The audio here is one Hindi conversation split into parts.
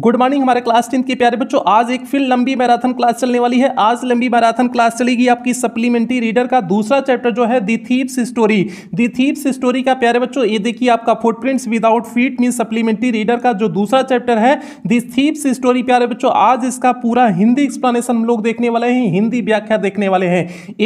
गुड मॉर्निंग हमारे क्लास टेन के प्यारे बच्चों आज एक फिर लंबी मैराथन क्लास चलने वाली है आज लंबी मैराथन क्लास चलेगी आपकी सप्लीमेंट्री रीडर का दूसरा चैप्टर जो है the thief's story the thief's story का प्यारे बच्चों ये देखिए आपका footprints without feet mean supplementary reader का जो दूसरा चैप्टर है दी थीप्स स्टोरी प्यारे बच्चों आज इसका पूरा हिंदी एक्सप्लेनेशन हम लोग देखने वाले हैं हिंदी व्याख्या देखने वाले हैं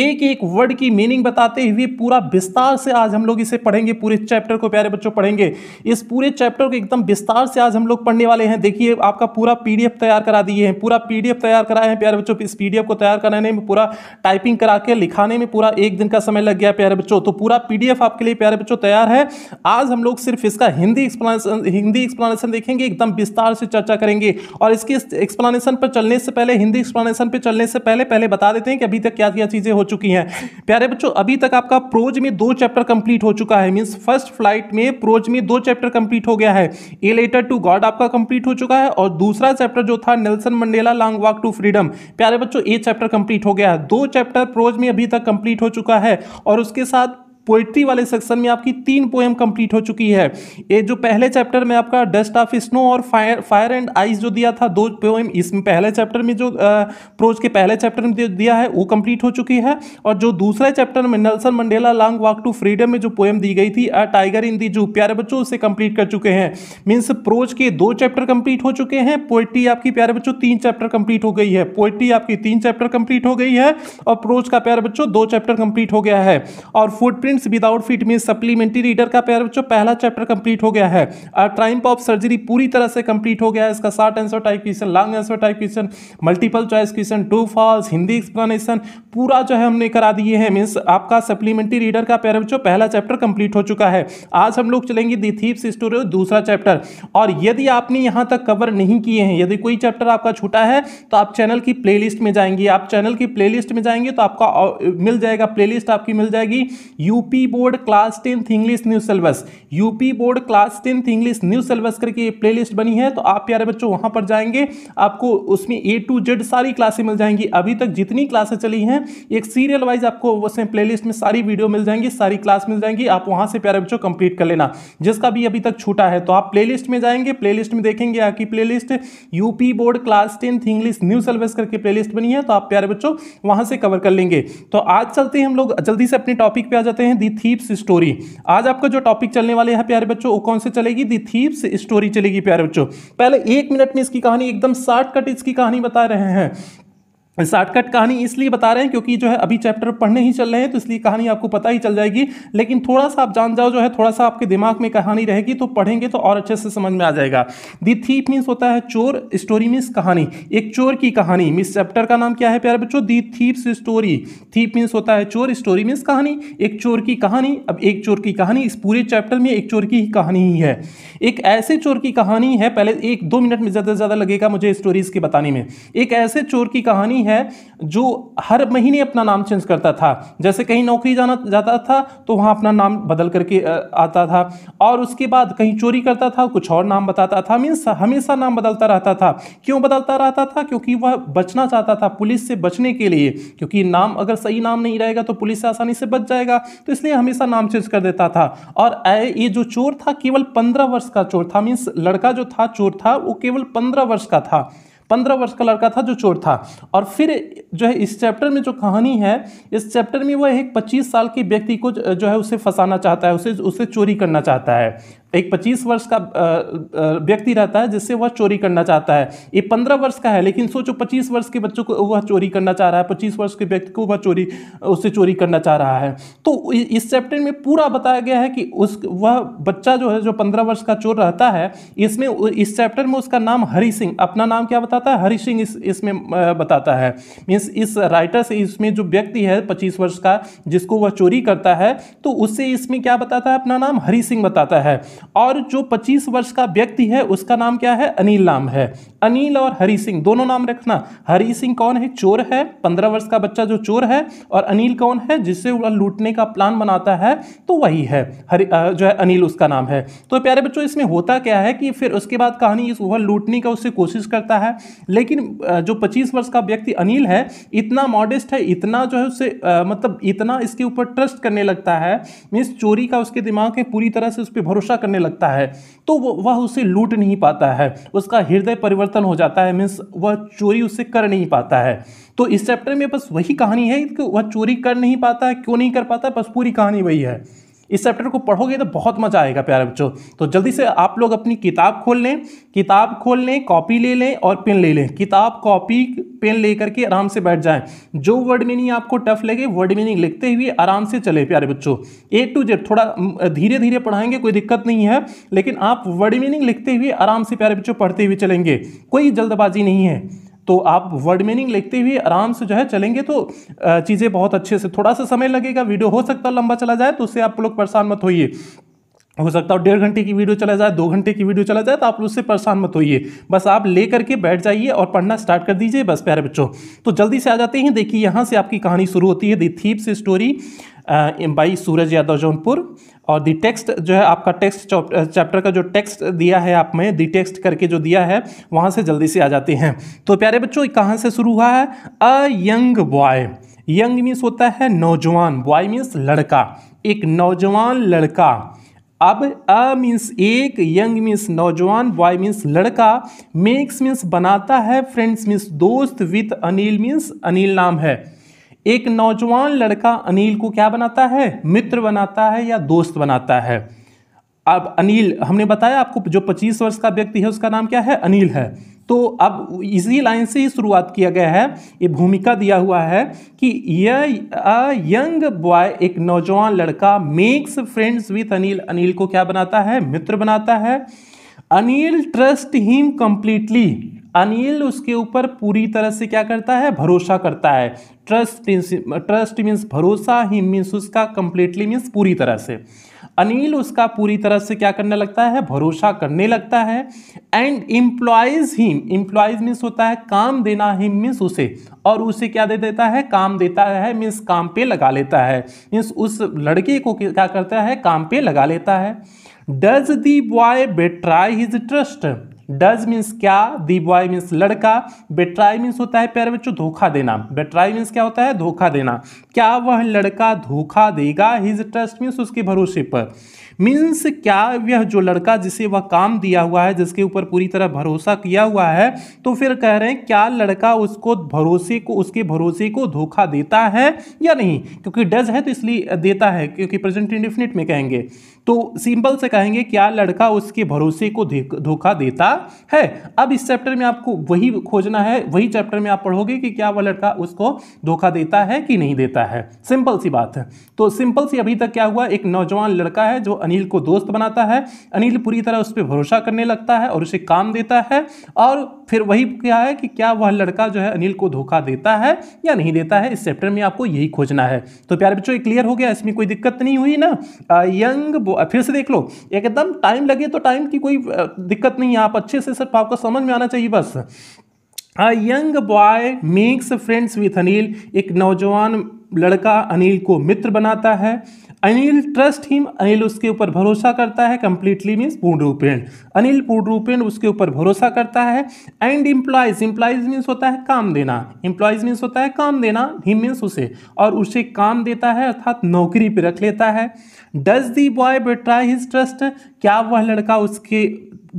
एक एक वर्ड की मीनिंग बताते हुए पूरा विस्तार से आज हम लोग इसे पढ़ेंगे पूरे चैप्टर को प्यारे बच्चों पढ़ेंगे इस पूरे चैप्टर को एकदम विस्तार से आज हम लोग पढ़ने वाले हैं देखिए आपका पूरा पीडीएफ तैयार करा दिए हैं पूरा पीडीएफ तैयार कराए हैं प्यारे बच्चों इस पीडीएफ को तैयार कराने में पूरा टाइपिंग करा के लिखाने में पूरा एक दिन का समय लग गया प्यारे बच्चों तो पूरा पीडीएफ आपके लिए प्यारे बच्चों तैयार है आज हम लोग सिर्फ इसका हिंदी एक्सप्लेनेशन हिंदी एक्सप्लेनेशन देखेंगे एकदम विस्तार से चर्चा करेंगे और इसकी एक्सप्लेनेशन पर चलने से पहले हिंदी एक्सप्लेनेशन पर चलने से पहले पहले बता देते हैं कि अभी तक क्या क्या चीज़ें हो चुकी हैं प्यारे बच्चों अभी तक आपका प्रोज में दो चैप्टर कंप्लीट हो चुका है मीन्स फर्स्ट फ्लाइट में प्रोज में दो चैप्टर कंप्लीट हो गया है ए लेटर टू गॉड आपका कंप्लीट हो चुका है है और दूसरा चैप्टर जो था Nelson Mandela long walk to freedom प्यारे बच्चों ये चैप्टर कंप्लीट हो गया है दो चैप्टर प्रोज में अभी तक कंप्लीट हो चुका है और उसके साथ पोइट्री वाले सेक्शन में आपकी तीन पोएम कंप्लीट हो चुकी है ये जो पहले चैप्टर में आपका डस्ट ऑफ स्नो और फायर फायर एंड आइस जो दिया था दो पोएम इसमें पहले चैप्टर में जो प्रोज के पहले चैप्टर में दिया है वो कंप्लीट हो चुकी है और जो दूसरे चैप्टर में Nelson Mandela long walk to freedom में जो पोएम दी गई थी अ टाइगर इन दी जू प्यारे बच्चों उसे कंप्लीट कर चुके हैं मीन्स प्रोज के दो चैप्टर कंप्लीट हो चुके हैं पोइट्री आपकी प्यारे बच्चों तीन चैप्टर कंप्लीट हो गई है पोइट्री आपकी तीन चैप्टर कंप्लीट हो गई है और प्रोज का प्यारे बच्चों दो चैप्टर कंप्लीट हो गया है और footprint supplements without feet mean supplementary reader का प्यार बच्चों पहला चैप्टर कंप्लीट हो गया है ट्राइम्प ऑफ सर्जरी पूरी तरह से कंप्लीट हो गया है इसका short answer type question long answer type question multiple choice question true false Hindi explanation पूरा जो है हमने करा दिए हैं मीन्स आपका सप्लीमेंट्री रीडर का प्यार बच्चों पहला चैप्टर कंप्लीट हो चुका है आज हम लोग चलेंगे दी थीप्स स्टोरी दूसरा चैप्टर और यदि आपने यहाँ तक कवर नहीं किए हैं यदि कोई चैप्टर आपका छूटा है तो आप चैनल की प्ले में जाएंगे आप चैनल की प्ले में जाएंगे तो आपका मिल जाएगा प्ले आपकी मिल जाएगी U UP board class tenth English new syllabus UP board class tenth English new syllabus करके प्ले लिस्ट बनी है तो आप प्यारे बच्चों वहां पर जाएंगे आपको उसमें ए टू जेड सारी क्लासें मिल जाएंगी अभी तक जितनी क्लासें चली हैं एक सीरियल वाइज आपको उसमें लिस्ट में सारी वीडियो मिल जाएंगी सारी क्लास मिल जाएंगी आप वहाँ से प्यारे बच्चों कंप्लीट कर लेना जिसका भी अभी तक छूटा है तो आप लिस्ट में जाएंगे लिस्ट में देखेंगे आपकी playlist UP board class tenth English new syllabus करके लिस्ट बनी है तो आप प्यारे बच्चों वहाँ से कवर कर लेंगे तो आज चलते हैं हम लोग जल्दी से अपने टॉपिक पे आ जाते हैं हैं दी थीप्स स्टोरी आज आपका जो टॉपिक चलने वाले हैं हाँ प्यारे बच्चों वो कौन से चलेगी दी थीप्स स्टोरी चलेगी प्यारे बच्चों पहले एक मिनट में इसकी कहानी एकदम शॉर्टकट इसकी कहानी बता रहे हैं शॉर्टकट कहानी इसलिए बता रहे हैं क्योंकि जो है अभी चैप्टर पढ़ने ही चल रहे हैं तो इसलिए कहानी आपको पता ही चल जाएगी लेकिन थोड़ा सा आप जान जाओ जो है थोड़ा सा आपके दिमाग में कहानी रहेगी तो पढ़ेंगे तो और अच्छे से समझ में आ जाएगा दी थीप मीन्स होता है चोर स्टोरी मीन्स कहानी एक चोर की कहानी मीन्स चैप्टर का नाम क्या है प्यारे बच्चों the thief's story thief means होता है चोर स्टोरी मीन्स कहानी एक चोर की कहानी अब एक चोर की कहानी इस पूरे चैप्टर में एक चोर की ही कहानी ही है एक ऐसे चोर की कहानी है पहले एक दो मिनट में ज़्यादा से ज़्यादा लगेगा मुझे स्टोरीज के बताने में एक ऐसे चोर की कहानी है जो हर महीने अपना नाम चेंज करता था जैसे कहीं नौकरी जाना जाता था तो वहाँ अपना नाम बदल करके आता था और उसके बाद कहीं चोरी करता था कुछ और नाम बताता था मीन्स हमेशा नाम बदलता रहता था क्यों बदलता रहता था क्योंकि वह बचना चाहता था पुलिस से बचने के लिए क्योंकि नाम अगर सही नाम नहीं रहेगा तो पुलिस से आसानी से बच जाएगा तो इसलिए हमेशा नाम चेंज कर देता था और ये जो चोर था केवल पंद्रह वर्ष का चोर था मीन्स लड़का जो था चोर था वो केवल पंद्रह वर्ष का था पंद्रह वर्ष का लड़का था जो चोर था और फिर जो है इस चैप्टर में जो कहानी है इस चैप्टर में वह एक पच्चीस साल के व्यक्ति को जो है उसे फंसाना चाहता है उसे उसे चोरी करना चाहता है एक 25 वर्ष का व्यक्ति रहता है जिससे वह चोरी करना चाहता है ये 15 वर्ष का है लेकिन सोचो 25 वर्ष के बच्चों को वह चोरी करना चाह रहा है 25 वर्ष के व्यक्ति को वह चोरी उससे चोरी करना चाह रहा है तो इस चैप्टर में पूरा बताया गया है कि उस वह बच्चा जो है जो पंद्रह वर्ष का चोर रहता है इसमें इस चैप्टर में उसका नाम हरी सिंह अपना नाम क्या बताता है हरी सिंह इस इसमें बताता है मीन्स इस राइटर से इसमें जो व्यक्ति है पच्चीस वर्ष का जिसको वह चोरी करता है तो उससे इसमें क्या बताता है अपना नाम हरी सिंह बताता है और जो 25 वर्ष का व्यक्ति है उसका नाम क्या है अनिल नाम है अनिल और हरी सिंह दोनों नाम रखना हरी सिंह कौन है चोर है पंद्रह वर्ष का बच्चा जो चोर है और अनिल कौन है जिससे वह लूटने का प्लान बनाता है तो वही है हरी जो है अनिल उसका नाम है तो प्यारे बच्चों इसमें होता क्या है कि फिर उसके बाद कहानी इस वह लूटने का उससे कोशिश करता है लेकिन जो पच्चीस वर्ष का व्यक्ति अनिल है इतना मॉडेस्ट है इतना जो है उससे मतलब इतना इसके ऊपर ट्रस्ट करने लगता है मीन्स चोरी का उसके दिमाग है पूरी तरह से उस पर भरोसा करने करने लगता है तो वह उसे लूट नहीं पाता है उसका हृदय परिवर्तन हो जाता है मीन्स वह चोरी उसे कर नहीं पाता है तो इस चैप्टर में बस वही कहानी है कि वह चोरी कर नहीं पाता है क्यों नहीं कर पाता बस पूरी कहानी वही है इस चैप्टर को पढ़ोगे तो बहुत मज़ा आएगा प्यारे बच्चों तो जल्दी से आप लोग अपनी किताब खोल लें किताब खोल लें कॉपी ले लें और पेन ले लें किताब कॉपी पेन ले करके आराम से बैठ जाएं जो वर्ड मीनिंग आपको टफ लगे वर्ड मीनिंग लिखते हुए आराम से चले प्यारे बच्चों ए टू जेड थोड़ा धीरे धीरे पढ़ाएंगे कोई दिक्कत नहीं है लेकिन आप वर्ड मीनिंग लिखते हुए आराम से प्यारे बच्चों पढ़ते हुए चलेंगे कोई जल्दबाजी नहीं है तो आप वर्ड मीनिंग लिखते हुए आराम से जो है चलेंगे तो चीज़ें बहुत अच्छे से थोड़ा सा समय लगेगा वीडियो हो सकता है लंबा चला जाए तो उससे आप लोग परेशान मत होइए हो सकता है डेढ़ घंटे की वीडियो चला जाए दो घंटे की वीडियो चला जाए तो आप उससे परेशान मत होइए बस आप ले करके बैठ जाइए और पढ़ना स्टार्ट कर दीजिए बस प्यारे बच्चों तो जल्दी से आ जाते हैं देखिए यहाँ से आपकी कहानी शुरू होती है the thief's story by Suraj Yadav Jaunpur और दी टेक्स्ट जो है आपका टेक्स्ट चैप्टर uh, का जो टेक्स्ट दिया है आप में दी टेक्स्ट करके जो दिया है वहाँ से जल्दी से आ जाते हैं तो प्यारे बच्चों कहाँ से शुरू हुआ है a young boy young means होता है नौजवान बॉय मीन्स लड़का एक नौजवान लड़का अब अ मीन्स एक यंग मीन्स नौजवान बॉय मीन्स लड़का मेक्स मीन्स बनाता है फ्रेंड्स मीन्स दोस्त विथ अनिल मीन्स अनिल नाम है एक नौजवान लड़का अनिल को क्या बनाता है मित्र बनाता है या दोस्त बनाता है अब अनिल हमने बताया आपको जो 25 वर्ष का व्यक्ति है उसका नाम क्या है अनिल है तो अब इसी लाइन से ही शुरुआत किया गया है ये भूमिका दिया हुआ है कि यह यंग बॉय एक नौजवान लड़का makes friends with Anil Anil को क्या बनाता है मित्र बनाता है Anil trust him completely Anil उसके ऊपर पूरी तरह से क्या करता है भरोसा करता है ट्रस्ट ट्रस्ट मीन्स भरोसा ही मीन्स उसका कंप्लीटली मीन्स पूरी तरह से अनिल उसका पूरी तरह से क्या करने लगता है भरोसा करने लगता है and employs him employs means होता है काम देना हिम मीन्स उसे और उसे क्या दे देता है काम देता है मीन्स काम पे लगा लेता है मीन्स उस लड़के को क्या करता है काम पे लगा लेता है does the boy betray his trust does means क्या दी बॉय मीन्स लड़का बेट्राई मीन्स होता है प्यारे बच्चों धोखा देना बेट्राई मीन्स क्या होता है धोखा देना क्या वह लड़का धोखा देगा हिज ट्रस्ट मीन्स उसके भरोसे पर मीन्स क्या यह जो लड़का जिसे वह काम दिया हुआ है जिसके ऊपर पूरी तरह भरोसा किया हुआ है तो फिर कह रहे हैं क्या लड़का उसको भरोसे को उसके भरोसे को धोखा देता है या नहीं क्योंकि डज है तो इसलिए देता है क्योंकि प्रेजेंट इंडिफिनिट में कहेंगे तो सिंपल से कहेंगे क्या लड़का उसके भरोसे को धोखा देता है अब इस चैप्टर में आपको वही खोजना है वही चैप्टर में आप पढ़ोगे कि क्या वह लड़का उसको धोखा देता है कि नहीं देता है सिंपल सी बात है तो सिंपल सी अभी तक क्या हुआ एक नौजवान लड़का है जो अनिल को दोस्त बनाता है अनिल पूरी तरह उस पर भरोसा करने लगता है और उसे काम देता है और फिर वही क्या है कि क्या वह लड़का जो है अनिल को धोखा देता है या नहीं देता है इस चैप्टर में आपको यही खोजना है तो प्यारे बच्चों क्लियर हो गया इसमें कोई दिक्कत नहीं हुई ना यंग फिर से देख लो एकदम टाइम लगे तो टाइम की कोई दिक्कत नहीं है आप अच्छे से सिर्फ आपको समझ में आना चाहिए बस a young boy makes friends with Anil एक नौजवान लड़का अनिल को मित्र बनाता है अनिल ट्रस्ट हिम अनिल उसके ऊपर भरोसा करता है कंप्लीटली मीन्स पूर्ण रूपेण अनिल पूर्ण रूपेण उसके ऊपर भरोसा करता है एंड इम्प्लॉयज इम्प्लॉयज मीन्स होता है काम देना इम्प्लॉयज मीन्स होता है काम देना हिम मीन्स उसे और उसे काम देता है अर्थात नौकरी पर रख लेता है does the boy betray his trust क्या वह लड़का उसके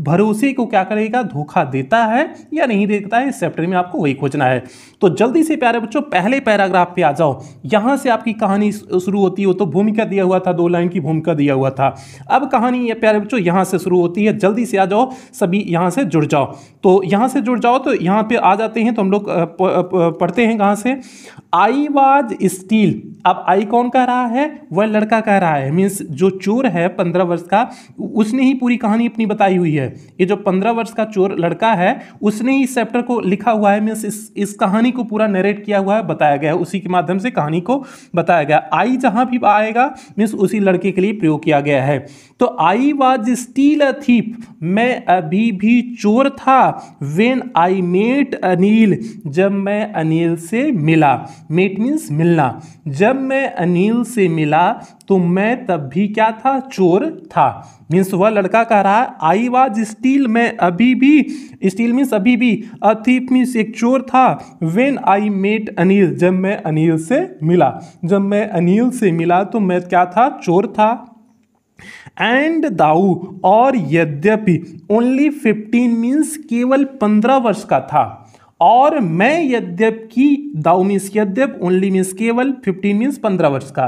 भरोसे को क्या करेगा धोखा देता है या नहीं देता है इस चैप्टर में आपको वही खोजना है तो जल्दी से प्यारे बच्चों पहले पैराग्राफ पे आ जाओ यहाँ से आपकी कहानी शुरू होती हो तो भूमिका दिया हुआ था दो लाइन की भूमिका दिया हुआ था अब कहानी ये प्यारे बच्चों यहाँ से शुरू होती है जल्दी से आ जाओ सभी यहाँ से जुड़ जाओ तो यहाँ से जुड़ जाओ तो यहाँ पर आ जाते हैं तो हम लोग पढ़ते हैं कहाँ से आई वाज स्टील अब आई कौन कह रहा है वह लड़का कह रहा है मीन्स जो चोर है पंद्रह वर्ष का उसने ही पूरी कहानी अपनी बताई हुई है है ये जो पंद्रह वर्ष का चोर लड़का है उसने इस चैप्टर को लिखा हुआ है मीन्स इस इस कहानी को पूरा नरेट किया हुआ है बताया गया है उसी के माध्यम से कहानी को बताया गया आई जहाँ भी आएगा मीन्स उसी लड़के के लिए प्रयोग किया गया है तो I was still a thief मैं अभी भी चोर था वेन आई मेट अनिल जब मैं अनिल से मिला मेट मीन्स मिलना जब मैं अनिल से मिला तो मैं तब भी क्या था चोर था मीन्स वह लड़का कह रहा है आई वाज स्टील मैं अभी भी स्टील मीन्स अभी भी अ मीन्स एक चोर था वेन आई मेट अनिल जब मैं अनिल से मिला जब मैं अनिल से मिला तो मैं क्या था चोर था एंड दाऊ और यद्यपि ओनली फिफ्टीन मीन्स केवल पंद्रह वर्ष का था और मैं यद्यप की दाऊ मीन्स यद्यप ओनली मीन्स केवल फिफ्टीन मीन्स पंद्रह वर्ष का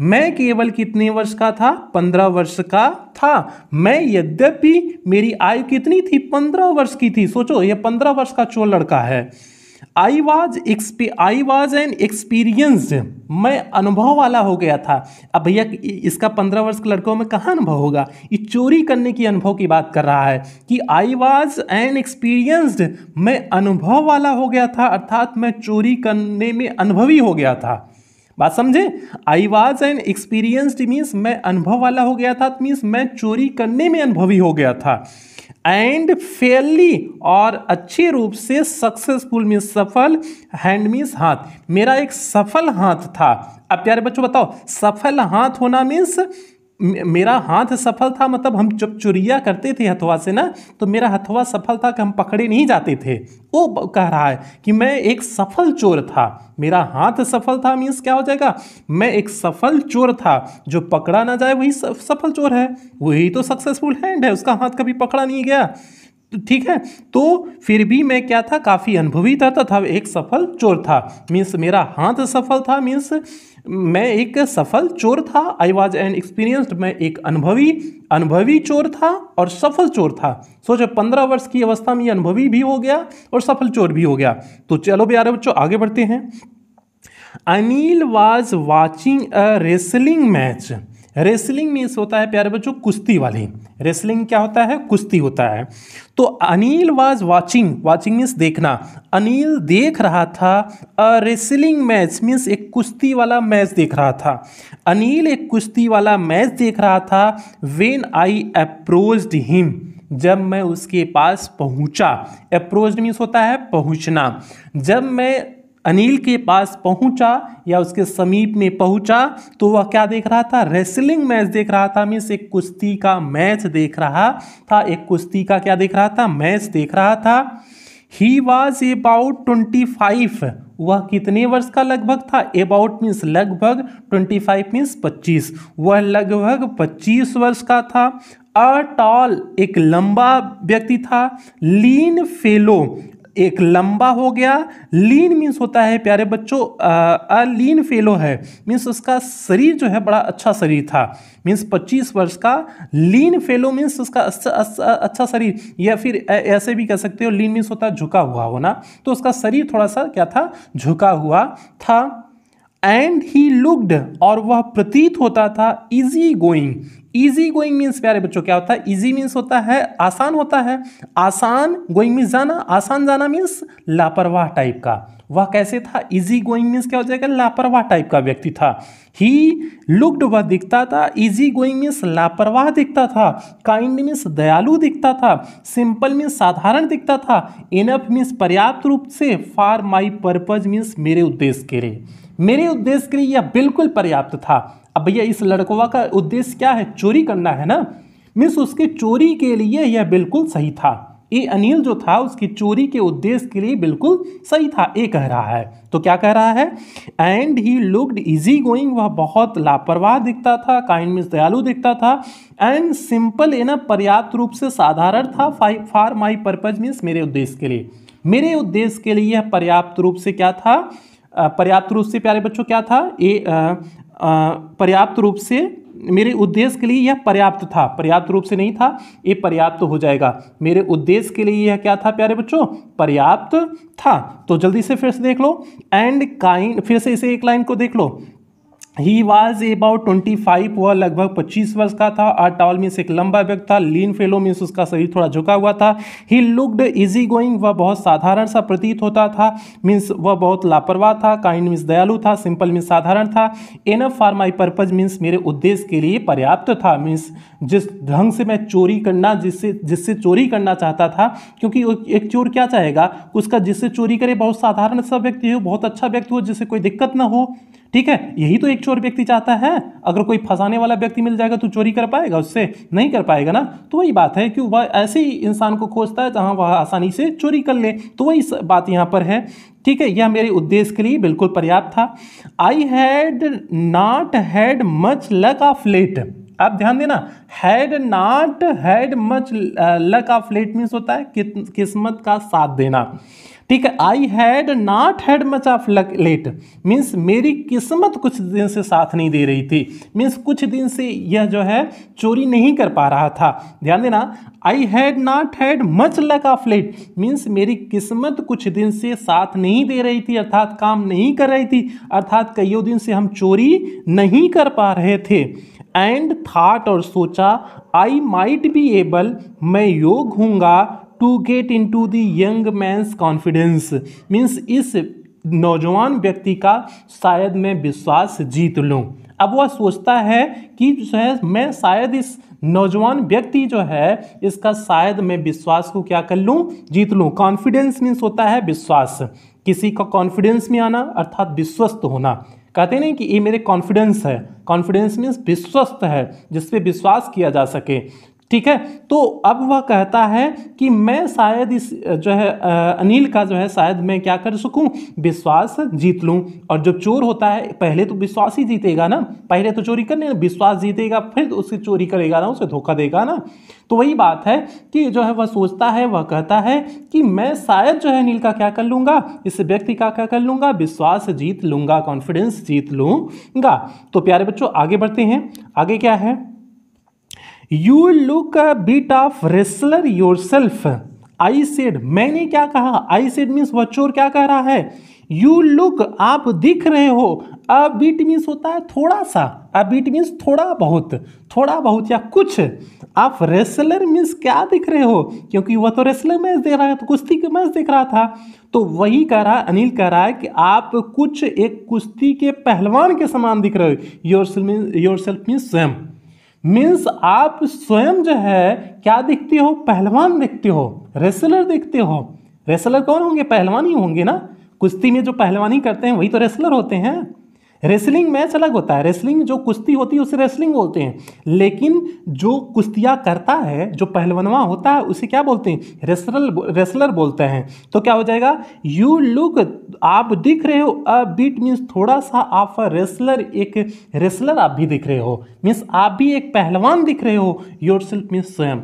मैं केवल कितने वर्ष का था पंद्रह वर्ष का था मैं यद्यपि मेरी आयु कितनी थी पंद्रह वर्ष की थी सोचो ये पंद्रह वर्ष का चोर लड़का है आई वॉज एक्सपी आई वॉज एन एक्सपीरियंस्ड मैं अनुभव वाला हो गया था अब भैया इसका पंद्रह वर्ष के लड़कों में कहाँ अनुभव होगा ये चोरी करने की अनुभव की बात कर रहा है कि आई वॉज़ एन एक्सपीरियंस्ड मैं अनुभव वाला हो गया था अर्थात मैं चोरी करने में अनुभवी हो गया था बात समझे I was an experienced means मैं अनुभव वाला हो गया था मीन्स मैं चोरी करने में अनुभवी हो गया था एंड फेयरली और अच्छे रूप से सक्सेसफुल मीन्स सफल हैंड मीन्स हाथ मेरा एक सफल हाथ था अब प्यारे बच्चों बताओ सफल हाथ होना मीन्स मेरा हाथ सफल था मतलब हम जब चुरिया करते थे हथवा से ना तो मेरा हथवा सफल था कि हम पकड़े नहीं जाते थे वो कह रहा है कि मैं एक सफल चोर था मेरा हाथ सफल था मीन्स क्या हो जाएगा मैं एक सफल चोर था जो पकड़ा ना जाए वही सफल चोर है वही तो सक्सेसफुल हैंड है उसका हाथ कभी पकड़ा नहीं गया तो ठीक है तो फिर भी मैं क्या था काफ़ी अनुभवी था, था एक सफल चोर था मीन्स मेरा हाथ सफल था मीन्स मैं एक सफल चोर था आई वॉज एन एक्सपीरियंस्ड मैं एक अनुभवी अनुभवी चोर था और सफल चोर था सोचो पंद्रह वर्ष की अवस्था में अनुभवी भी हो गया और सफल चोर भी हो गया तो चलो प्यारे बच्चों आगे बढ़ते हैं Anil was watching a wrestling match wrestling means होता है प्यारे बच्चों कुश्ती वाली रेसलिंग क्या होता है कुश्ती होता है तो Anil was watching watching means देखना अनिल देख रहा था अ रेसलिंग मैच मीन्स एक कुश्ती वाला मैच देख रहा था अनिल एक कुश्ती वाला मैच देख रहा था वेन आई अप्रोच्ड हिम जब मैं उसके पास पहुंचा अप्रोच मीन्स होता है पहुंचना जब मैं अनिल के पास पहुंचा या उसके समीप में पहुंचा तो वह क्या देख रहा था रेसलिंग मैच देख रहा था मीन्स एक कुश्ती का मैच देख रहा था एक कुश्ती का क्या देख रहा था मैच देख रहा था he was about twenty five वह कितने वर्ष का लगभग था अबाउट मीन्स लगभग ट्वेंटी फाइव मीन्स पच्चीस वह लगभग पच्चीस वर्ष का था अ टॉल एक लंबा व्यक्ति था लीन फेलो एक लंबा हो गया लीन मीन्स होता है प्यारे बच्चों अ लीन फेलो है मीन्स उसका शरीर जो है बड़ा अच्छा शरीर था मीन्स 25 वर्ष का लीन फेलो मीन्स उसका अच्छा शरीर या फिर ऐसे भी कह सकते हो लीन मीन्स होता है झुका हुआ होना तो उसका शरीर थोड़ा सा क्या था झुका हुआ था एंड ही लुक्ड और वह प्रतीत होता था easy going easy going means प्यारे बच्चों क्या होता है ईजी मीन्स होता है आसान होता है आसान गोइंग मीन्स जाना आसान जाना मीन्स लापरवाह टाइप का वह कैसे था इजी गोइंग मीन्स क्या हो जाएगा लापरवाह टाइप का व्यक्ति था ही लुक्ड वह दिखता था इजी गोइंग मीन्स लापरवाह दिखता था काइंड मीन्स दयालु दिखता था सिंपल मीन्स साधारण दिखता था इनफ मीन्स पर्याप्त रूप से फॉर माई पर्पज मीन्स मेरे उद्देश्य के लिए मेरे उद्देश्य के लिए यह बिल्कुल पर्याप्त था अब भैया इस लड़कवा का उद्देश्य क्या है चोरी करना है ना मिस उसके चोरी के लिए यह बिल्कुल सही था ये अनिल जो था उसकी चोरी के उद्देश्य के लिए बिल्कुल सही था ये कह रहा है तो क्या कह रहा है and he looked easy going वह बहुत लापरवाह दिखता था काइंड मिस दयालु दिखता था एंड सिंपल ये ना पर्याप्त रूप से साधारण था फॉर माई पर्पज मीन्स मेरे उद्देश्य के लिए मेरे उद्देश्य के लिए यह पर्याप्त रूप से क्या था पर्याप्त रूप से प्यारे बच्चों क्या था ए पर्याप्त रूप से मेरे उद्देश्य के लिए यह पर्याप्त था पर्याप्त रूप से नहीं था ये पर्याप्त हो जाएगा मेरे उद्देश्य के लिए यह क्या था प्यारे बच्चों पर्याप्त था तो जल्दी से फिर से देख लो एंड काइंड फिर से इसे एक लाइन को देख लो he was about twenty five वह लगभग पच्चीस वर्ष का था और टॉल मीन्स एक लंबा व्यक्ति था लीन फेलो मीन्स उसका शरीर थोड़ा झुका हुआ था ही लुकड इजी गोइंग वह बहुत साधारण सा प्रतीत होता था मीन्स वह बहुत लापरवाह था काइंड मीन्स दयालु था सिंपल मीन्स साधारण था enough for my purpose means मेरे उद्देश्य के लिए पर्याप्त था मीन्स जिस ढंग से मैं चोरी करना जिससे जिससे चोरी करना चाहता था क्योंकि एक चोर क्या चाहेगा उसका जिससे चोरी करे बहुत साधारण सा व्यक्ति हो बहुत अच्छा व्यक्ति हो जिससे कोई दिक्कत ना हो ठीक है यही तो एक चोर व्यक्ति चाहता है अगर कोई फंसाने वाला व्यक्ति मिल जाएगा तो चोरी कर पाएगा उससे नहीं कर पाएगा ना तो वही बात है कि वह ऐसे ही इंसान को खोजता है जहाँ वह आसानी से चोरी कर ले तो वही बात यहाँ पर है ठीक है यह मेरे उद्देश्य के लिए बिल्कुल पर्याप्त था I had not had much luck of late आप ध्यान देना had not had much luck of late means होता है किस्मत का साथ देना ठीक है I had not had much of luck late means मेरी किस्मत कुछ दिन से साथ नहीं दे रही थी मीन्स कुछ दिन से यह जो है चोरी नहीं कर पा रहा था ध्यान देना I had not had much luck of late means मेरी किस्मत कुछ दिन से साथ नहीं दे रही थी अर्थात काम नहीं कर रही थी अर्थात कईयों दिन से हम चोरी नहीं कर पा रहे थे एंड थाट और सोचा आई माइट बी एबल मैं योग हूँगा टू गेट इन टू दंग यंग मैंस कॉन्फिडेंस मीन्स इस नौजवान व्यक्ति का शायद मैं विश्वास जीत लूँ अब वह सोचता है कि जो है मैं शायद इस नौजवान व्यक्ति जो है इसका शायद मैं विश्वास को क्या कर लूँ जीत लूँ कॉन्फिडेंस मीन्स होता है विश्वास किसी का कॉन्फिडेंस में आना अर्थात विश्वस्त होना कहते नहीं कि ये मेरे कॉन्फिडेंस है कॉन्फिडेंस मीन्स विश्वस्त है जिस पे विश्वास किया जा सके ठीक है तो अब वह कहता है कि मैं शायद इस जो है अनिल का जो है शायद मैं क्या कर सकूं विश्वास जीत लूं और जब चोर होता है पहले तो विश्वास ही जीतेगा ना पहले तो चोरी करने विश्वास जीतेगा फिर उससे चोरी करेगा ना उसे धोखा देगा ना तो वही बात है कि जो है वह सोचता है वह कहता है कि मैं शायद जो है अनिल का क्या कर लूँगा इस व्यक्ति का क्या कर लूँगा विश्वास जीत लूँगा कॉन्फिडेंस जीत लूँगा तो प्यारे बच्चों आगे बढ़ते हैं आगे क्या है you look a bit of wrestler yourself I said मैंने क्या कहा आई सेड मीन्स वचोर क्या कह रहा है यू लुक आप दिख रहे हो अ बीट मीन्स होता है थोड़ा सा अ बीट मीन्स थोड़ा बहुत थोड़ा बहुत या कुछ आप रेसलर मीन्स क्या दिख रहे हो क्योंकि वह तो रेसलर मैच देख रहा है तो कुश्ती का मैच देख रहा था तो वही कह रहा है अनिल कह रहा है कि आप कुछ एक कुश्ती के पहलवान के समान दिख रहे हो yourself means yourself means स्वयं मीन्स आप स्वयं जो है क्या दिखते हो पहलवान दिखते हो रेसलर दिखते हो रेसलर कौन होंगे पहलवान ही होंगे ना कुश्ती में जो पहलवानी करते हैं वही तो रेसलर होते हैं रेसलिंग मैच अलग होता है रेसलिंग जो कुश्ती होती है उसे रेसलिंग बोलते हैं लेकिन जो कुश्तिया करता है जो पहलवनवा होता है उसे क्या बोलते हैं रेसलर रेसलर बोलते हैं तो क्या हो जाएगा यू लुक आप दिख रहे हो अ बीट मीन्स थोड़ा सा आप रेसलर एक रेसलर आप भी दिख रहे हो मीन्स आप भी एक पहलवान दिख रहे हो योर सेल्फ मीन्स स्वयं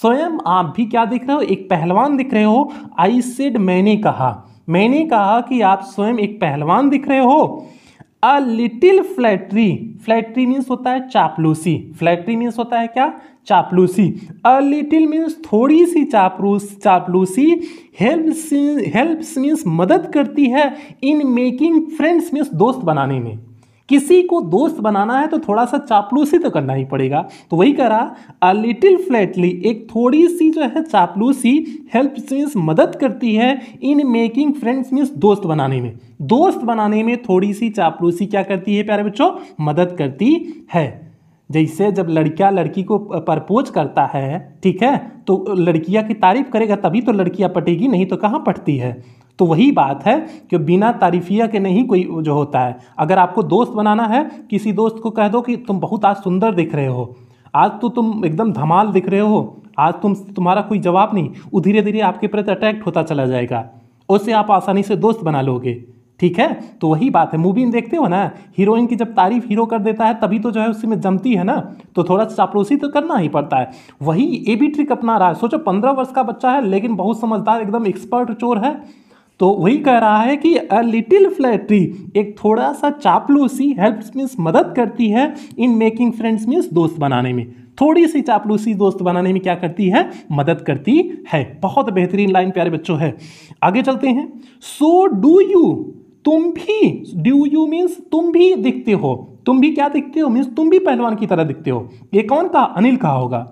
स्वयं आप भी क्या दिख रहे हो एक पहलवान दिख रहे हो आई सेड मैंने कहा मैंने कहा कि आप स्वयं एक पहलवान दिख रहे हो a little flattery flattery means होता है चापलूसी फ्लैटरी मीन्स होता है क्या चापलूसी अ लिटिल मीन्स थोड़ी सी चापलूस चापलूसी हेल्प्स हेल्प्स मीन्स मदद करती है इन मेकिंग फ्रेंड्स मीन्स दोस्त बनाने में किसी को दोस्त बनाना है तो थोड़ा सा चापलूसी तो करना ही पड़ेगा तो वही करा अ लिटिल फ्लैटली एक थोड़ी सी जो है चापलूसी हेल्प मीन्स मदद करती है इन मेकिंग फ्रेंड्स मीन्स दोस्त बनाने में दोस्त बनाने में थोड़ी सी चापलूसी क्या करती है प्यारे बच्चों मदद करती है जैसे जब लड़का लड़की को प्रपोज करता है ठीक है तो लड़किया की तारीफ करेगा तभी तो लड़कियाँ पटेगी नहीं तो कहाँ पटती है तो वही बात है कि बिना तारीफिया के नहीं कोई जो होता है अगर आपको दोस्त बनाना है किसी दोस्त को कह दो कि तुम बहुत आज सुंदर दिख रहे हो आज तो तुम एकदम धमाल दिख रहे हो आज तुम तुम्हारा कोई जवाब नहीं वो धीरे धीरे आपके प्रति अट्रैक्ट होता चला जाएगा उससे आप आसानी से दोस्त बना लोगे ठीक है तो वही बात है मूवी देखते हो ना हीरोइन की जब तारीफ हीरो कर देता है तभी तो जो है उसी में जमती है ना तो थोड़ा सा चापड़ोसी तो करना ही पड़ता है वही ए भी ट्रिक अपना रहा है सोचो पंद्रह वर्ष का बच्चा है लेकिन बहुत समझदार एकदम एक्सपर्ट चोर है तो वही कह रहा है कि अ लिटिल फ्लैटरी एक थोड़ा सा चापलूसी हेल्प्स मीन्स मदद करती है इन मेकिंग फ्रेंड्स मीन्स दोस्त बनाने में थोड़ी सी चापलूसी दोस्त बनाने में क्या करती है मदद करती है बहुत बेहतरीन लाइन प्यारे बच्चों है आगे चलते हैं सो डू यू तुम भी डू यू मीन्स तुम भी दिखते हो तुम भी क्या दिखते हो मीन्स तुम भी पहलवान की तरह दिखते हो ये कौन कहा अनिल कहा होगा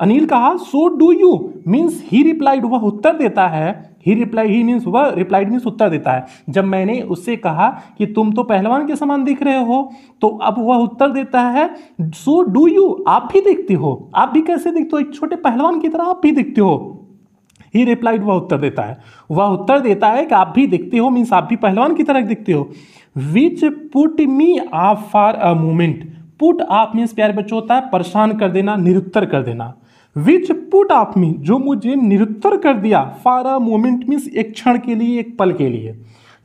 अनिल कहा so do you means he replied वह उत्तर देता है he reply he means he replied means उत्तर देता है जब मैंने उससे कहा कि तुम तो पहलवान के समान दिख रहे हो तो अब वह उत्तर देता है सो डू यू आप भी दिखते हो आप भी कैसे दिखते हो एक छोटे पहलवान की तरह आप भी दिखते हो ही रिप्लाइड वह उत्तर देता है वह उत्तर देता है कि आप भी दिखते हो मीन्स आप भी पहलवान की तरह दिखते हो विच पुट मी आप फॉर अ मोमेंट पुट आप मीन्स प्यारे बच्चों होता है परेशान कर देना निरुत्तर कर देना विच पुट आप मी जो मुझे निरुत्तर कर दिया फॉर अ मोमेंट मीन्स एक क्षण के लिए एक पल के लिए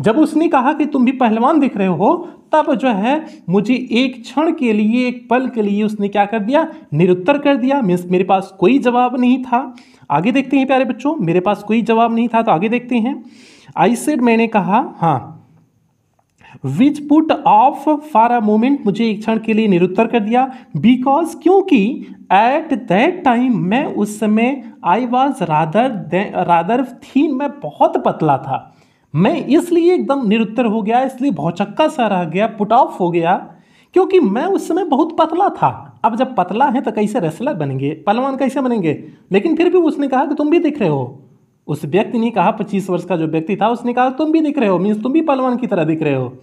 जब उसने कहा कि तुम भी पहलवान दिख रहे हो तब जो है मुझे एक क्षण के लिए एक पल के लिए उसने क्या कर दिया निरुत्तर कर दिया मीन्स मेरे पास कोई जवाब नहीं था आगे देखते हैं प्यारे बच्चों मेरे पास कोई जवाब नहीं था तो आगे देखते हैं आई सेड मैंने कहा हाँ which put off for a moment मुझे एक क्षण के लिए निरुत्तर कर दिया बिकॉज क्योंकि एट दैट टाइम मैं उस समय I was rather rather thin मैं बहुत पतला था मैं इसलिए एकदम निरुत्तर हो गया इसलिए भौचक्का सा रह गया पुट ऑफ हो गया क्योंकि मैं उस समय बहुत पतला था अब जब पतला है तो कैसे रेसलर बनेंगे पहलवान कैसे बनेंगे लेकिन फिर भी उसने कहा कि तुम भी दिख रहे हो उस व्यक्ति ने कहा पच्चीस वर्ष का जो व्यक्ति था उसने कहा तुम भी दिख रहे हो मीन्स तुम भी पहलवान की तरह दिख रहे हो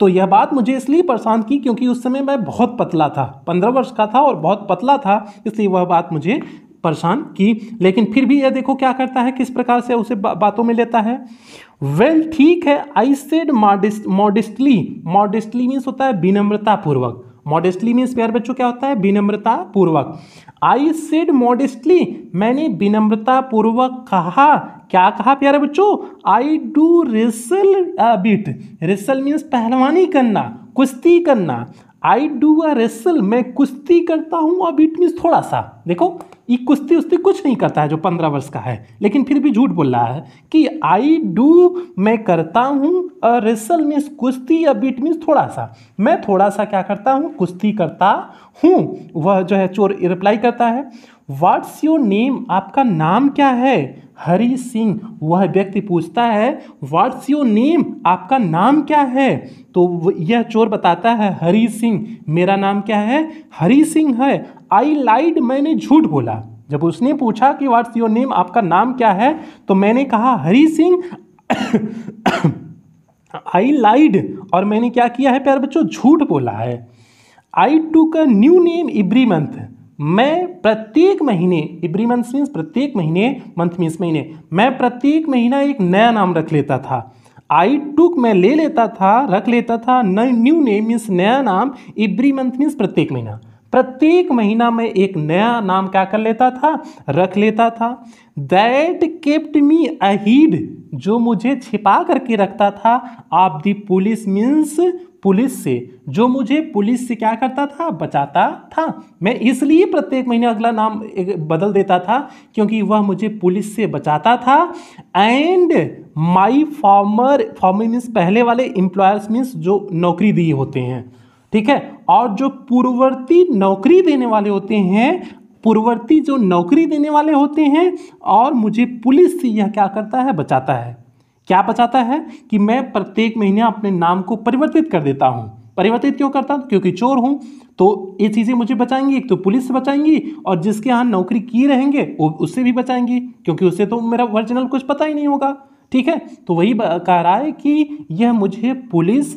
तो यह बात मुझे इसलिए परेशान की क्योंकि उस समय मैं बहुत पतला था पंद्रह वर्ष का था और बहुत पतला था इसलिए वह बात मुझे परेशान की लेकिन फिर भी यह देखो क्या करता है किस प्रकार से उसे बा, बातों में लेता है वेल well, ठीक है आई सेड मॉडिस्ट मॉडिस्टली मॉडिस्टली मीन्स होता है विनम्रता पूर्वक मॉडिस्टली मीन्स प्यार बच्चों क्या होता है विनम्रता पूर्वक आई सेड मॉडिस्टली मैंने विनम्रता पूर्वक कहा क्या कहा प्यारे बच्चों I do wrestle bit wrestle means पहलवानी करना कुश्ती करना आई डू अ रेसल मैं कुश्ती करता हूँ अ बिट मीन्स थोड़ा सा देखो ये कुश्ती उश्ती कुछ नहीं करता है जो पंद्रह वर्ष का है लेकिन फिर भी झूठ बोल रहा है कि आई डू मैं करता हूँ रेसल मीन्स कुश्ती या बीट मीन्स थोड़ा सा मैं थोड़ा सा क्या करता हूँ कुश्ती करता हूँ वह जो है चोर रिप्लाई करता है व्हाट्स योर नेम आपका नाम क्या है हरी सिंह वह व्यक्ति पूछता है व्हाट्स योर नेम आपका नाम क्या है तो यह चोर बताता है हरी सिंह मेरा नाम क्या है हरी सिंह है आई लाइड मैंने झूठ बोला जब उसने पूछा कि व्हाट्स योर नेम आपका नाम क्या है तो मैंने कहा हरी सिंह आई लाइड और मैंने क्या किया है प्यार बच्चों झूठ बोला है I took a new name every month मैं प्रत्येक महीने एवरी मंथ मीन्स प्रत्येक महीने मंथ मीन्स महीने मैं प्रत्येक महीना एक नया नाम रख लेता था आई टुक मैं ले लेता था रख लेता था न्यू नेम मीन्स नया नाम एवरी मंथ मीन्स प्रत्येक महीना प्रत्येक महीना मैं एक नया नाम क्या कर लेता था रख लेता था दैट केप्ट मी अहीड जो मुझे छिपा करके रखता था आप दी पुलिस मीन्स पुलिस से जो मुझे पुलिस से क्या करता था बचाता था मैं इसलिए प्रत्येक महीने अगला नाम बदल देता था क्योंकि वह मुझे पुलिस से बचाता था and my former former means पहले वाले एम्प्लॉयर्स मीन्स जो नौकरी दिए होते हैं ठीक है और जो पूर्ववर्ती नौकरी देने वाले होते हैं पूर्ववर्ती जो नौकरी देने वाले होते हैं और मुझे पुलिस से यह क्या करता है बचाता है क्या बचाता है कि मैं प्रत्येक महीने अपने नाम को परिवर्तित कर देता हूँ परिवर्तित क्यों करता हूँ क्योंकि चोर हूँ तो ये चीज़ें मुझे बचाएंगी एक तो पुलिस से बचाएंगी और जिसके यहाँ नौकरी की रहेंगे वो उससे भी बचाएंगी क्योंकि उससे तो मेरा ओरिजिनल कुछ पता ही नहीं होगा ठीक है तो वही कह रहा है कि यह मुझे पुलिस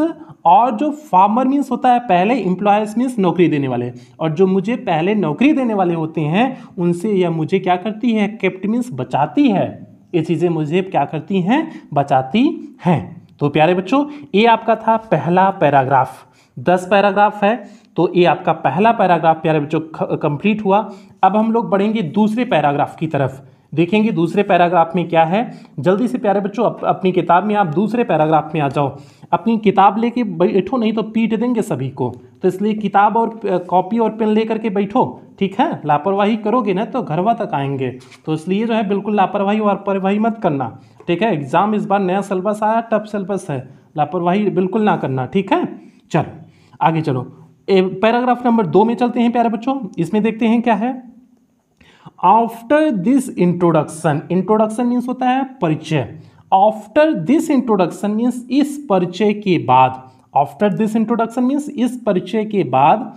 और जो फार्मर मीन्स होता है पहले एम्प्लॉयर्स मीन्स नौकरी देने वाले और जो मुझे पहले नौकरी देने वाले होते हैं उनसे यह मुझे क्या करती है केप्ट मीन्स बचाती है ये चीज़ें मुझे क्या करती हैं बचाती हैं तो प्यारे बच्चों ये आपका था पहला पैराग्राफ दस पैराग्राफ है तो ये आपका पहला पैराग्राफ प्यारे बच्चों कंप्लीट हुआ अब हम लोग बढ़ेंगे दूसरे पैराग्राफ की तरफ देखेंगे दूसरे पैराग्राफ में क्या है जल्दी से प्यारे बच्चों अप, अपनी किताब में आप दूसरे पैराग्राफ में आ जाओ अपनी किताब लेके बैठो नहीं तो पीट देंगे सभी को तो इसलिए किताब और कॉपी और पेन लेकर के बैठो ठीक है लापरवाही करोगे ना तो घरवा तक आएंगे तो इसलिए जो है बिल्कुल लापरवाही और परवाही मत करना ठीक है एग्ज़ाम इस बार नया सिलेबस आया टफ सिलेबस है लापरवाही बिल्कुल ना करना ठीक है चलो आगे चलो पैराग्राफ नंबर दो में चलते हैं प्यारे बच्चों इसमें देखते हैं क्या है after this introduction introduction means होता है परिचय आफ्टर दिस इंट्रोडक्शन मीन्स इस परिचय के बाद आफ्टर दिस इंट्रोडक्शन मीन्स इस परिचय के बाद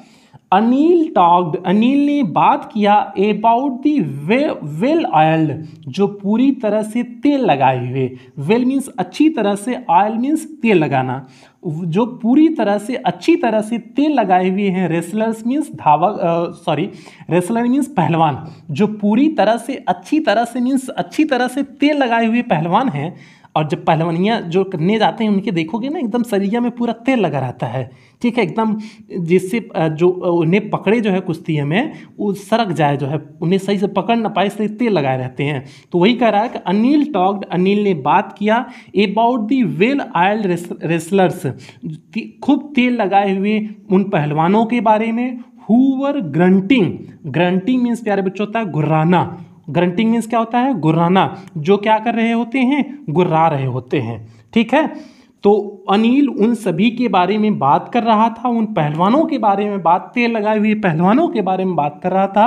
अनिल टॉक्ड अनिल ने बात किया about the way well oiled जो पूरी तरह से तेल लगाए हुए वेल मीन्स अच्छी तरह से ऑयल मीन्स तेल लगाना जो पूरी तरह से अच्छी तरह से तेल लगाए हुए हैं रेसलर्स मीन्स धावक सॉरी रेसलर मीन्स पहलवान जो पूरी तरह से अच्छी तरह से मीन्स अच्छी तरह से तेल लगाए हुए पहलवान हैं और जब पहलवानियाँ जो करने जाते हैं उनके देखोगे ना एकदम सरिया में पूरा तेल लगा रहता है ठीक है एकदम जिससे जो उन्हें पकड़े जो है कुश्ती में वो सरक जाए जो है उन्हें सही से पकड़ ना पाए इसलिए तेल लगाए रहते हैं तो वही कह रहा है कि अनिल टॉक्ड अनिल ने बात किया about the well oil wrestlers खूब तेल लगाए हुए उन पहलवानों के बारे में हुवर ग्रंटिंग ग्रंटिंग मीन्स प्यारे बच्चों होता है घुर्राना ग्रंटिंग मीन्स क्या होता है गुर्राना जो क्या कर रहे होते हैं गुर्रा रहे होते हैं ठीक है तो अनिल उन सभी के बारे में बात कर रहा था उन पहलवानों के बारे में बात तेल लगाए हुए पहलवानों के बारे में बात कर रहा था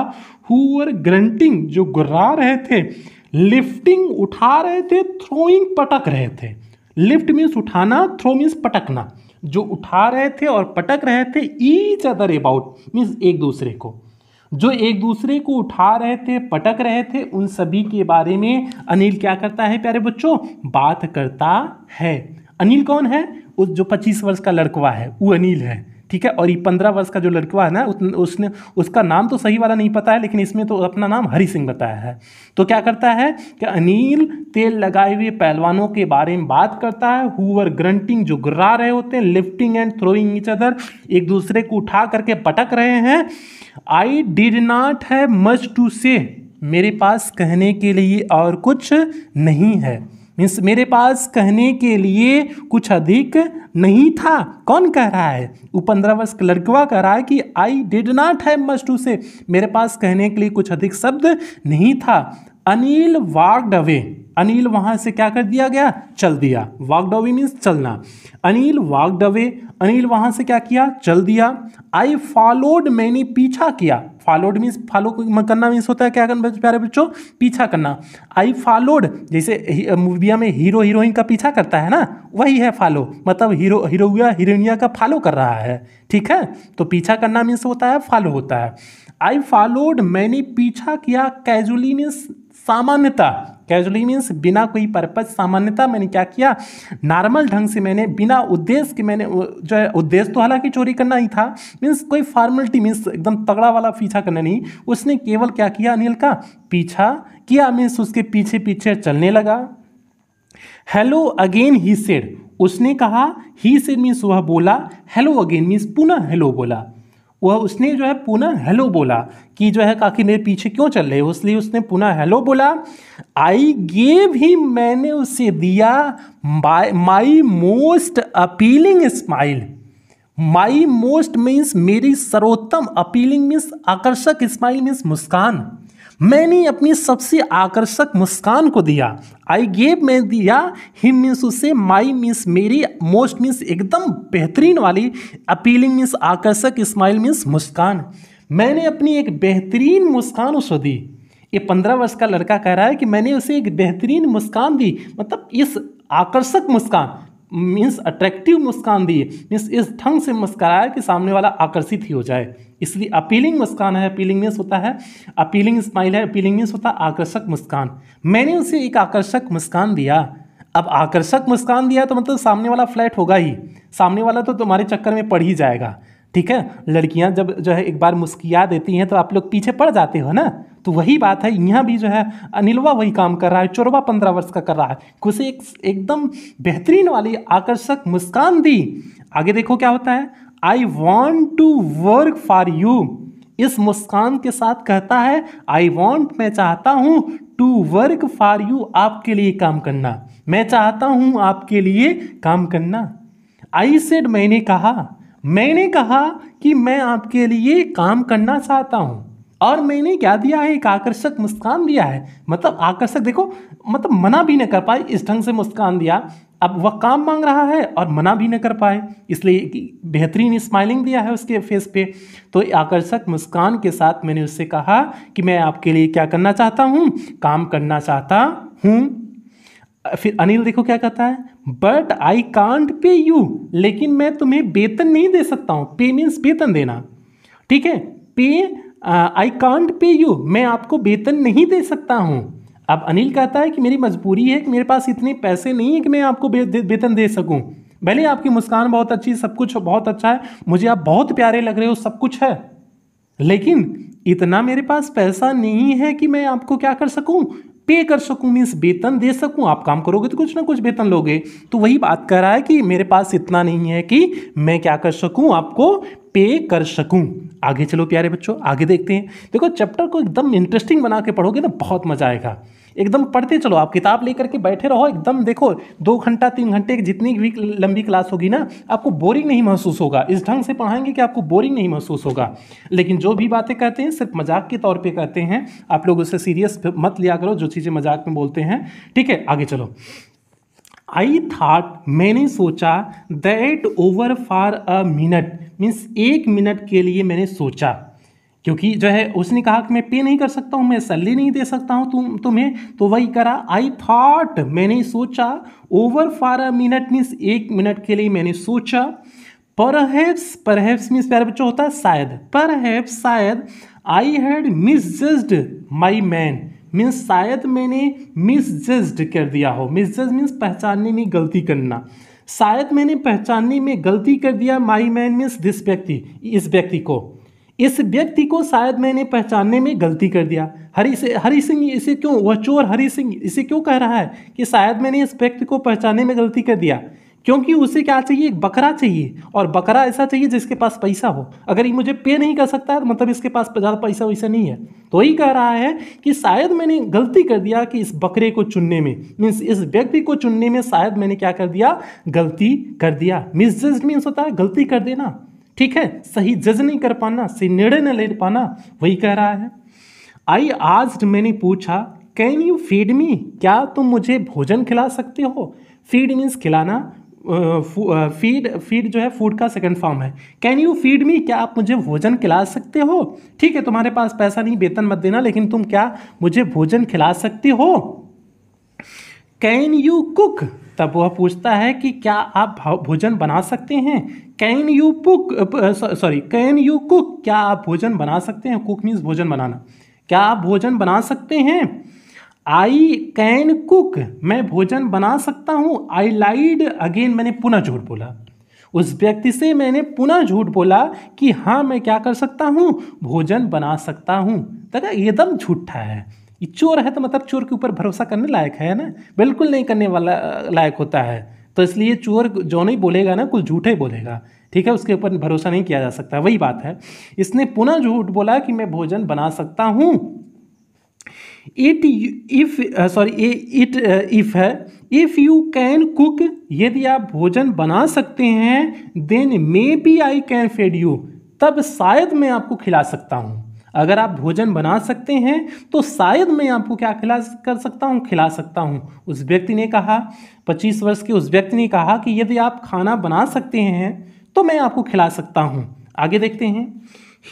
हुर ग्रंटिंग जो गुर्रा रहे थे लिफ्टिंग उठा रहे थे थ्रोइंग पटक रहे थे लिफ्ट मीन्स उठाना थ्रो मीन्स पटकना जो उठा रहे थे और पटक रहे थे ईच अदर अबाउट मीन्स एक दूसरे को जो एक दूसरे को उठा रहे थे पटक रहे थे उन सभी के बारे में अनिल क्या करता है प्यारे बच्चों बात करता है अनिल कौन है उस जो 25 वर्ष का लड़कवा है वो अनिल है ठीक है और ये पंद्रह वर्ष का जो लड़का है ना उसने उसका नाम तो सही वाला नहीं पता है लेकिन इसमें तो अपना नाम हरी सिंह बताया है तो क्या करता है कि अनिल तेल लगाए हुए पहलवानों के बारे में बात करता है आर ग्रंटिंग जो गुर्रा रहे होते हैं lifting and throwing each other एक दूसरे को उठा करके पटक रहे हैं I did not have much to say मेरे पास कहने के लिए और कुछ नहीं है मीन्स मेरे पास कहने के लिए कुछ अधिक नहीं था कौन कह रहा है वो पंद्रह वर्ष का लड़कवा कह रहा है कि I did not have much to say मेरे पास कहने के लिए कुछ अधिक शब्द नहीं था अनिल वार्ड अवे अनिल वहाँ से क्या कर दिया गया चल दिया वाकड अवे मीन्स चलना अनिल वाकड अवे अनिल वहाँ से क्या किया चल दिया आई फॉलोड मैंने पीछा किया फॉलोड मीन्स फॉलो करना मीन्स होता है क्या करना प्यारे बच्चों पीछा करना आई फॉलोड जैसे मूविया में हीरो हीरोइन का पीछा करता है ना वही है फॉलो मतलब हीरो हीरोया हीरोइनिया का फॉलो कर रहा है ठीक है तो पीछा करना मीन्स होता है फॉलो होता है आई फॉलोड मैंने पीछा किया कैजुअली मीन्स सामान्यता कैजुअली मीन्स बिना कोई पर्पज सामान्यता मैंने क्या किया नॉर्मल ढंग से मैंने बिना उद्देश्य के मैंने जो है उद्देश्य तो हालांकि चोरी करना ही था मीन्स कोई फॉर्मेलिटी मीन्स एकदम तगड़ा वाला पीछा करना नहीं उसने केवल क्या किया अनिल का पीछा किया मीन्स उसके पीछे पीछे चलने लगा हेलो अगेन ही सेड उसने कहा ही सेड मीन्स वह बोला हेलो अगेन मीन्स पुनः हेलो बोला वह उसने जो है पुनः हेलो बोला कि जो है काकी मेरे पीछे क्यों चल रहे हो इसलिए उसने पुनः हेलो बोला आई गेव ही मैंने उसे दिया my most appealing smile my most means मेरी सर्वोत्तम अपीलिंग मीन्स आकर्षक स्माइल मीन्स मुस्कान मैंने अपनी सबसे आकर्षक मुस्कान को दिया आई गेव मैं दिया हिम मीन्स उसे माई मीन्स मेरी मोस्ट मीन्स एकदम बेहतरीन वाली अपीलिंग मीन्स आकर्षक स्माइल मीन्स मुस्कान मैंने अपनी एक बेहतरीन मुस्कान उसको दी ये पंद्रह वर्ष का लड़का कह रहा है कि मैंने उसे एक बेहतरीन मुस्कान दी मतलब इस आकर्षक मुस्कान मीन्स अट्रैक्टिव मुस्कान दिए मीन्स इस ढंग से मुस्कराया कि सामने वाला आकर्षित ही हो जाए इसलिए अपीलिंग मुस्कान है अपीलिंग मीन्स होता है अपीलिंग स्माइल है अपीलिंग मीन्स होता है आकर्षक मुस्कान मैंने उसे एक आकर्षक मुस्कान दिया अब आकर्षक मुस्कान दिया तो मतलब सामने वाला फ्लैट होगा ही सामने वाला तो तुम्हारे चक्कर में पड़ ही जाएगा ठीक है लड़कियां जब जो है एक बार मुस्किया देती हैं तो आप लोग पीछे पड़ जाते हो ना तो वही बात है यहाँ भी जो है अनिलवा वही काम कर रहा है चोरवा पंद्रह वर्ष का कर रहा है उसे एक एकदम बेहतरीन वाली आकर्षक मुस्कान दी आगे देखो क्या होता है I want to work for you इस मुस्कान के साथ कहता है आई वॉन्ट मैं चाहता हूँ टू वर्क फॉर यू आपके लिए काम करना मैं चाहता हूँ आपके लिए काम करना आई सेड मैंने कहा मैंने कहा कि मैं आपके लिए काम करना चाहता हूँ और मैंने क्या दिया है एक आकर्षक मुस्कान दिया है मतलब आकर्षक देखो मतलब मना भी ना कर पाए इस ढंग से मुस्कान दिया अब वह काम मांग रहा है और मना भी ना कर पाए इसलिए बेहतरीन स्माइलिंग दिया है उसके फेस पे तो आकर्षक मुस्कान के साथ मैंने उससे कहा कि मैं आपके लिए क्या करना चाहता हूँ काम करना चाहता हूँ फिर अनिल देखो क्या कहता है but I can't pay you लेकिन मैं तुम्हें वेतन नहीं दे सकता हूँ पे मीन्स वेतन देना ठीक है पे आई कांट पे यू मैं आपको वेतन नहीं दे सकता हूँ अब अनिल कहता है कि मेरी मजबूरी है कि मेरे पास इतने पैसे नहीं है कि मैं आपको वेतन दे सकूँ भले आपकी मुस्कान बहुत अच्छी सब कुछ बहुत अच्छा है मुझे आप बहुत प्यारे लग रहे हो सब कुछ है लेकिन इतना मेरे पास पैसा नहीं है कि मैं आपको क्या कर सकूं पे कर सकूं मीन्स वेतन दे सकूं आप काम करोगे तो कुछ ना कुछ वेतन लोगे तो वही बात कर रहा है कि मेरे पास इतना नहीं है कि मैं क्या कर सकूं आपको पे कर सकूं आगे चलो प्यारे बच्चों आगे देखते हैं देखो चैप्टर को एकदम इंटरेस्टिंग बना के पढ़ोगे ना बहुत मजा आएगा एकदम पढ़ते चलो आप किताब लेकर के बैठे रहो एकदम देखो दो घंटा तीन घंटे की जितनी भी लंबी क्लास होगी ना आपको बोरिंग नहीं महसूस होगा इस ढंग से पढ़ाएंगे कि आपको बोरिंग नहीं महसूस होगा लेकिन जो भी बातें कहते हैं सिर्फ मजाक के तौर पर कहते हैं आप लोग उसे सीरियस मत लिया करो जो चीज़ें मजाक में बोलते हैं ठीक है आगे चलो आई थाट मैंने सोचा that over for a minute means एक मिनट के लिए मैंने सोचा क्योंकि जो है उसने कहा कि मैं पे नहीं कर सकता हूँ मैं सैलरी नहीं दे सकता हूँ तुम तुम्हें तो वही करा आई थॉट मैंने सोचा over for a minute means एक मिनट के लिए मैंने सोचा पर परहैप्स मीन्स प्यारे बच्चों होता है शायद परहैप्स शायद I had misjudged my man means शायद मैंने मिस जस्ड कर दिया हो मिस जस्ड मीन्स पहचानने में गलती करना शायद मैंने पहचानने में गलती कर दिया माई मैन मीन्स दिस व्यक्ति इस व्यक्ति को इस व्यक्ति को शायद मैंने पहचानने में गलती कर दिया हरी से हरी सिंह इसे क्यों वह चोर हरी सिंह इसे क्यों कह रहा है कि शायद मैंने इस व्यक्ति को पहचानने में गलती कर दिया क्योंकि उसे क्या चाहिए एक बकरा चाहिए और बकरा ऐसा चाहिए जिसके पास पैसा हो अगर ये मुझे पे नहीं कर सकता है तो मतलब इसके पास ज़्यादा पैसा वैसा नहीं है तो ही कह रहा है कि शायद मैंने गलती कर दिया कि इस बकरे को चुनने में मीन्स इस व्यक्ति को चुनने में शायद मैंने क्या कर दिया गलती कर दिया मिस मीन्स होता है गलती कर देना ठीक है सही जज नहीं कर पाना सही निर्णय न ले पाना वही कह रहा है आई आज मैंने पूछा कैन यू फीड मी क्या तुम मुझे भोजन खिला सकते हो फीड मीन्स खिलाना फीड uh, फीड जो है फूड का सेकंड फॉर्म है कैन यू फीड मी क्या आप मुझे भोजन खिला सकते हो ठीक है तुम्हारे पास पैसा नहीं वेतन मत देना लेकिन तुम क्या मुझे भोजन खिला सकते हो कैन यू कुक तब वह पूछता है कि क्या आप भोजन बना सकते हैं can you cook sorry can you cook क्या आप भोजन बना सकते हैं कुक मीन्स भोजन बनाना क्या आप भोजन बना सकते हैं आई कैन कुक मैं भोजन बना सकता हूँ आई लाइड अगेन मैंने पुनः झूठ बोला उस व्यक्ति से मैंने पुनः झूठ बोला कि हाँ मैं क्या कर सकता हूँ भोजन बना सकता हूँ तथा एकदम झूठा है ये चोर है तो मतलब चोर के ऊपर भरोसा करने लायक है ना बिल्कुल नहीं करने वाला लायक होता है तो इसलिए चोर जो नहीं बोलेगा ना कुछ झूठे बोलेगा ठीक है उसके ऊपर भरोसा नहीं किया जा सकता वही बात है इसने पुनः झूठ बोला कि मैं भोजन बना सकता हूँ it if sorry it if है इफ़ यू कैन कुक यदि आप भोजन बना सकते हैं then maybe I can fed you तब शायद मैं आपको खिला सकता हूँ अगर आप भोजन बना सकते हैं तो शायद मैं आपको क्या खिला कर सकता हूँ खिला सकता हूँ उस व्यक्ति ने कहा पच्चीस वर्ष के उस व्यक्ति ने कहा कि यदि आप खाना बना सकते हैं तो मैं आपको खिला सकता हूँ आगे देखते हैं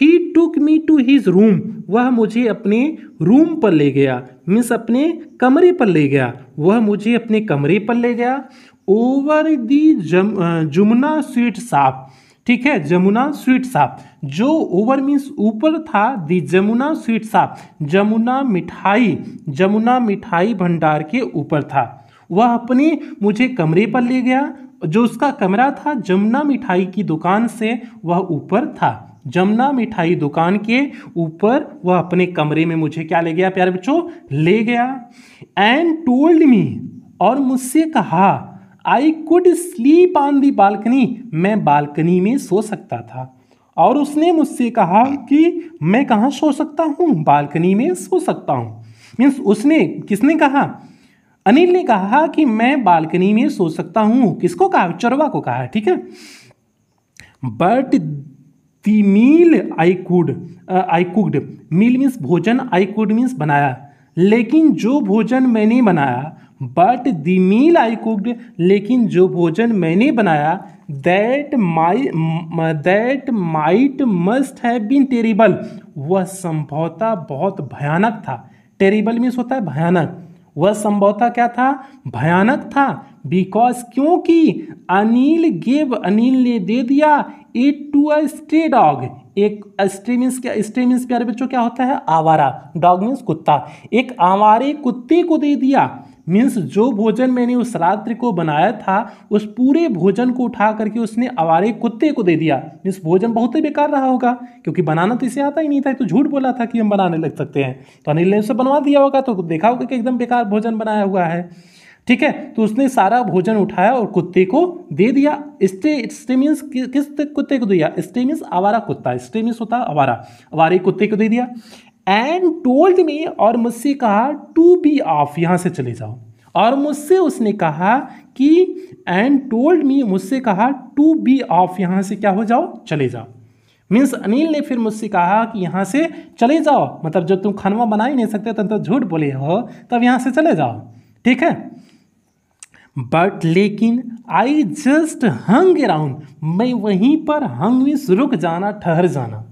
he took me to his room वह मुझे अपने रूम पर ले गया मीन्स अपने कमरे पर ले गया वह मुझे अपने कमरे पर ले गया ओवर दी जम जुमना स्वीट साफ ठीक है जमुना स्वीट शॉप जो ओवर मीन्स ऊपर था the Jamuna sweet shop Jamuna मिठाई जमुना मिठाई भंडार के ऊपर था वह अपने मुझे कमरे पर ले गया जो उसका कमरा था जमुना मिठाई की दुकान से वह ऊपर था जमुना मिठाई दुकान के ऊपर वह अपने कमरे में मुझे क्या ले गया प्यारे बच्चों ले गया एंड टोल्ड मी और मुझसे कहा I could sleep on the balcony मैं बालकनी में सो सकता था और उसने मुझसे कहा कि मैं कहाँ सो सकता हूँ बालकनी में सो सकता हूँ मीन्स उसने किसने कहा अनिल ने कहा कि मैं बालकनी में सो सकता हूँ किसको कहा चरवा को कहा ठीक है but the meal I could I could meal means भोजन आई कुड मीन्स बनाया लेकिन जो भोजन मैंने बनाया but the meal I cooked लेकिन जो भोजन मैंने बनाया that my that might must have been terrible वह संभवता बहुत भयानक था टेरिबल मीन्स होता है भयानक वह संभवता क्या था भयानक था बिकॉज क्योंकि अनिल गेव अनिल ने दे दिया it to a stray dog एक स्टे मीन्स क्या स्टे मीन्स प्यारे बच्चों क्या होता है आवारा डॉग मीन्स कुत्ता एक आवारे कुत्ते को दे दिया मीन्स जो भोजन मैंने उस रात्रि को बनाया था उस पूरे भोजन को उठा करके उसने आवारे कुत्ते को दे दिया मीन्स भोजन बहुत ही बेकार रहा होगा क्योंकि बनाना तो इसे आता ही नहीं था तो झूठ बोला था कि हम बनाने लग सकते हैं तो अनिल ने उसे बनवा दिया होगा तो देखा होगा कि एकदम बेकार भोजन बनाया हुआ है ठीक है तो उसने सारा भोजन उठाया और कुत्ते को दे दिया स्टे स्टेमिन किस कुत्ते को दिया स्टेमिन आवारा कुत्ता स्टेमिन होता आवारा आवारे कुत्ते को दे दिया एंड टोल्ड मी और मुझसे कहा टू बी ऑफ यहाँ से चले जाओ और मुझसे उसने कहा कि एंड टोल्ड मी मुझसे कहा टू बी ऑफ यहाँ से क्या हो जाओ चले जाओ मीन्स अनिल ने फिर मुझसे कहा कि यहाँ से चले जाओ मतलब जब तुम खानवा बना ही नहीं सकते तब तो झूठ बोले हो तब यहाँ से चले जाओ ठीक है बट लेकिन आई जस्ट हंग अराउंड मैं वहीं पर हंग मीन्स रुक जाना ठहर जाना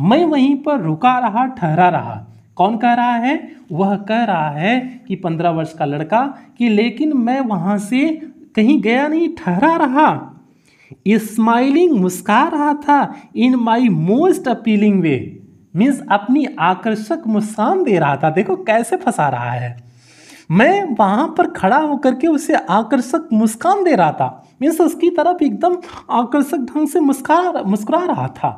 मैं वहीं पर रुका रहा ठहरा रहा कौन कह रहा है वह कह रहा है कि पंद्रह वर्ष का लड़का कि लेकिन मैं वहाँ से कहीं गया नहीं ठहरा रहा स्माइलिंग मुस्का रहा था in my most appealing way means अपनी आकर्षक मुस्कान दे रहा था देखो कैसे फंसा रहा है मैं वहाँ पर खड़ा होकर के उसे आकर्षक मुस्कान दे रहा था मीन्स उसकी तरफ एकदम आकर्षक ढंग से मुस्का मुस्कुरा रहा था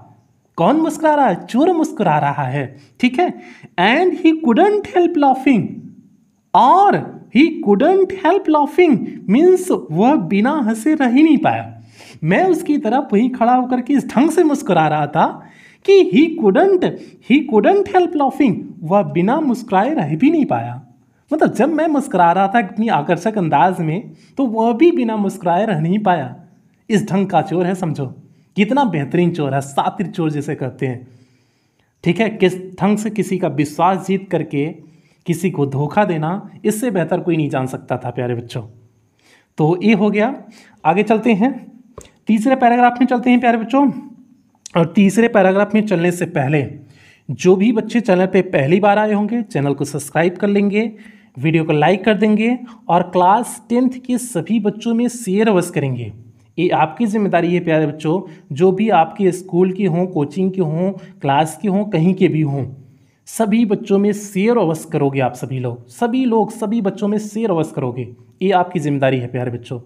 कौन मुस्कुरा रहा है चोर मुस्कुरा रहा है ठीक है and he couldn't help laughing और he couldn't help laughing means वह बिना हंसे रह ही नहीं पाया मैं उसकी तरफ वहीं खड़ा होकर के इस ढंग से मुस्कुरा रहा था कि he couldn't he couldn't help laughing वह बिना मुस्कुराए रह भी नहीं पाया मतलब जब मैं मुस्कुरा रहा था अपनी आकर्षक अंदाज में तो वह भी बिना मुस्कुराए रह नहीं पाया इस ढंग का चोर है समझो कितना बेहतरीन चोर है सातिर चोर जैसे कहते हैं ठीक है किस ढंग से किसी का विश्वास जीत करके किसी को धोखा देना इससे बेहतर कोई नहीं जान सकता था प्यारे बच्चों तो ये हो गया आगे चलते हैं तीसरे पैराग्राफ में चलते हैं प्यारे बच्चों और तीसरे पैराग्राफ में चलने से पहले जो भी बच्चे चैनल पे पहली बार आए होंगे चैनल को सब्सक्राइब कर लेंगे वीडियो को लाइक कर देंगे और क्लास टेंथ के सभी बच्चों में शेयर अवश्य करेंगे ये आपकी जिम्मेदारी है प्यारे बच्चों जो भी आपके स्कूल के हों कोचिंग के हों क्लास के हों कहीं के भी हों सभी बच्चों में शेयर अवश्य करोगे आप सभी लोग सभी लोग सभी बच्चों में शेयर अवश्य करोगे ये आपकी जिम्मेदारी है प्यारे बच्चों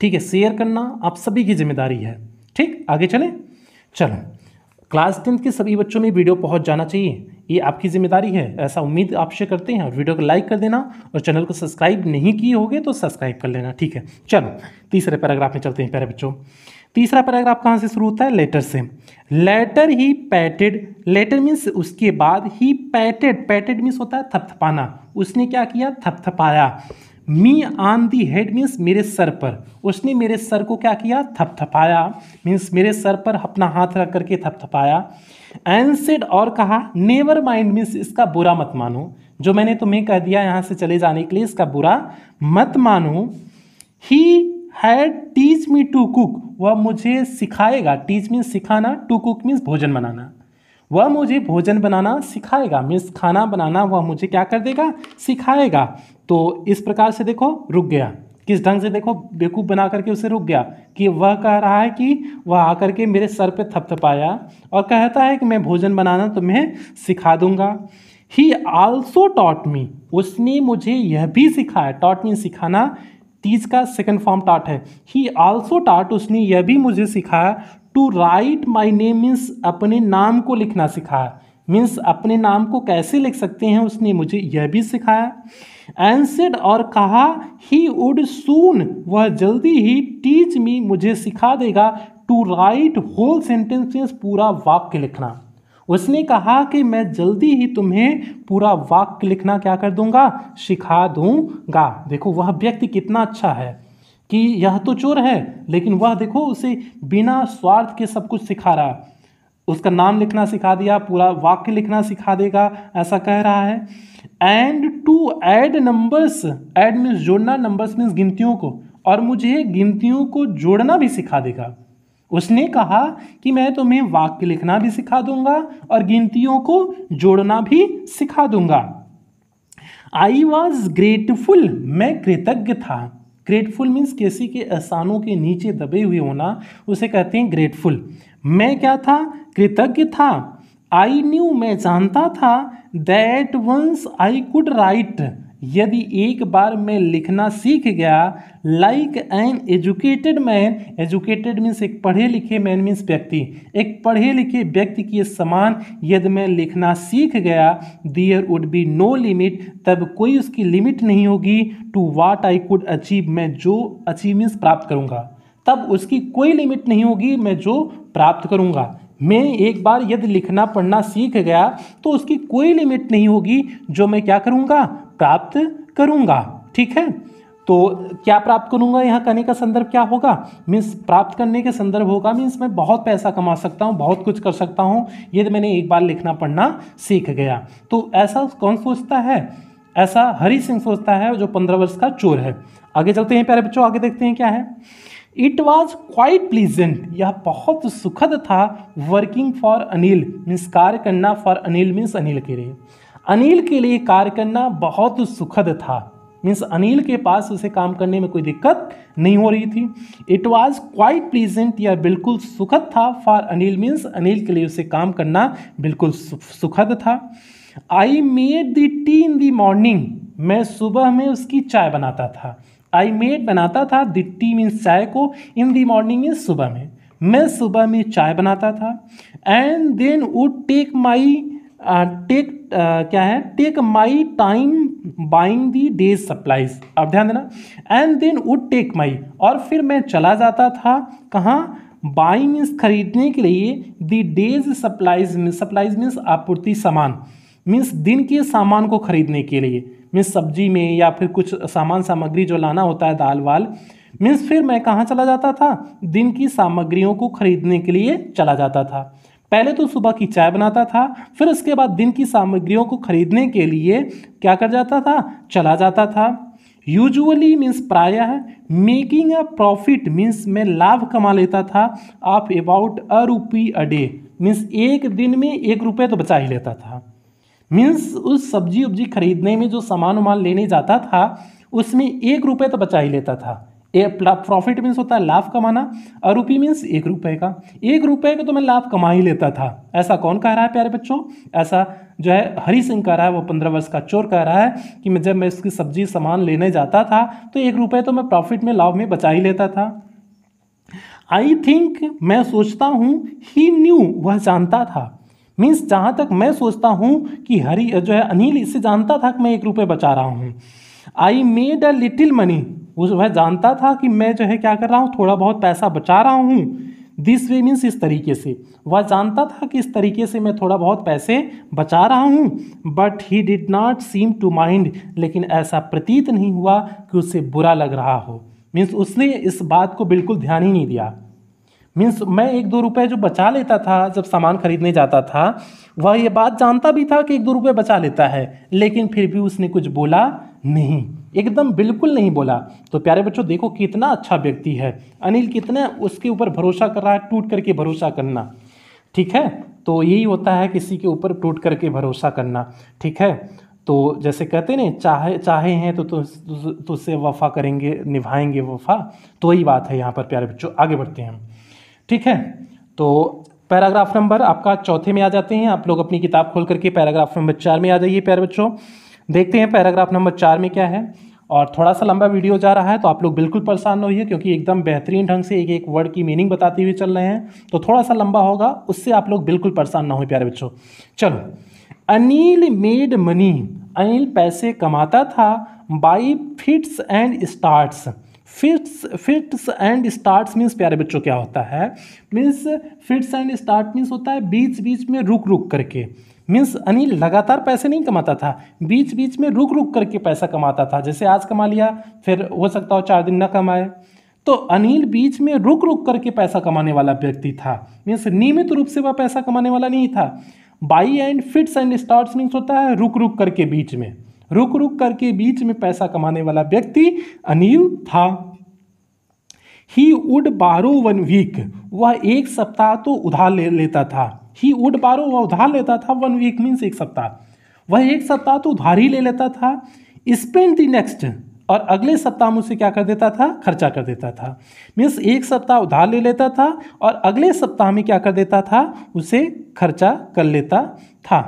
ठीक है शेयर करना आप सभी की जिम्मेदारी है ठीक आगे चलें चलो क्लास टेंथ के सभी बच्चों में वीडियो पहुंच जाना चाहिए ये आपकी जिम्मेदारी है ऐसा उम्मीद आपसे करते हैं और वीडियो को लाइक कर देना और चैनल को सब्सक्राइब नहीं किए होगे तो सब्सक्राइब कर लेना ठीक है चलो तीसरे पैराग्राफ में चलते हैं प्यारे बच्चों तीसरा पैराग्राफ कहाँ से शुरू होता है लेटर से later he patted later means उसके बाद ही पैटेड पैटेड मीन्स होता है थपथपाना उसने क्या किया थपथपाया me on the head means मेरे सर पर उसने मेरे सर को क्या किया थपथपाया मीन्स मेरे सर पर अपना हाथ रख करके थपथपाया एनसेड और कहा नेवर माइंड मीन्स इसका बुरा मत मानो जो मैंने तुम्हें कह दिया यहाँ से चले जाने के लिए इसका बुरा मत मानो he had teach me to cook वह मुझे सिखाएगा टीच मीन्स सिखाना टू कुक मीन्स भोजन बनाना वह मुझे भोजन बनाना सिखाएगा मीन्स खाना बनाना वह मुझे क्या कर देगा सिखाएगा तो इस प्रकार से देखो रुक गया किस ढंग से देखो बेवकूफ़ बना करके उसे रुक गया कि वह कह रहा है कि वह आकर के मेरे सर पे थपथपाया और कहता है कि मैं भोजन बनाना तुम्हें सिखा दूंगा ही आल्सो टॉट मी उसने मुझे यह भी सिखाया टॉट मी सिखाना तीज का सेकेंड फॉर्म टाट है ही आल्सो टाट उसने यह भी मुझे सिखाया to write my name means अपने नाम को लिखना सिखाया मीन्स अपने नाम को कैसे लिख सकते हैं उसने मुझे यह भी सिखाया एंसेड और कहा ही वुड सून वह जल्दी ही टीच मी मुझे सिखा देगा टू राइट होल सेंटेंसेस पूरा वाक्य लिखना उसने कहा कि मैं जल्दी ही तुम्हें पूरा वाक्य लिखना क्या कर दूंगा सिखा दूंगा देखो वह व्यक्ति कितना अच्छा है कि यह तो चोर है लेकिन वह देखो उसे बिना स्वार्थ के सब कुछ सिखा रहा उसका नाम लिखना सिखा दिया पूरा वाक्य लिखना सिखा देगा ऐसा कह रहा है and to add numbers add means जोड़ना नंबर्स मीन्स गिनतियों को और मुझे गिनतियों को जोड़ना भी सिखा देगा उसने कहा कि मैं तुम्हें वाक्य लिखना भी सिखा दूंगा और गिनतियों को जोड़ना भी सिखा दूंगा आई वॉज ग्रेटफुल मैं कृतज्ञ था ग्रेटफुल मीन्स किसी के एहसानों के नीचे दबे हुए होना उसे कहते हैं ग्रेटफुल मैं क्या था कृतज्ञ था आई न्यू मैं जानता था that once I could write यदि एक बार मैं लिखना सीख गया like an educated man educated means एक पढ़े लिखे मैन मीन्स व्यक्ति एक पढ़े लिखे व्यक्ति के समान यदि मैं लिखना सीख गया there would be no limit तब कोई उसकी लिमिट नहीं होगी to what I could achieve मैं जो अचीव मीन्स प्राप्त करूँगा तब उसकी कोई लिमिट नहीं होगी मैं जो प्राप्त करूँगा मैं एक बार यदि लिखना पढ़ना सीख गया तो उसकी कोई लिमिट नहीं होगी जो मैं क्या करूँगा प्राप्त करूँगा ठीक है तो क्या प्राप्त करूंगा यहाँ कहने का संदर्भ क्या होगा मीन्स प्राप्त करने के संदर्भ होगा मीन्स मैं बहुत पैसा कमा सकता हूँ बहुत कुछ कर सकता हूँ यदि मैंने एक बार लिखना पढ़ना सीख गया तो ऐसा कौन सोचता है ऐसा हरी सिंह सोचता है जो पंद्रह वर्ष का चोर है आगे चलते हैं प्यारे बच्चों आगे देखते हैं क्या है इट वॉज क्वाइट प्लीजेंट यह बहुत सुखद था वर्किंग फॉर अनिल मीन्स कार्य करना फॉर अनिल मीन्स अनिल के लिए अनिल के लिए कार्य करना बहुत सुखद था मीन्स अनिल के पास उसे काम करने में कोई दिक्कत नहीं हो रही थी इट वॉज क्वाइट प्लीजेंट यह बिल्कुल सुखद था फॉर अनिल मीन्स अनिल के लिए उसे काम करना बिल्कुल सुखद था I made the tea in the morning मैं सुबह में उसकी चाय बनाता था आई मेड बनाता था दिट्टी मीन्स चाय को इन दी मॉर्निंग मीन्स सुबह में मैं सुबह में चाय बनाता था and then would take my take क्या है take my time buying the day's supplies अब ध्यान देना and then would take my और फिर मैं चला जाता था कहाँ बाइंग मीन्स खरीदने के लिए the day's supplies supplies means आपूर्ति सामान मीन्स दिन के सामान को खरीदने के लिए मीन्स सब्जी में या फिर कुछ सामान सामग्री जो लाना होता है दाल वाल मीन्स फिर मैं कहाँ चला जाता था दिन की सामग्रियों को खरीदने के लिए चला जाता था पहले तो सुबह की चाय बनाता था फिर उसके बाद दिन की सामग्रियों को खरीदने के लिए क्या कर जाता था चला जाता था यूजुअली मीन्स प्रायः मेकिंग अ प्रॉफिट मीन्स मैं लाभ कमा लेता था of about a rupee a day means एक दिन में एक रुपये तो बचा ही लेता था मीन्स उस सब्जी उब्जी खरीदने में जो सामान उमान लेने जाता था उसमें एक रुपये तो बचा ही लेता था ए प्रॉफिट मीन्स होता है लाभ कमाना और रुपी मीन्स एक रुपये का एक रुपये का तो मैं लाभ कमा ही लेता था ऐसा कौन कह रहा है प्यारे बच्चों ऐसा जो है हरी सिंह कह रहा है वो पंद्रह वर्ष का चोर कह रहा है कि मैं जब मैं उसकी सब्जी सामान लेने जाता था तो एक रुपये तो मैं प्रॉफिट में लाभ में बचा ही लेता था आई थिंक मैं सोचता हूँ ही न्यू वह जानता था मीन्स जहाँ तक मैं सोचता हूँ कि हरी जो है अनिल इससे जानता था कि मैं एक रुपये बचा रहा हूँ I made a little money वो वह जानता था कि मैं जो है क्या कर रहा हूँ थोड़ा बहुत पैसा बचा रहा हूँ दिस वे मीन्स इस तरीके से वह जानता था कि इस तरीके से मैं थोड़ा बहुत पैसे बचा रहा हूँ but he did not seem to mind लेकिन ऐसा प्रतीत नहीं हुआ कि उसे बुरा लग रहा हो मीन्स उसने इस बात को बिल्कुल ध्यान ही नहीं दिया मीन्स मैं एक दो रुपए जो बचा लेता था जब सामान खरीदने जाता था वह ये बात जानता भी था कि एक दो रुपए बचा लेता है लेकिन फिर भी उसने कुछ बोला नहीं एकदम बिल्कुल नहीं बोला तो प्यारे बच्चों देखो कितना अच्छा व्यक्ति है अनिल कितना उसके ऊपर भरोसा कर रहा है टूट करके भरोसा करना ठीक है तो यही होता है किसी के ऊपर टूट करके भरोसा करना ठीक है तो जैसे कहते ना चाहे चाहे हैं तो तुझसे वफ़ा करेंगे निभाएंगे वफ़ा तो यही बात है यहाँ पर प्यारे बच्चों आगे बढ़ते हैं हम ठीक है तो पैराग्राफ नंबर आपका चौथे में आ जाते हैं आप लोग अपनी किताब खोल करके पैराग्राफ नंबर चार में आ जाइए प्यारे बच्चों देखते हैं पैराग्राफ नंबर चार में क्या है और थोड़ा सा लंबा वीडियो जा रहा है तो आप लोग बिल्कुल परेशान न होइए क्योंकि एकदम बेहतरीन ढंग से एक एक वर्ड की मीनिंग बताते हुए चल रहे हैं तो थोड़ा सा लंबा होगा उससे आप लोग बिल्कुल परेशान ना हो प्यारे बच्चों चलो अनिल मेड मनी अनिल पैसे कमाता था by fits and starts fits fits and starts means प्यारे बच्चों क्या होता है means fits and start means होता है बीच बीच में रुक रुक करके मीन्स अनिल लगातार पैसे नहीं कमाता था बीच बीच में रुक रुक करके पैसा कमाता था जैसे आज कमा लिया फिर हो सकता हो चार दिन ना कमाए तो अनिल बीच में रुक रुक करके पैसा कमाने वाला व्यक्ति था मीन्स नियमित रूप से वह पैसा कमाने वाला नहीं था by and fits and start means होता है रुक रुक करके बीच में रुक रुक करके बीच में पैसा कमाने वाला व्यक्ति अनिल था he would borrow one week वह एक सप्ताह तो उधार ले लेता था ही वुड बारो वह उधार लेता था वन वीक मीन्स एक सप्ताह वह एक सप्ताह तो उधार ही ले लेता था स्पेंड दी नेक्स्ट और अगले सप्ताह मुझसे क्या कर देता था खर्चा कर देता था मीन्स एक सप्ताह उधार ले लेता था और अगले सप्ताह में क्या कर देता था उसे खर्चा कर लेता था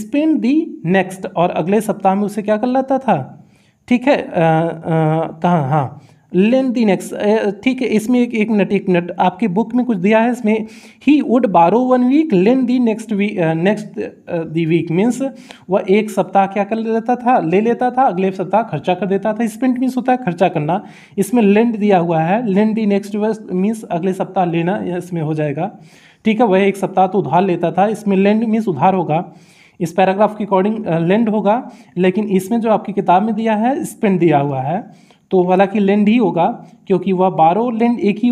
स्पेन दी नेक्स्ट और अगले सप्ताह में उसे क्या कर लाता था ठीक है कहाँ हाँ लेन दी नेक्स्ट ठीक है इसमें एक एक मिनट एक मिनट आपकी बुक में कुछ दिया है इसमें he would borrow one week lend the next week next the week means वह एक सप्ताह क्या कर लेता था ले लेता था अगले सप्ताह खर्चा कर देता था स्पेंट मीन्स होता है खर्चा करना इसमें लेंड दिया हुआ है लेंड दी नेक्स्ट मीन्स अगले सप्ताह लेना इसमें हो जाएगा ठीक है वह एक सप्ताह तो उधार लेता था इसमें लेंड मीन्स उधार होगा इस पैराग्राफ के अकॉर्डिंग लेंड होगा लेकिन इसमें जो आपकी किताब में दिया है स्पेंड दिया हुआ है तो हालांकि लेंड ही होगा क्योंकि वह बारो लेंड एक ही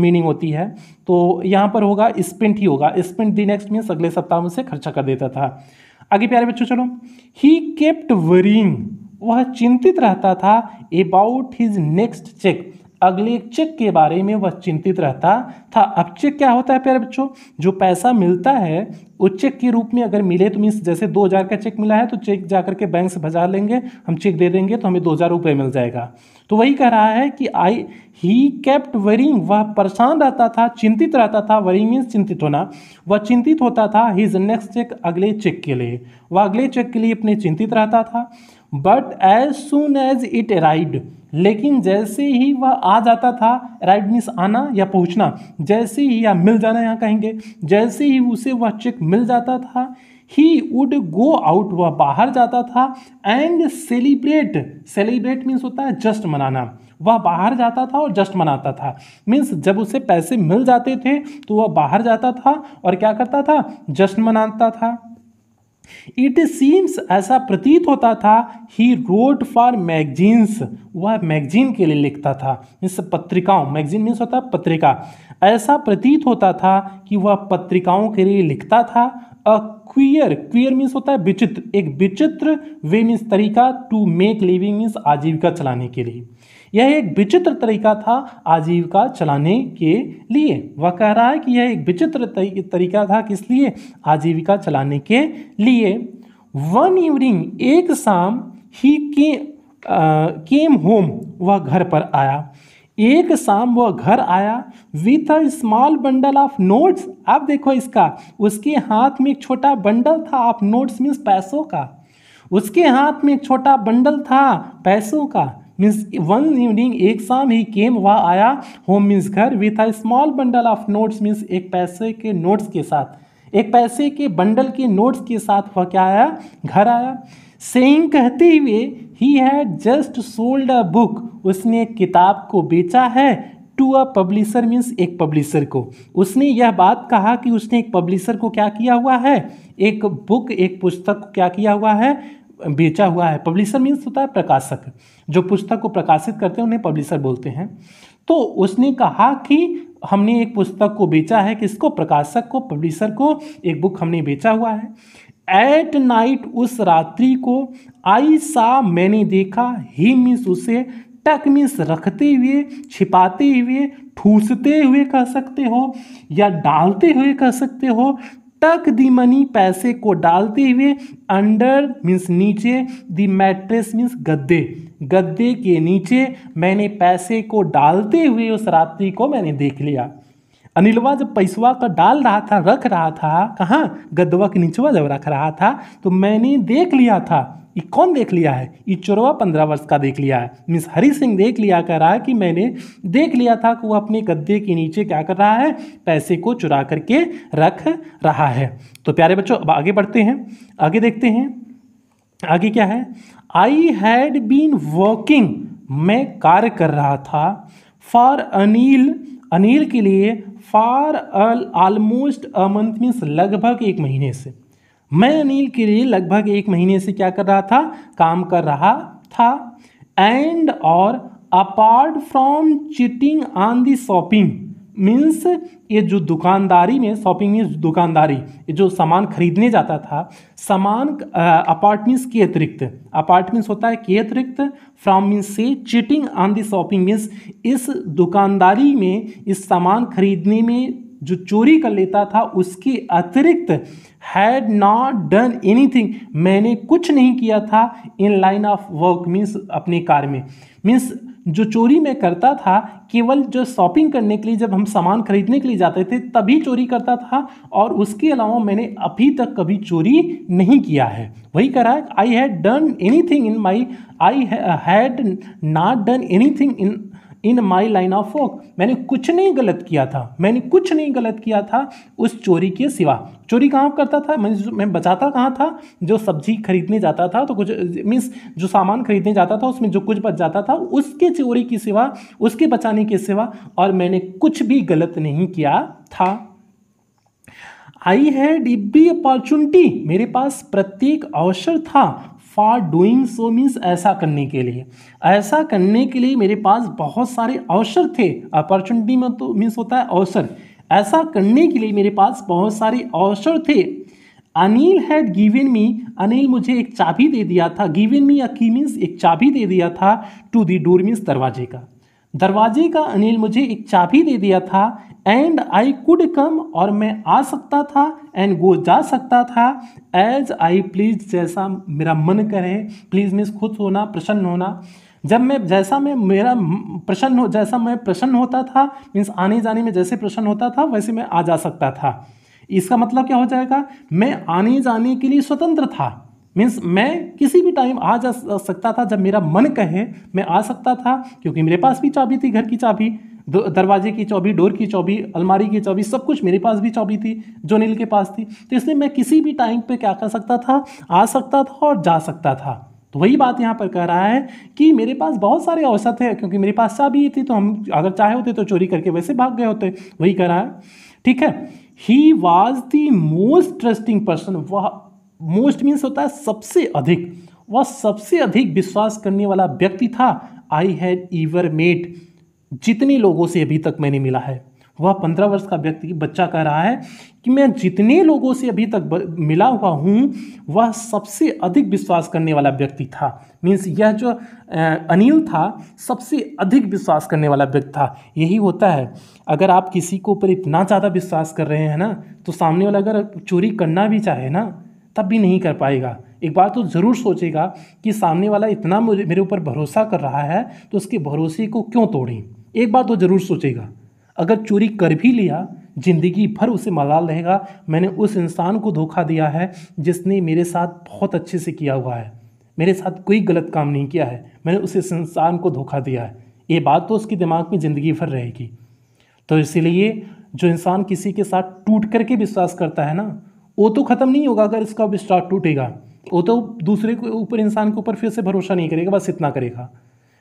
मीनिंग होती है तो यहाँ पर होगा स्पेंट ही होगा स्पेंट दी नेक्स्ट मीन्स अगले सप्ताह में से खर्चा कर देता था आगे प्यारे बच्चों चलो ही केप्ट वरिंग वह चिंतित रहता था अबाउट हिज नेक्स्ट चेक अगले चेक के बारे में वह चिंतित रहता था अब चेक क्या होता है प्यारे बच्चों जो पैसा मिलता है वो चेक के रूप में अगर मिले तो मीन्स जैसे दो हज़ार का चेक मिला है तो चेक जा करके बैंक से भजा लेंगे हम चेक दे देंगे तो हमें दो हज़ार रुपये मिल जाएगा तो वही कह रहा है कि आई ही कैप्ट वरिंग वह परेशान रहता था चिंतित रहता था वरिंग मीन्स चिंतित होना वह चिंतित होता था हिज नेक्स्ट चेक अगले चेक के लिए वह अगले चेक के लिए अपने चिंतित रहता था but as soon as it arrived लेकिन जैसे ही वह आ जाता था राइट मीन्स आना या पहुंचना जैसे ही या मिल जाना यहाँ कहेंगे जैसे ही उसे वह चेक मिल जाता था ही वुड गो आउट वह बाहर जाता था एंड सेलिब्रेट सेलिब्रेट मीन्स होता है जस्ट मनाना वह बाहर जाता था और जस्ट मनाता था मीन्स जब उसे पैसे मिल जाते थे तो वह बाहर जाता था और क्या करता था जश्न मनाता था इट सीम्स ऐसा प्रतीत होता था ही रोड फॉर मैगजीन्स वह मैगजीन के लिए लिखता था मीन्स पत्रिकाओं मैगजीन मीन्स होता है पत्रिका ऐसा प्रतीत होता था कि वह पत्रिकाओं के लिए लिखता था अ क्वियर क्वियर मीन्स होता है विचित्र एक विचित्र वे मीन्स तरीका टू मेक लिविंग मीन्स आजीविका चलाने के लिए यह एक विचित्र तरीका था आजीविका चलाने के लिए वह कह रहा है कि यह एक विचित्र तरीका था किस लिए आजीविका चलाने के लिए वन इवनिंग एक शाम ही के केम होम वह घर पर आया एक शाम वह घर आया with a small bundle of notes आप देखो इसका उसके हाथ में एक छोटा बंडल था ऑफ नोट्स मीन्स पैसों का उसके हाथ में एक छोटा बंडल था पैसों का मीन्स वन इवनिंग एक शाम ही केम वह आया होम मीन्स घर with a small bundle of notes means एक पैसे के नोट्स के साथ एक पैसे के बंडल के नोट्स के साथ वह क्या आया घर आया सेइंग कहते हुए he had just sold a book उसने किताब को बेचा है टू अ पब्लिशर मीन्स एक पब्लिशर को उसने यह बात कहा कि उसने एक पब्लिशर को क्या किया हुआ है एक बुक एक पुस्तक को क्या किया हुआ है बेचा हुआ है पब्लिशर मीन्स होता है प्रकाशक जो पुस्तक को प्रकाशित करते हैं उन्हें पब्लिशर बोलते हैं तो उसने कहा कि हमने एक पुस्तक को बेचा है किसको प्रकाशक को पब्लिशर को एक बुक हमने बेचा हुआ है एट नाइट उस रात्रि को आई सा मैंने देखा ही मीन्स उसे टक मीन्स रखते हुए छिपाते हुए ठूसते हुए कह सकते हो या डालते हुए कह सकते हो तक दी मनी पैसे को डालते हुए अंडर मीन्स नीचे दी मैट्रेस मीन्स गद्दे गद्दे के नीचे मैंने पैसे को डालते हुए उस रात्रि को मैंने देख लिया अनिलवा जब पैसवा का डाल रहा था रख रहा था कहाँ गद्दवा के नीचवा जब रख रहा था तो मैंने देख लिया था ये कौन देख लिया है ये चोरवा पंद्रह वर्ष का देख लिया है मिस हरी सिंह देख लिया कर रहा है कि मैंने देख लिया था कि वो अपने गद्दे के नीचे क्या कर रहा है पैसे को चुरा करके रख रहा है तो प्यारे बच्चों अब आगे बढ़ते हैं आगे देखते हैं आगे क्या है आई हैड बीन वर्किंग मैं कार्य कर रहा था फॉर अनिल अनिल के लिए for almost a month means लगभग एक महीने से मैं अनिल के लिए लगभग एक महीने से क्या कर रहा था काम कर रहा था एंड और apart from cheating on the shopping means ये जो दुकानदारी में शॉपिंग में दुकानदारी ये जो सामान खरीदने जाता था सामान अपार्टमेंट्स के अतिरिक्त अपार्टमेंट्स होता है के अतिरिक्त फ्रॉम मीन्स से cheating on the shopping means इस दुकानदारी में इस सामान खरीदने में जो चोरी कर लेता था उसके अतिरिक्त हैड नॉट डन एनीथिंग मैंने कुछ नहीं किया था in line of work means अपने कार में मीन्स जो चोरी मैं करता था केवल जो शॉपिंग करने के लिए जब हम सामान खरीदने के लिए जाते थे तभी चोरी करता था और उसके अलावा मैंने अभी तक कभी चोरी नहीं किया है वही कह रहा है I had done anything in my I had not done anything in in my line of work मैंने कुछ नहीं गलत किया था मैंने कुछ नहीं गलत किया था उस चोरी के सिवा चोरी कहाँ करता था मैं मैं बचाता कहाँ था जो सब्जी खरीदने जाता था तो कुछ मीन्स जो सामान खरीदने जाता था उसमें जो कुछ बच जाता था उसके चोरी के सिवा उसके बचाने के सिवा और मैंने कुछ भी गलत नहीं किया था आई हैड एवरी अपॉर्चुनिटी मेरे पास प्रत्येक अवसर था फॉर डूइंग सो मीन्स ऐसा करने के लिए ऐसा करने के लिए मेरे पास बहुत सारे अवसर थे अपॉर्चुनिटी में तो मीन्स होता है अवसर ऐसा करने के लिए मेरे पास बहुत सारे अवसर थे Anil had given me Anil मुझे एक चाबी दे दिया था गिवन मी या की मीन्स एक चाबी दे दिया था टू दी डोर मीन्स दरवाजे का दरवाजे का अनिल मुझे एक चाबी दे दिया था एंड आई कुड कम और मैं आ सकता था एंड वो जा सकता था एज आई प्लीज जैसा मेरा मन करे प्लीज मीन्स खुश होना प्रसन्न होना जब मैं जैसा मैं मेरा प्रसन्न हो जैसा मैं प्रसन्न होता था मीन्स आने जाने में जैसे प्रसन्न होता था वैसे मैं आ जा सकता था इसका मतलब क्या हो जाएगा मैं आने जाने के लिए स्वतंत्र था मीन्स मैं किसी भी टाइम आ जा सकता था जब मेरा मन कहे मैं आ सकता था क्योंकि मेरे पास भी चाबी थी घर की चाबी दरवाजे की चौबी डोर की चौबी अलमारी की चौबी सब कुछ मेरे पास भी चौबी थी जो नील के पास थी तो इसलिए मैं किसी भी टाइम पे क्या कर सकता था आ सकता था और जा सकता था तो वही बात यहाँ पर कह रहा है कि मेरे पास बहुत सारे अवसर थे क्योंकि मेरे पास चाबी थी तो हम अगर चाहे होते तो चोरी करके वैसे भाग गए होते वही कह रहा है ठीक है he was the most trusting person वह मोस्ट मीन्स होता है सबसे अधिक वह सबसे अधिक विश्वास करने वाला व्यक्ति था आई हैड ईवर मेड जितने लोगों से अभी तक मैंने मिला है वह पंद्रह वर्ष का व्यक्ति बच्चा कह रहा है कि मैं जितने लोगों से अभी तक मिला हुआ हूँ वह सबसे अधिक विश्वास करने वाला व्यक्ति था मीन्स यह जो अनिल था सबसे अधिक विश्वास करने वाला व्यक्ति था यही होता है अगर आप किसी के ऊपर इतना ज़्यादा विश्वास कर रहे हैं ना तो सामने वाला अगर चोरी करना भी चाहे ना तब भी नहीं कर पाएगा एक बार तो ज़रूर सोचेगा कि सामने वाला इतना मुझे मेरे ऊपर भरोसा कर रहा है तो उसके भरोसे को क्यों तोड़ें एक बार तो ज़रूर सोचेगा अगर चोरी कर भी लिया ज़िंदगी भर उसे मलाल रहेगा मैंने उस इंसान को धोखा दिया है जिसने मेरे साथ बहुत अच्छे से किया हुआ है मेरे साथ कोई गलत काम नहीं किया है मैंने उस इंसान को धोखा दिया है ये बात तो उसके दिमाग में ज़िंदगी भर रहेगी तो इसीलिए जो इंसान किसी के साथ टूट करके विश्वास करता है ना वो तो ख़त्म नहीं होगा अगर इसका विश्वास टूटेगा वो तो दूसरे के ऊपर इंसान के ऊपर फिर से भरोसा नहीं करेगा बस इतना करेगा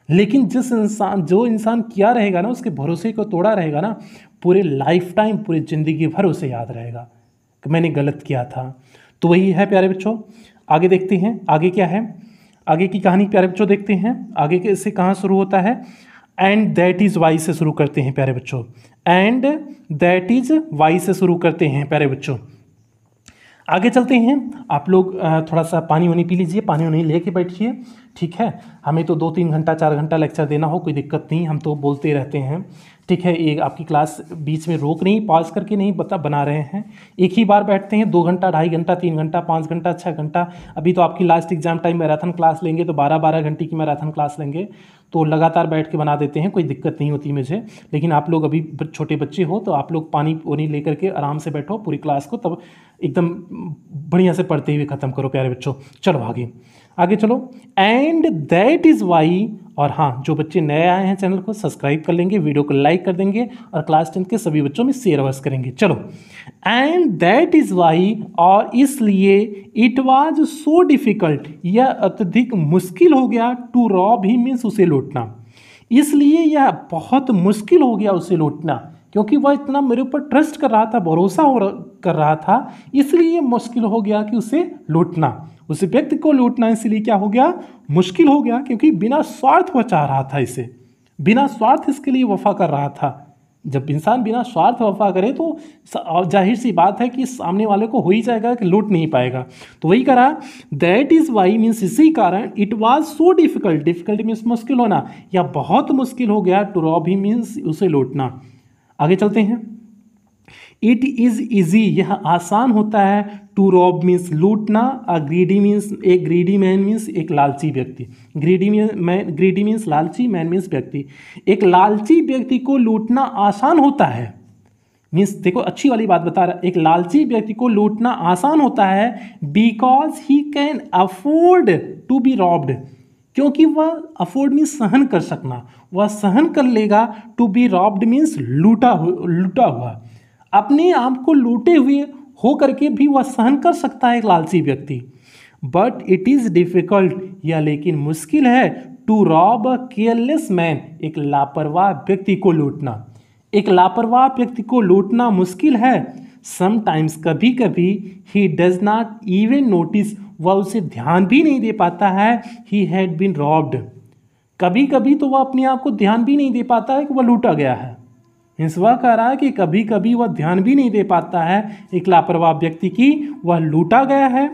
लेकिन जिस इंसान जो इंसान किया रहेगा ना उसके भरोसे को तोड़ा रहेगा ना पूरे लाइफ टाइम पूरी ज़िंदगी भर उसे याद रहेगा कि मैंने गलत किया था तो वही है प्यारे बच्चों आगे देखते हैं आगे क्या है आगे की कहानी प्यारे बच्चों देखते हैं आगे के इससे कहाँ शुरू होता है एंड दैट इज़ वाई से शुरू करते हैं प्यारे बच्चों एंड दैट इज़ वाई से शुरू करते हैं प्यारे बच्चों आगे चलते हैं आप लोग थोड़ा सा पानी वानी पी लीजिए पानी वानी ले कर बैठिए ठीक है हमें तो दो तीन घंटा चार घंटा लेक्चर देना हो कोई दिक्कत नहीं हम तो बोलते रहते हैं ठीक है ये आपकी क्लास बीच में रोक नहीं पॉज करके नहीं बता बना रहे हैं एक ही बार बैठते हैं दो घंटा ढाई घंटा तीन घंटा पाँच घंटा छः घंटा अभी तो आपकी last exam time marathon class लेंगे तो बारह बारह घंटे की मैराथन क्लास लेंगे तो लगातार बैठ के बना देते हैं कोई दिक्कत नहीं होती मुझे लेकिन आप लोग अभी छोटे बच्चे हो तो आप लोग पानी वानी लेकर के आराम से बैठो पूरी क्लास को तब एकदम बढ़िया से पढ़ते हुए ख़त्म करो प्यारे बच्चों चलो आगे आगे चलो एंड दैट इज़ वाई और हाँ जो बच्चे नए आए हैं चैनल को सब्सक्राइब कर लेंगे वीडियो को लाइक कर देंगे और क्लास टेंथ के सभी बच्चों में शेयर अवश्य करेंगे चलो एंड दैट इज़ वाई और इसलिए इट वाज सो डिफ़िकल्ट यह अत्यधिक मुश्किल हो गया टू रॉब ही मीन्स उसे लौटना इसलिए यह बहुत मुश्किल हो गया उसे लौटना क्योंकि वह इतना मेरे ऊपर ट्रस्ट कर रहा था भरोसा हो कर रहा था इसलिए मुश्किल हो गया कि उसे लौटना उस व्यक्ति को लूटना इसलिए क्या हो गया मुश्किल हो गया क्योंकि बिना स्वार्थ वह चाह रहा था इसे बिना स्वार्थ इसके लिए वफा कर रहा था जब इंसान बिना स्वार्थ वफा करे तो जाहिर सी बात है कि सामने वाले को हो ही जाएगा कि लूट नहीं पाएगा तो वही करा दैट इज़ वाई मीन्स इसी कारण it was so difficult difficult means मुश्किल होना या बहुत मुश्किल हो गया टू रॉब ही मीन्स उसे लूटना आगे चलते हैं इट इज़ ईजी यह आसान होता है टू रॉब मीन्स लूटना अ ग्रीडी मीन्स एक ग्रीडी मैन मीन्स एक लालची व्यक्ति ग्रीडी मैन ग्रीडी मीन्स लालची मैन मीन्स व्यक्ति एक लालची व्यक्ति को लूटना आसान होता है मीन्स देखो अच्छी वाली बात बता रहा एक लालची व्यक्ति को लूटना आसान होता है because he can afford to be robbed क्योंकि वह अफोर्ड मीन्स सहन कर सकना वह सहन कर लेगा टू बी रॉब्ड मीन्स लूटा लूटा हुआ अपने आप को लूटे हुए हो करके भी वह सहन कर सकता है एक लालसी व्यक्ति बट इट इज़ डिफ़िकल्ट या लेकिन मुश्किल है to rob a careless man एक लापरवाह व्यक्ति को लूटना एक लापरवाह व्यक्ति को लूटना मुश्किल है समटाइम्स कभी कभी he does not even notice वह उसे ध्यान भी नहीं दे पाता है ही हैड बीन रॉब्ड कभी कभी तो वह अपने आप को ध्यान भी नहीं दे पाता है कि वह लूटा गया है हिंसवा कह रहा है कि कभी कभी वह ध्यान भी नहीं दे पाता है एक लापरवाह व्यक्ति की वह लूटा गया है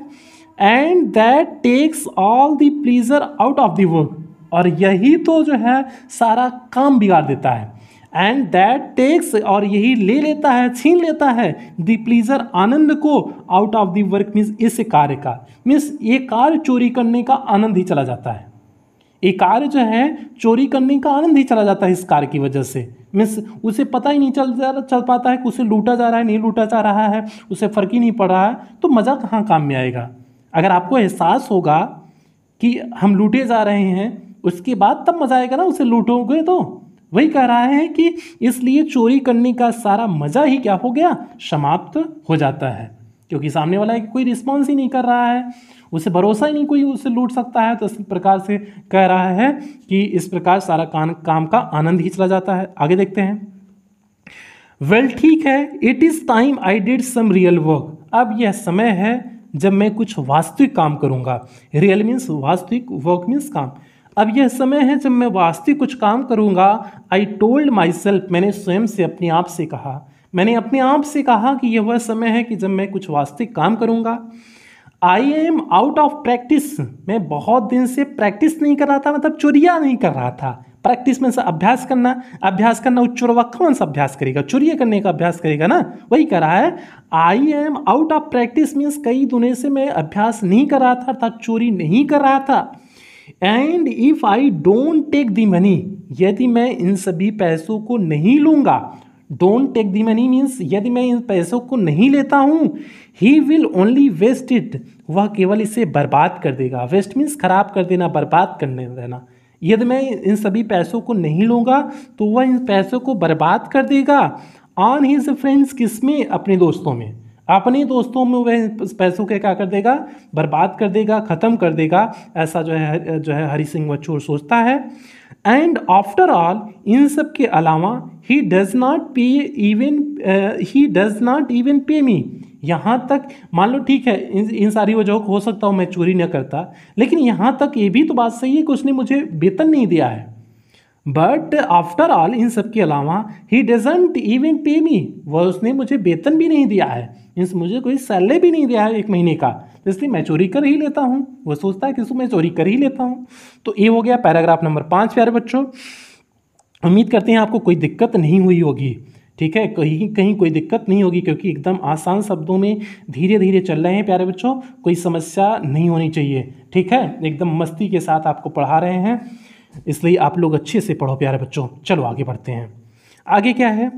and that takes all the pleasure out of the work और यही तो जो है सारा काम बिगाड़ देता है एंड दैट टेक्स और यही ले लेता है छीन लेता है द प्लीजर आनंद को out of the work means इस कार्य का मीन्स ये कार्य चोरी करने का आनंद ही चला जाता है ये कार्य जो है चोरी करने का आनंद ही चला जाता है इस कार्य की वजह से मीन्स उसे पता ही नहीं चल जा रहा चल पाता है कि उसे लूटा जा रहा है नहीं लूटा जा रहा है उसे फ़र्क ही नहीं पड़ रहा है तो मज़ा कहाँ काम में आएगा अगर आपको एहसास होगा कि हम लूटे जा रहे हैं उसके बाद तब मज़ा आएगा ना उसे लूटोगे तो वही कह रहा है कि इसलिए चोरी करने का सारा मज़ा ही क्या हो गया समाप्त हो जाता है क्योंकि सामने वाला कोई रिस्पॉन्स ही नहीं कर रहा है उसे भरोसा ही नहीं कोई उसे लूट सकता है तो इस प्रकार से कह रहा है कि इस प्रकार सारा काम का आनंद ही चला जाता है आगे देखते हैं वेल well, ठीक है it is time I did some real work अब यह समय है जब मैं कुछ वास्तविक काम करूँगा रियल मीन्स वास्तविक वर्क मीन्स काम अब यह समय है जब मैं वास्तविक कुछ काम करूँगा आई टोल्ड माई सेल्फ मैंने स्वयं से अपने आप से कहा मैंने अपने आप से कहा कि यह वह समय है कि जब मैं कुछ वास्तविक काम करूंगा I am out of practice मैं बहुत दिन से प्रैक्टिस नहीं कर रहा था मतलब चोरिया नहीं कर रहा था प्रैक्टिस में से अभ्यास करना अभ्यास करना उच्च कौन सा अभ्यास करेगा चोरिया करने का अभ्यास करेगा ना वही कर रहा है I am out of practice means कई दुने से मैं अभ्यास नहीं कर रहा था अर्थात चोरी नहीं कर रहा था and if I don't take the money यदि मैं इन सभी पैसों को नहीं लूँगा don't take the money means यदि मैं इन पैसों को नहीं लेता हूँ he will only waste it वह केवल इसे बर्बाद कर देगा वेस्ट मीन्स खराब कर देना बर्बाद करने देना यदि मैं इन सभी पैसों को नहीं लूँगा तो वह इन पैसों को बर्बाद कर देगा ऑन हिज फ्रेंड्स किस में अपने दोस्तों में अपने दोस्तों में वह पैसों के क्या कर देगा बर्बाद कर देगा ख़त्म कर देगा ऐसा जो है जो है हरी सिंह वचूर सोचता है एंड आफ्टर ऑल इन सब के अलावा he does not pay even he does not even pay me यहाँ तक मान लो ठीक है इन इन सारी वजहों को हो सकता हूँ मैं चोरी ना करता लेकिन यहाँ तक ये भी तो बात सही है कि उसने मुझे वेतन नहीं दिया है बट आफ्टर ऑल इन सब के अलावा ही डजेंट इवन पे मी वह उसने मुझे वेतन भी नहीं दिया है मीन्स मुझे कोई सैलरी भी नहीं दिया है एक महीने का तो इसलिए मैं चोरी कर ही लेता हूँ वह सोचता है कि इसको मैं चोरी कर ही लेता हूँ तो ये हो गया पैराग्राफ नंबर पाँच प्यारे बच्चों उम्मीद करते हैं आपको कोई दिक्कत नहीं हुई होगी ठीक है कहीं कहीं कोई दिक्कत नहीं होगी क्योंकि एकदम आसान शब्दों में धीरे धीरे चल रहे हैं प्यारे बच्चों कोई समस्या नहीं होनी चाहिए ठीक है एकदम मस्ती के साथ आपको पढ़ा रहे हैं इसलिए आप लोग अच्छे से पढ़ो प्यारे बच्चों चलो आगे बढ़ते हैं आगे क्या है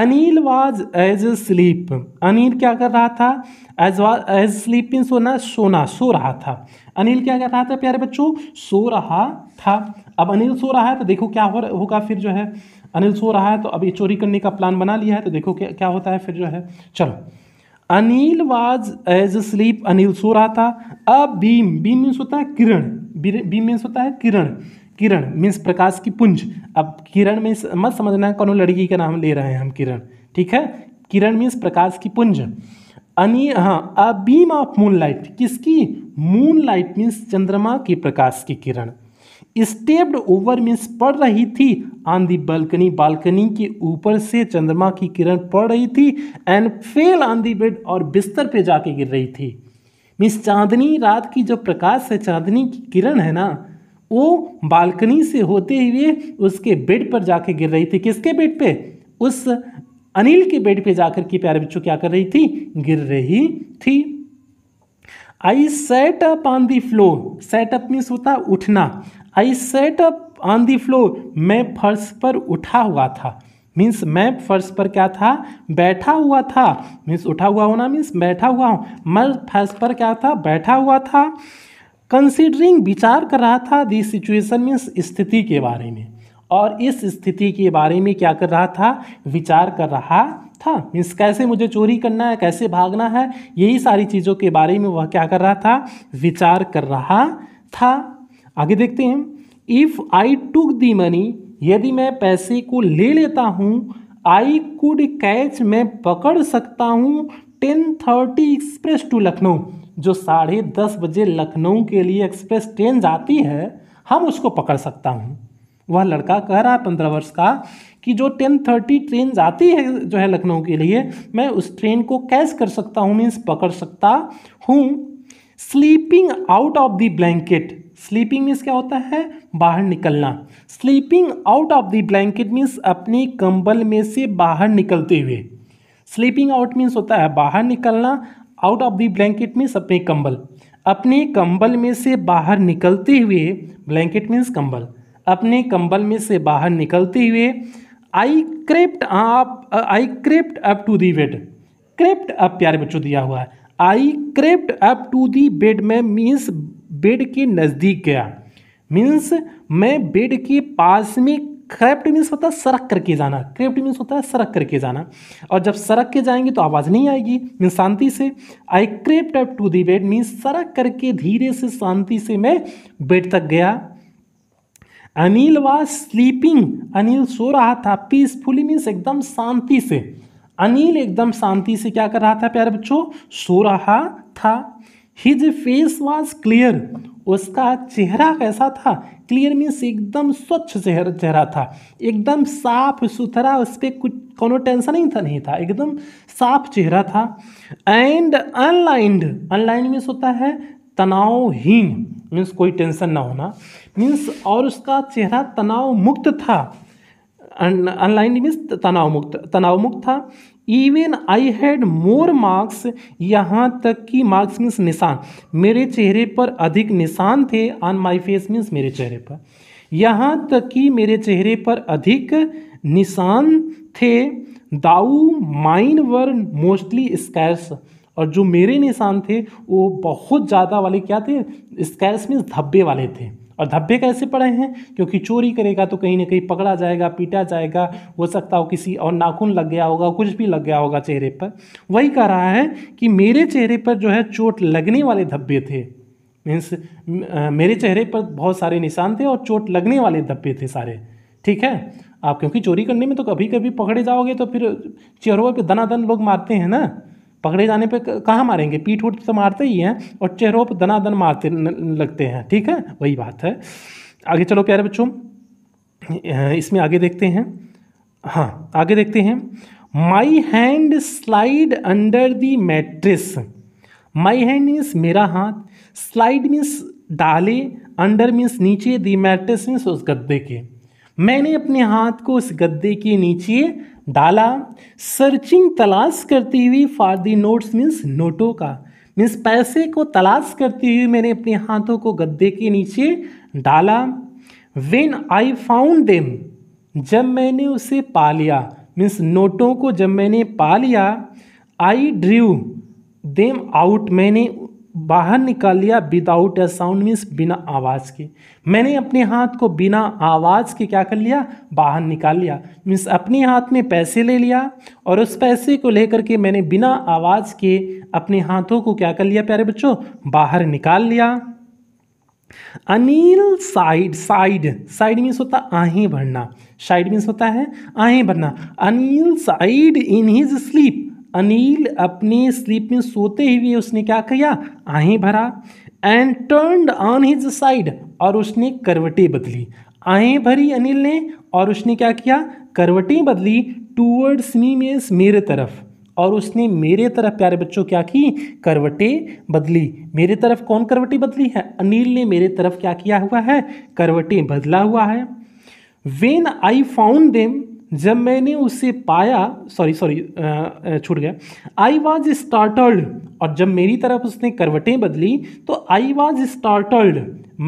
Anil was asleep Anil क्या कर रहा था एज वाज एज स्लीप इन सोना सोना सो रहा था अनिल क्या कर रहा था प्यारे बच्चों सो रहा था अब अनिल सो रहा है तो देखो क्या होगा फिर जो है अनिल सो रहा है तो अभी चोरी करने का प्लान बना लिया है तो देखो क्या क्या होता है फिर जो है चलो Anil was asleep Anil सो रहा था अब बीम बीम मीन्स होता है किरण बीम मीन्स होता है किरण किरण मीन्स प्रकाश की पुंज अब किरण में मत समझना है कौन लड़की का नाम ले रहे हैं हम किरण ठीक है किरण मीन्स प्रकाश की पुंज अनि हाँ अ बीम ऑफ मूनलाइट किसकी मूनलाइट मीन्स चंद्रमा के प्रकाश की किरण स्टेप्ड ओवर मीन्स पड़ रही थी ऑन दी बालकनी बालकनी के ऊपर से चंद्रमा की किरण पड़ रही थी and fell on the bed और बिस्तर पे जाके गिर रही थी मीन्स चांदनी रात की जो प्रकाश है चांदनी की किरण है ना वो बालकनी से होते हुए उसके बेड पर जाके गिर रही थी किसके बेड पे उस अनिल के बेड पे जाकर के प्यारे बच्चों क्या कर रही थी गिर रही थी I sat up on the floor sat up means होता उठना I sat up on the floor मैं फर्श पर उठा हुआ था मीन्स मैं फर्श पर क्या था बैठा हुआ था मीन्स उठा हुआ होना मीन्स बैठा हुआ हूँ मैं फर्श पर क्या था बैठा हुआ था कंसिडरिंग विचार कर रहा था दिस सिचुएशन मीन्स स्थिति के बारे में और इस स्थिति के बारे में क्या कर रहा था विचार कर रहा था मीन्स कैसे मुझे चोरी करना है कैसे भागना है यही सारी चीज़ों के बारे में वह क्या कर रहा था विचार कर रहा था आगे देखते हैं if I took the money यदि मैं पैसे को ले लेता हूँ आई कुड कैच मैं पकड़ सकता हूँ ten thirty express to Lucknow जो साढ़े दस बजे लखनऊ के लिए एक्सप्रेस ट्रेन जाती है हम उसको पकड़ सकता हूँ वह लड़का कह रहा है पंद्रह वर्ष का कि जो टेन थर्टी ट्रेन जाती है जो है लखनऊ के लिए मैं उस ट्रेन को कैश कर सकता हूँ मीन्स पकड़ सकता हूँ sleeping out of the blanket sleeping means क्या होता है बाहर निकलना sleeping out of the blanket means अपने कंबल में से बाहर निकलते हुए स्लीपिंग आउट मीन्स होता है बाहर निकलना out of the blanket means अपने कंबल अपने कंबल में से बाहर निकलते हुए ब्लैंकेट मीन्स कंबल अपने कंबल में से बाहर निकलते हुए आई क्रेप्ट आप I crept up to the bed crept up प्यारे बच्चों दिया हुआ है I crept up to the bed में मीन्स बेड के नज़दीक गया मीन्स मैं बेड के पास में क्रेप्ट मीन्स होता है सरक करके जाना क्रेप्ट मीन्स होता है सरक करके जाना और जब सरक के जाएंगे तो आवाज़ नहीं आएगी मीन्स शांति से I crept up to the bed means सरक करके धीरे से शांति से मैं बेड तक गया अनिल वाज स्लीपिंग अनिल सो रहा था पीसफुली मीन्स एकदम शांति से अनिल एकदम शांति से क्या कर रहा था प्यारे बच्चों सो रहा था हिज फेस वाज क्लियर उसका चेहरा कैसा था क्लियर मीन्स एकदम स्वच्छ चेहरा चेहरा था एकदम साफ सुथरा उस पर कुछ कोनो टेंशन ही था नहीं था एकदम साफ चेहरा था एंड अनलाइंड अनलाइंड मीन्स होता है तनावहीन मीन्स कोई टेंशन ना होना मीन्स और उसका चेहरा तनाव मुक्त था अनलाइन मीन्स तनाव मुक्त तनाव मुक्त था even I had more marks यहाँ तक कि मार्क्स मीन्स निशान मेरे चेहरे पर अधिक निशान थे ऑन माई फेस मीन्स मेरे चेहरे पर यहाँ तक कि मेरे चेहरे पर अधिक निशान थे though mine were mostly scars और जो मेरे निशान थे वो बहुत ज़्यादा वाले क्या थे स्कैर्स मीन्स धब्बे वाले थे और धब्बे कैसे पड़े हैं क्योंकि चोरी करेगा तो कहीं ना कहीं पकड़ा जाएगा पीटा जाएगा हो सकता हो किसी और नाखून लग गया होगा कुछ भी लग गया होगा चेहरे पर वही कह रहा है कि मेरे चेहरे पर जो है चोट लगने वाले धब्बे थे मीन्स मेरे चेहरे पर बहुत सारे निशान थे और चोट लगने वाले धब्बे थे सारे ठीक है आप क्योंकि चोरी करने में तो कभी कभी पकड़े जाओगे तो फिर चेहरों पर दनादन लोग मारते हैं ना पकड़े जाने पे कहाँ मारेंगे पीठ उठ तो मारते ही हैं और चेहरों पर दनादन मारते लगते हैं ठीक है वही बात है आगे चलो प्यारे बच्चों इसमें आगे देखते हैं हाँ आगे देखते हैं my hand slide under the mattress my hand means मेरा हाथ स्लाइड मीन्स डाले अंडर मीन्स नीचे दी मैट्रिस मीन्स उस गद्दे के मैंने अपने हाथ को उस गद्दे के नीचे डाला सर्चिंग तलाश करती हुई फॉर दी नोट्स मीन्स नोटों का मीन्स पैसे को तलाश करती हुई मैंने अपने हाथों को गद्दे के नीचे डाला वेन आई फाउंड देम जब मैंने उसे पा लिया मीन्स नोटों को जब मैंने पा लिया आई ड्रीव देम आउट मैंने बाहर निकाल लिया विदाउट अ साउंड मीन्स बिना आवाज़ के मैंने अपने हाथ को बिना आवाज़ के क्या कर लिया बाहर निकाल लिया मीन्स अपने हाथ में पैसे ले लिया और उस पैसे को लेकर के मैंने बिना आवाज़ के अपने हाथों को क्या कर लिया प्यारे बच्चों बाहर निकाल लिया Anil sighed sighed sighed means होता आहें भरना साइड मीन्स होता है आहें भरना Anil sighed in his sleep Anil अपने स्लीप में सोते हुए उसने क्या किया आहें भरा and turned on his side और उसने करवटें बदली आहें भरी अनिल ने और उसने क्या किया करवटें बदली टूवर्ड्स मी मीन्स मेरे तरफ और उसने मेरे तरफ प्यारे बच्चों क्या की करवटें बदली मेरे तरफ कौन करवटें बदली है अनिल ने मेरे तरफ क्या किया हुआ है करवटें बदला हुआ है वेन आई फाउंड देम जब मैंने उसे पाया सॉरी सॉरी छूट गया आई वॉज स्टार्टल्ड और जब मेरी तरफ उसने करवटें बदली तो आई वॉज स्टार्टल्ड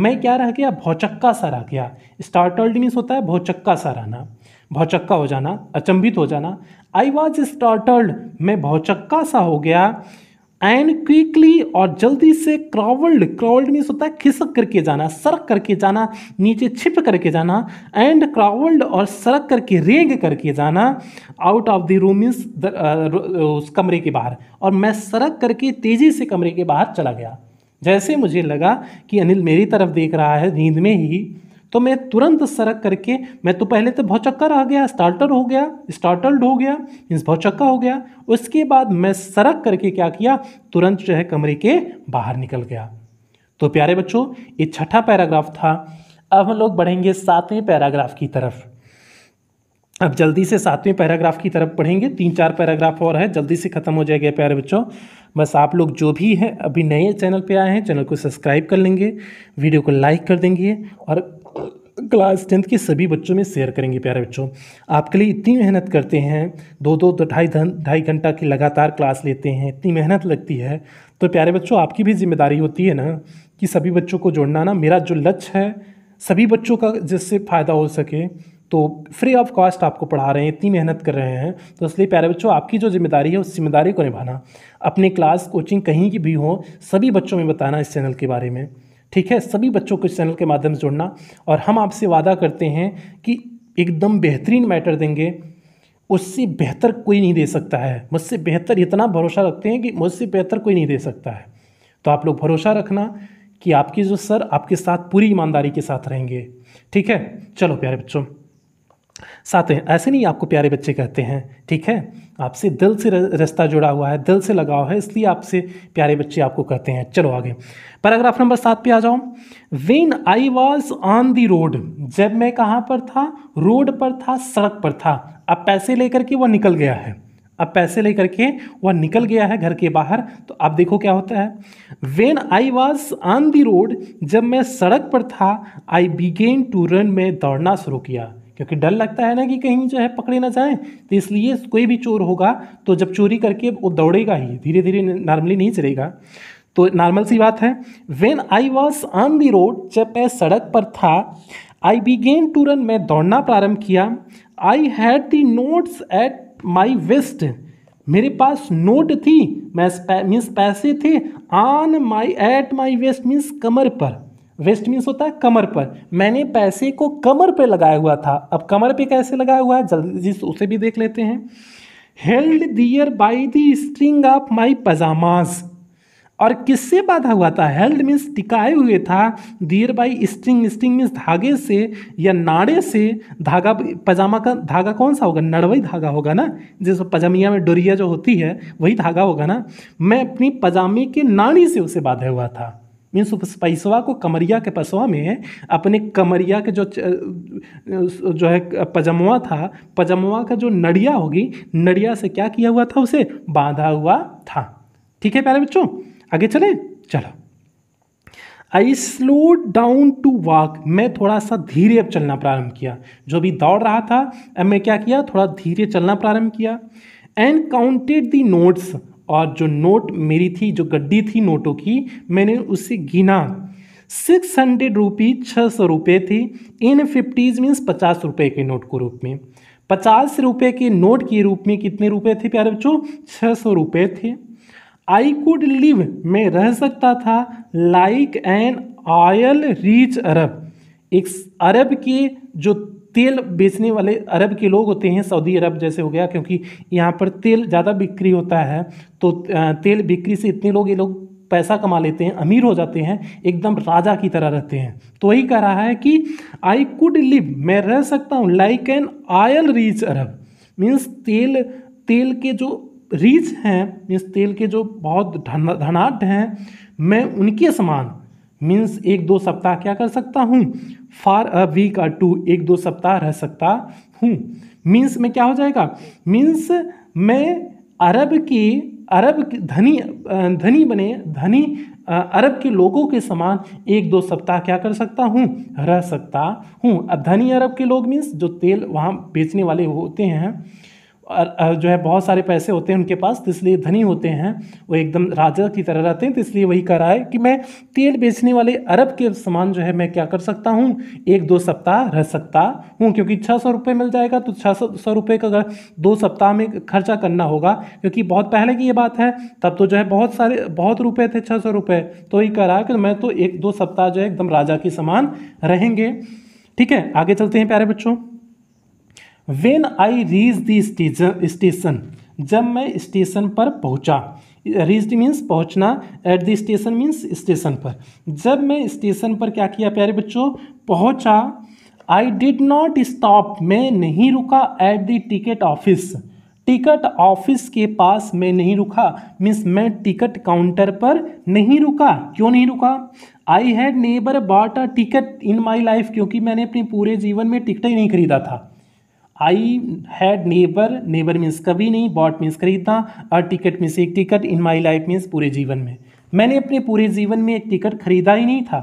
मैं क्या रह गया भौचक्का सा रह गया स्टार्टल्ड मीन्स होता है भौचक्का सा रहना भौचक्का हो जाना अचंभित हो जाना आई वॉज स्टार्टल्ड मैं भौचक्का सा हो गया एंड क्विकली और जल्दी से क्रॉवल्ड क्रॉवल्ड मीन्स होता है खिसक करके जाना सरक करके जाना नीचे छिप करके जाना एंड क्रॉवल्ड और सरक करके रेंग करके जाना out of the room means उस कमरे के बाहर और मैं सरक करके तेज़ी से कमरे के बाहर चला गया जैसे मुझे लगा कि अनिल मेरी तरफ देख रहा है नींद में ही तो मैं तुरंत सरक करके मैं तो पहले तो भौचक्का रह गया स्टार्टर हो गया स्टार्टल्ड हो गया मीन्स भौचक्का हो गया उसके बाद मैं सरक करके क्या किया तुरंत जो है कमरे के बाहर निकल गया तो प्यारे बच्चों ये छठा पैराग्राफ था अब हम लोग बढ़ेंगे सातवें पैराग्राफ की तरफ अब जल्दी से सातवें पैराग्राफ की तरफ पढ़ेंगे तीन चार पैराग्राफ और है जल्दी से ख़त्म हो जाएगा प्यारे बच्चों बस आप लोग जो भी है अभी नए चैनल पे आए हैं चैनल को सब्सक्राइब कर लेंगे वीडियो को लाइक कर देंगे और क्लास टेंथ के सभी बच्चों में शेयर करेंगे प्यारे बच्चों आपके लिए इतनी मेहनत करते हैं दो दो ढाई ढाई घंटा की लगातार क्लास लेते हैं इतनी मेहनत लगती है तो प्यारे बच्चों आपकी भी जिम्मेदारी होती है ना कि सभी बच्चों को जोड़ना ना मेरा जो लक्ष्य है सभी बच्चों का जिससे फ़ायदा हो सके तो फ्री ऑफ कॉस्ट आपको पढ़ा रहे हैं इतनी मेहनत कर रहे हैं तो इसलिए प्यारे बच्चों आपकी जो जिम्मेदारी है उस जिम्मेदारी को निभाना अपने क्लास कोचिंग कहीं की भी हो सभी बच्चों में बताना इस चैनल के बारे में ठीक है सभी बच्चों को इस चैनल के माध्यम से जोड़ना और हम आपसे वादा करते हैं कि एकदम बेहतरीन मैटर देंगे उससे बेहतर कोई नहीं दे सकता है मुझसे बेहतर इतना भरोसा रखते हैं कि मुझसे बेहतर कोई नहीं दे सकता है तो आप लोग भरोसा रखना कि आपके जो सर आपके साथ पूरी ईमानदारी के साथ रहेंगे ठीक है चलो प्यारे बच्चों साथ हैं ऐसे नहीं आपको प्यारे बच्चे कहते हैं ठीक है आपसे दिल से रिश्ता जुड़ा हुआ है दिल से लगाव है इसलिए आपसे प्यारे बच्चे आपको कहते हैं चलो आगे पैराग्राफ नंबर सात पे आ जाओ when I was on the road जब मैं कहाँ पर था रोड पर था सड़क पर था अब पैसे लेकर के वह निकल गया है अब पैसे लेकर के वह निकल गया है घर के बाहर तो आप देखो क्या होता है when I was on the road जब मैं सड़क पर था आई बिगेन टू रन में दौड़ना शुरू किया क्योंकि डर लगता है ना कि कहीं जो है पकड़े ना जाएं तो इसलिए कोई भी चोर होगा तो जब चोरी करके वो दौड़ेगा ही धीरे धीरे नॉर्मली नहीं चलेगा तो नॉर्मल सी बात है when I was on the road जब मैं सड़क पर था आई बिगेन टू रन मैं दौड़ना प्रारंभ किया I had the notes at my waist मेरे पास नोट थी मैं मीन्स पैसे थे on my at my waist means कमर पर वेस्ट मीन्स होता है कमर पर मैंने पैसे को कमर पर लगाया हुआ था अब कमर पर कैसे लगाया हुआ है जल्दी उसे भी देख लेते हैं held there by the string of my pyjamas और किससे बाधा हुआ था हेल्ड मीन्स टिकाए हुए था there by string string means धागे से या नाड़े से धागा पजामा का धागा कौन सा होगा नड़वई धागा होगा ना जैसे पजामिया में डोरिया जो होती है वही धागा होगा ना मैं अपनी पजामे के नाड़ी से उसे बाधा हुआ था मीन्स उस पैसवा को कमरिया के पैसवा में अपने कमरिया के जो जो है पजमवा था पजमवा का जो नड़िया होगी नड़िया से क्या किया हुआ था उसे बांधा हुआ था ठीक है प्यारे बच्चों आगे चले चलो I slow down to walk मैं थोड़ा सा धीरे अब चलना प्रारंभ किया जो भी दौड़ रहा था अब मैं क्या किया थोड़ा धीरे चलना प्रारंभ किया एंड काउंटेड दी नोट्स और जो नोट मेरी थी जो गड्डी थी नोटों की मैंने उससे गिना सिक्स हंड्रेड रुपीज़ छः सौ रुपये थी इन फिफ्टीज़ मीन्स पचास रुपये के नोट के रूप में पचास रुपये के नोट के रूप में कितने रुपये थे प्यारे बच्चों छः सौ रुपये थे आई कुड लिव मैं रह सकता था like an oil rich Arab एक अरब के जो तेल बेचने वाले अरब के लोग होते हैं सऊदी अरब जैसे हो गया क्योंकि यहाँ पर तेल ज़्यादा बिक्री होता है तो तेल बिक्री से इतने लोग ये लोग पैसा कमा लेते हैं अमीर हो जाते हैं एकदम राजा की तरह रहते हैं तो वही कह रहा है कि आई कुड लिव मैं रह सकता हूँ like an oil rich Arab means तेल तेल के जो रीच हैं मीन्स तेल के जो बहुत धनाढ़ हैं मैं उनके समान मीन्स एक दो सप्ताह क्या कर सकता हूँ for a week or two एक दो सप्ताह रह सकता हूँ मीन्स में क्या हो जाएगा मीन्स मैं अरब की अरब धनी धनी बने धनी अरब के लोगों के समान एक दो सप्ताह क्या कर सकता हूँ रह सकता हूँ अब धनी अरब के लोग मीन्स जो तेल वहाँ बेचने वाले होते हैं जो है बहुत सारे पैसे होते हैं उनके पास तो इसलिए धनी होते हैं वो एकदम राजा की तरह रहते हैं तो इसलिए वही कह रहा है कि मैं तेल बेचने वाले अरब के समान जो है मैं क्या कर सकता हूँ एक दो सप्ताह रह सकता हूँ क्योंकि छः सौ रुपये मिल जाएगा तो छः सौ सौ रुपये का अगर दो सप्ताह में खर्चा करना होगा क्योंकि बहुत पहले की ये बात है तब तो जो है बहुत सारे बहुत रुपये थे छः सौ रुपये तो वही कह रहा है कि मैं तो एक दो सप्ताह जो है एकदम राजा के समान रहेंगे ठीक है आगे चलते हैं प्यारे बच्चों when I reach the station जब मैं स्टेशन पर पहुंचा रीच मीन्स पहुंचना at the station means station पर जब मैं स्टेशन पर क्या किया प्यारे बच्चों पहुंचा आई डिड नॉट स्टॉप मैं नहीं रुका at the ticket office ticket office के पास मैं नहीं रुका मीन्स मैं टिकट काउंटर पर नहीं रुका क्यों नहीं रुका I had never bought a ticket in my life क्योंकि मैंने अपने पूरे जीवन में टिकट ही नहीं खरीदा था I had never never means कभी नहीं बॉट मीन्स खरीदना और टिकट मीन्स एक ticket in my life means पूरे जीवन में मैंने अपने पूरे जीवन में एक टिकट खरीदा ही नहीं था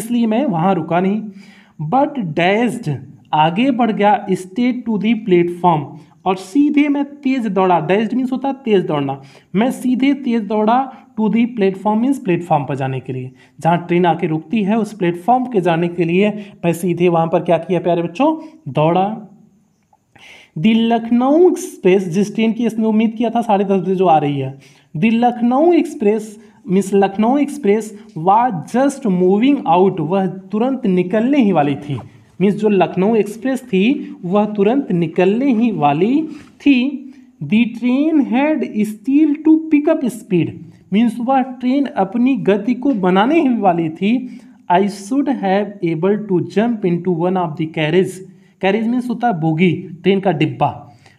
इसलिए मैं वहाँ रुका नहीं बट डैज्ड आगे बढ़ गया स्टेट टू दी प्लेटफॉर्म और सीधे मैं तेज दौड़ा डैज्ड मीन्स होता है तेज दौड़ना मैं सीधे तेज दौड़ा to the platform means platform पर जाने के लिए जहाँ ट्रेन आके रुकती है उस प्लेटफॉर्म के जाने के लिए मैं सीधे वहाँ पर क्या किया प्यारे बच्चों दौड़ा दी लखनऊ एक्सप्रेस जिस ट्रेन की इसने उम्मीद किया था साढ़े दस बजे जो आ रही है the Lucknow express miss Lucknow express was just moving out वह तुरंत निकलने ही वाली थी मिस जो लखनऊ एक्सप्रेस थी वह तुरंत निकलने ही वाली थी the train had still to pick up speed means वह ट्रेन अपनी गति को बनाने ही वाली थी I should have able to jump into one of the carriage carriage means होता है बोगी ट्रेन का डिब्बा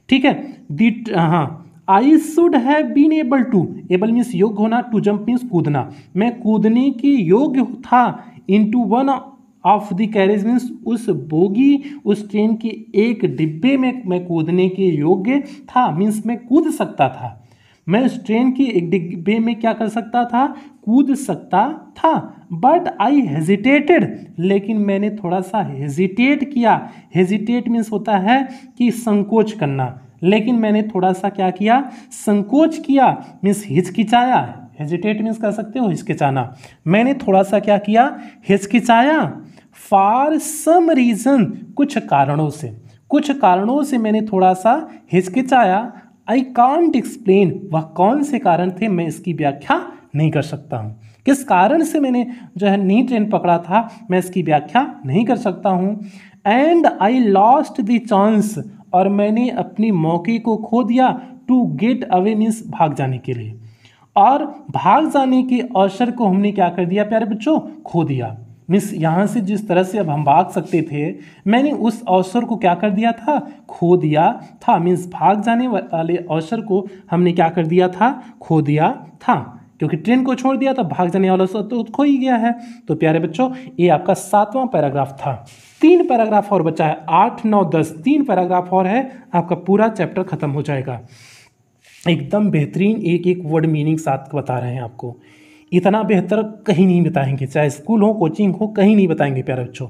ठीक है दी हाँ I should have been able to able means योग्य होना टू जंप मीन्स कूदना मैं कूदने की योग्य था into one of the carriage means उस बोगी उस ट्रेन के एक डिब्बे में मैं कूदने के योग्य था मीन्स मैं कूद सकता था मैं उस ट्रेन के एक डिब्बे में क्या कर सकता था कूद सकता था बट आई हेजिटेटेड लेकिन मैंने थोड़ा सा हेजिटेट किया हेजिटेट मीन्स होता है कि संकोच करना लेकिन मैंने थोड़ा सा क्या किया संकोच किया मीन्स हिचकिचाया हेजिटेट मीन्स कर सकते हो हिचकिचाना मैंने थोड़ा सा क्या किया हिचकिचाया फॉर सम रीज़न कुछ कारणों से कुछ कारणों से मैंने थोड़ा सा हिचकिचाया आई कॉन्ट एक्सप्लेन वह कौन से कारण थे मैं इसकी व्याख्या नहीं कर सकता हूँ किस कारण से मैंने जो है नहीं ट्रेन पकड़ा था मैं इसकी व्याख्या नहीं कर सकता हूँ and I lost the chance और मैंने अपनी मौके को खो दिया टू गेट अवे मीन्स भाग जाने के लिए और भाग जाने के अवसर को हमने क्या कर दिया प्यारे बच्चों खो दिया मिस यहाँ से जिस तरह से अब हम भाग सकते थे मैंने उस अवसर को क्या कर दिया था खो दिया था मीन्स भाग जाने वाले अवसर को हमने क्या कर दिया था खो दिया था क्योंकि ट्रेन को छोड़ दिया तो भाग जाने वाला तो खो ही गया है तो प्यारे बच्चों ये आपका सातवां पैराग्राफ था तीन पैराग्राफ और बचा है आठ नौ दस तीन पैराग्राफ और है आपका पूरा चैप्टर खत्म हो जाएगा एकदम बेहतरीन एक एक वर्ड मीनिंग साथ बता रहे हैं आपको इतना बेहतर कहीं नहीं बताएंगे चाहे स्कूल हो कोचिंग हो कहीं नहीं बताएंगे प्यारे बच्चों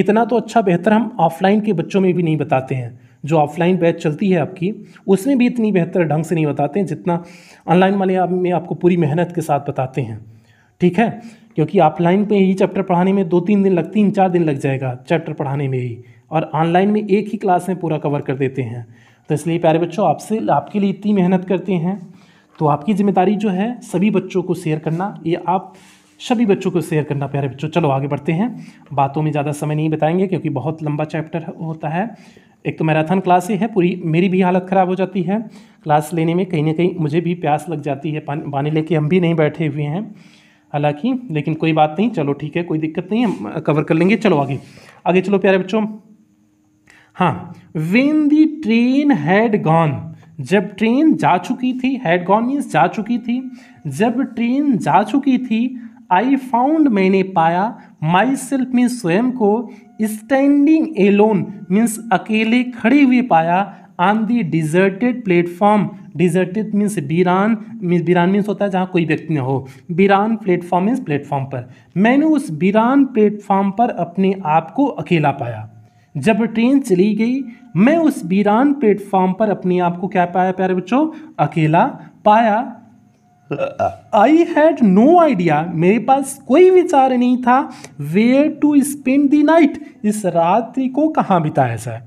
इतना तो अच्छा बेहतर हम ऑफलाइन के बच्चों में भी नहीं बताते हैं जो ऑफलाइन बैच चलती है आपकी उसमें भी इतनी बेहतर ढंग से नहीं बताते हैं जितना ऑनलाइन वाले आप में आपको पूरी मेहनत के साथ बताते हैं ठीक है क्योंकि ऑफलाइन पे ही चैप्टर पढ़ाने में दो तीन दिन लग तीन चार दिन लग जाएगा चैप्टर पढ़ाने में ही और ऑनलाइन में एक ही क्लास में पूरा कवर कर देते हैं तो इसलिए प्यारे बच्चों आपसे आपके लिए इतनी मेहनत करते हैं तो आपकी जिम्मेदारी जो है सभी बच्चों को शेयर करना ये आप सभी बच्चों को शेयर करना प्यारे बच्चों चलो आगे बढ़ते हैं बातों में ज़्यादा समय नहीं बताएंगे क्योंकि बहुत लंबा चैप्टर होता है एक तो मैराथन क्लास ही है पूरी मेरी भी हालत ख़राब हो जाती है क्लास लेने में कहीं ना कहीं मुझे भी प्यास लग जाती है पानी पानी लेके हम भी नहीं बैठे हुए हैं हालांकि लेकिन कोई बात नहीं चलो ठीक है कोई दिक्कत नहीं हम कवर कर लेंगे चलो आगे आगे चलो प्यारे बच्चों हाँ when the train had gone जब ट्रेन जा चुकी थी हैड गॉन मीन्स जा चुकी थी जब ट्रेन जा चुकी थी आई फाउंड मैंने पाया माई सेल्फ में स्वयं को स्टैंडिंग एलोन मीन्स अकेले खड़े हुए पाया on the deserted platform deserted means बीरान मीन्स बीरान मीन्स होता है जहाँ कोई व्यक्ति न हो बीरान प्लेटफॉर्म मीन्स प्लेटफॉर्म पर मैंने उस बीरान प्लेटफॉर्म पर अपने आप को अकेला पाया जब ट्रेन चली गई मैं उस बीरान प्लेटफॉर्म पर अपने आप को क्या पाया प्यारे बच्चों अकेला पाया आई हैड नो आइडिया मेरे पास कोई विचार नहीं था where to spend the night इस रात्रि को कहाँ बिताया जाए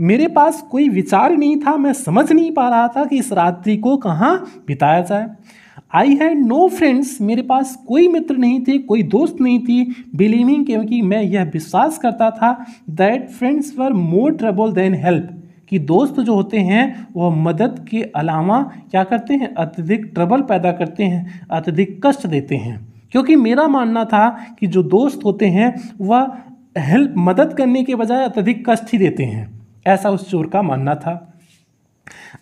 मेरे पास कोई विचार नहीं था मैं समझ नहीं पा रहा था कि इस रात्रि को कहाँ बिताया जाए आई हैड नो फ्रेंड्स मेरे पास कोई मित्र नहीं थे कोई दोस्त नहीं थी बिलीविंग क्योंकि मैं यह विश्वास करता था that friends were more trouble than help कि दोस्त जो होते हैं वो मदद के अलावा क्या करते हैं अत्यधिक ट्रबल पैदा करते हैं अत्यधिक कष्ट देते हैं क्योंकि मेरा मानना था कि जो दोस्त होते हैं वह हेल्प मदद करने के बजाय अत्यधिक कष्ट ही देते हैं ऐसा उस चोर का मानना था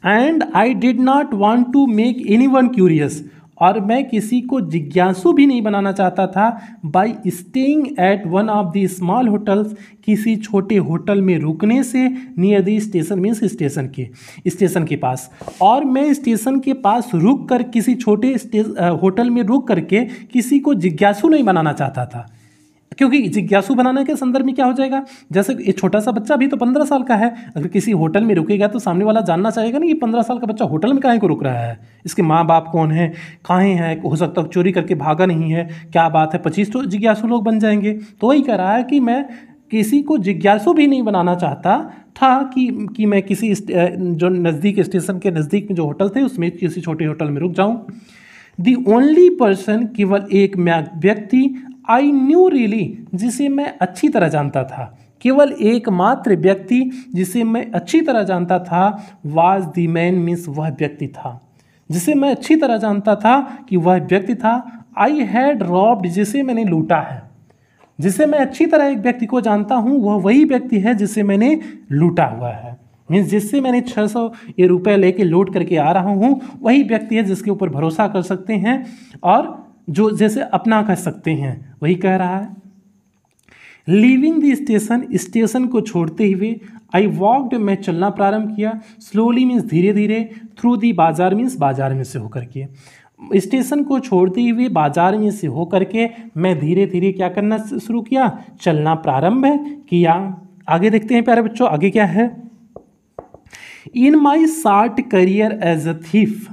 and I did not want to make anyone curious और मैं किसी को जिज्ञासु भी नहीं बनाना चाहता था by staying at one of the small hotels किसी छोटे होटल में रुकने से near the station means station के स्टेशन के पास और मैं स्टेशन के पास रुक कर किसी छोटे होटल में रुक करके किसी को जिज्ञासु नहीं बनाना चाहता था क्योंकि जिज्ञासु बनाने के संदर्भ में क्या हो जाएगा जैसे ये छोटा सा बच्चा भी तो पंद्रह साल का है अगर किसी होटल में रुकेगा तो सामने वाला जानना चाहेगा ना ये पंद्रह साल का बच्चा होटल में कहाँ को रुक रहा है इसके माँ बाप कौन है कहाँ हैं हो सकता है चोरी करके भागा नहीं है क्या बात है पच्चीस तो जिज्ञासु लोग बन जाएंगे तो वही कह रहा है कि मैं किसी को जिज्ञासु भी नहीं बनाना चाहता था कि कि मैं किसी जो नज़दीक स्टेशन के नज़दीक में जो होटल थे उसमें किसी छोटे होटल में रुक जाऊँ दी ओनली पर्सन केवल एक व्यक्ति आई न्यू रियली जिसे मैं अच्छी तरह जानता था केवल एकमात्र व्यक्ति जिसे मैं अच्छी तरह जानता था वाज दी मैन मीन्स वह व्यक्ति था जिसे मैं अच्छी तरह जानता था कि वह व्यक्ति था आई हैड रॉब्ड जिसे मैंने लूटा है जिसे मैं अच्छी तरह एक व्यक्ति को जानता हूँ वह वही व्यक्ति है जिसे मैंने लूटा हुआ है मीन्स जिससे मैंने छः सौ ये रुपये लेके लूट करके आ रहा हूँ वही व्यक्ति है जिसके ऊपर भरोसा कर सकते हैं और जो जैसे अपना कह सकते हैं वही कह रहा है लिविंग द स्टेशन स्टेशन को छोड़ते हुए आई वॉकड मैं चलना प्रारंभ किया स्लोली मीन्स धीरे धीरे थ्रू दी बाजार मीन्स बाजार में से होकर के स्टेशन को छोड़ते हुए बाजार में से होकर के मैं धीरे धीरे क्या करना शुरू किया चलना प्रारंभ किया आगे देखते हैं प्यारे बच्चों आगे क्या है in my short career as a thief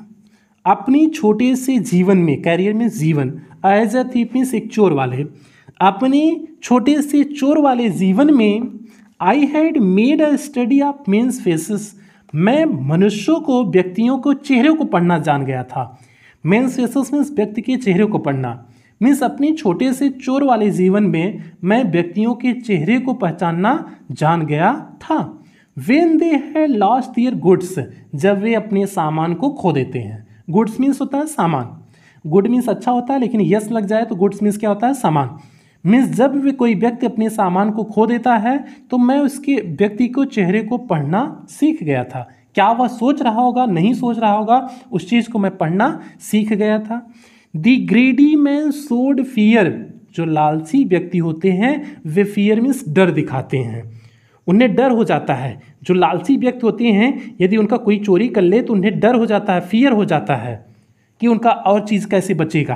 अपने छोटे से जीवन में कैरियर में जीवन एज अ थीप मीन्स एक चोर वाले अपने छोटे से चोर वाले जीवन में I had made a study of men's faces मैं मनुष्यों को व्यक्तियों को चेहरे को पढ़ना जान गया था मेन्स फेसिस मीन्स व्यक्ति के चेहरे को पढ़ना मीन्स अपने छोटे से चोर वाले जीवन में मैं व्यक्तियों के चेहरे को पहचानना जान गया था वेन दे है लॉस्ट दियर गुड्स जब वे अपने सामान को खो देते हैं गुड्स मीन्स होता है सामान गुड मीन्स अच्छा होता है लेकिन यस लग जाए तो गुड्स मीन्स क्या होता है सामान मीन्स जब भी कोई व्यक्ति अपने सामान को खो देता है तो मैं उसके व्यक्ति को चेहरे को पढ़ना सीख गया था क्या वह सोच रहा होगा नहीं सोच रहा होगा उस चीज़ को मैं पढ़ना सीख गया था दी ग्रेडी मैन सोड फियर जो लालसी व्यक्ति होते हैं वे फियर मीन्स डर दिखाते हैं उन्हें डर हो जाता है जो लालसी व्यक्ति होते हैं यदि उनका कोई चोरी कर ले तो उन्हें डर हो जाता है फियर हो जाता है कि उनका और चीज़ कैसे बचेगा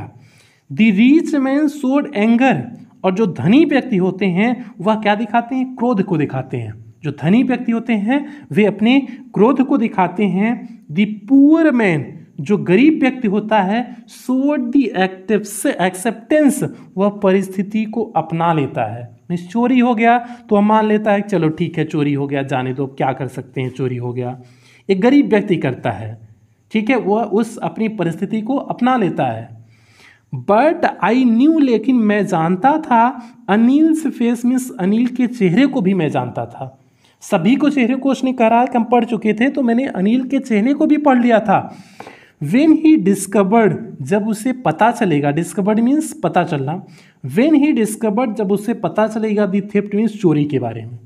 the rich man showed anger और जो धनी व्यक्ति होते हैं वह क्या दिखाते हैं क्रोध को दिखाते हैं जो धनी व्यक्ति होते हैं वे अपने क्रोध को दिखाते हैं दी पुअर मैन जो गरीब व्यक्ति होता है सो दी एक्टिव एक्सेप्टेंस वह परिस्थिति को अपना लेता है मीन्स चोरी हो गया तो हम मान लेता है चलो ठीक है चोरी हो गया जाने दो क्या कर सकते हैं चोरी हो गया एक गरीब व्यक्ति करता है ठीक है वह उस अपनी परिस्थिति को अपना लेता है बट आई न्यू लेकिन मैं जानता था अनिल से फेस मीन्स अनिल के चेहरे को भी मैं जानता था सभी को चेहरे को उसने कह रहा है कि हम पढ़ चुके थे तो मैंने अनिल के चेहरे को भी पढ़ लिया था वेन ही डिस्कवर्ड जब उसे पता चलेगा डिस्कवर्ड मीन्स पता चलना वेन ही डिस्कवर्ड जब उसे पता चलेगा दी थेफ्ट मीन्स चोरी के बारे में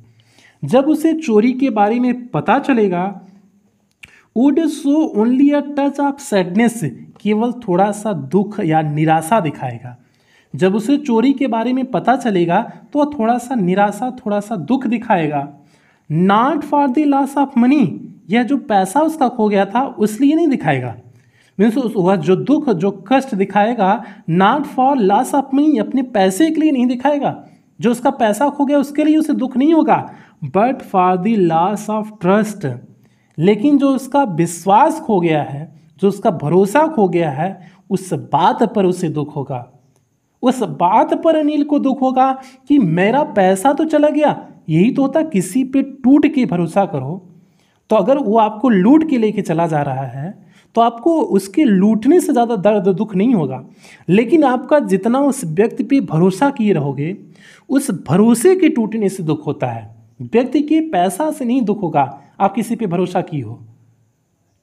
जब उसे चोरी के बारे में पता चलेगा would show only a touch of sadness केवल थोड़ा सा दुख या निराशा दिखाएगा जब उसे चोरी के बारे में पता चलेगा तो थोड़ा सा निराशा थोड़ा सा दुख दिखाएगा not for the loss of money यह जो पैसा उसका खो गया था उसलिए नहीं दिखाएगा मीन्स वह जो दुख जो कष्ट दिखाएगा not for loss of money अपने पैसे के लिए नहीं दिखाएगा जो उसका पैसा खो गया उसके लिए उसे दुख नहीं होगा but for the loss of trust लेकिन जो उसका विश्वास खो गया है जो उसका भरोसा खो गया है उस बात पर उसे दुख होगा उस बात पर अनिल को दुख होगा कि मेरा पैसा तो चला गया यही तो होता किसी पे टूट के भरोसा करो तो अगर वो आपको लूट के लेके चला जा रहा है तो आपको उसके लूटने से ज़्यादा दर्द दुख नहीं होगा लेकिन आपका जितना उस व्यक्ति पे भरोसा किए रहोगे उस भरोसे के टूटने से दुख होता है व्यक्ति के पैसा से नहीं दुख होगा आप किसी पे भरोसा किए हो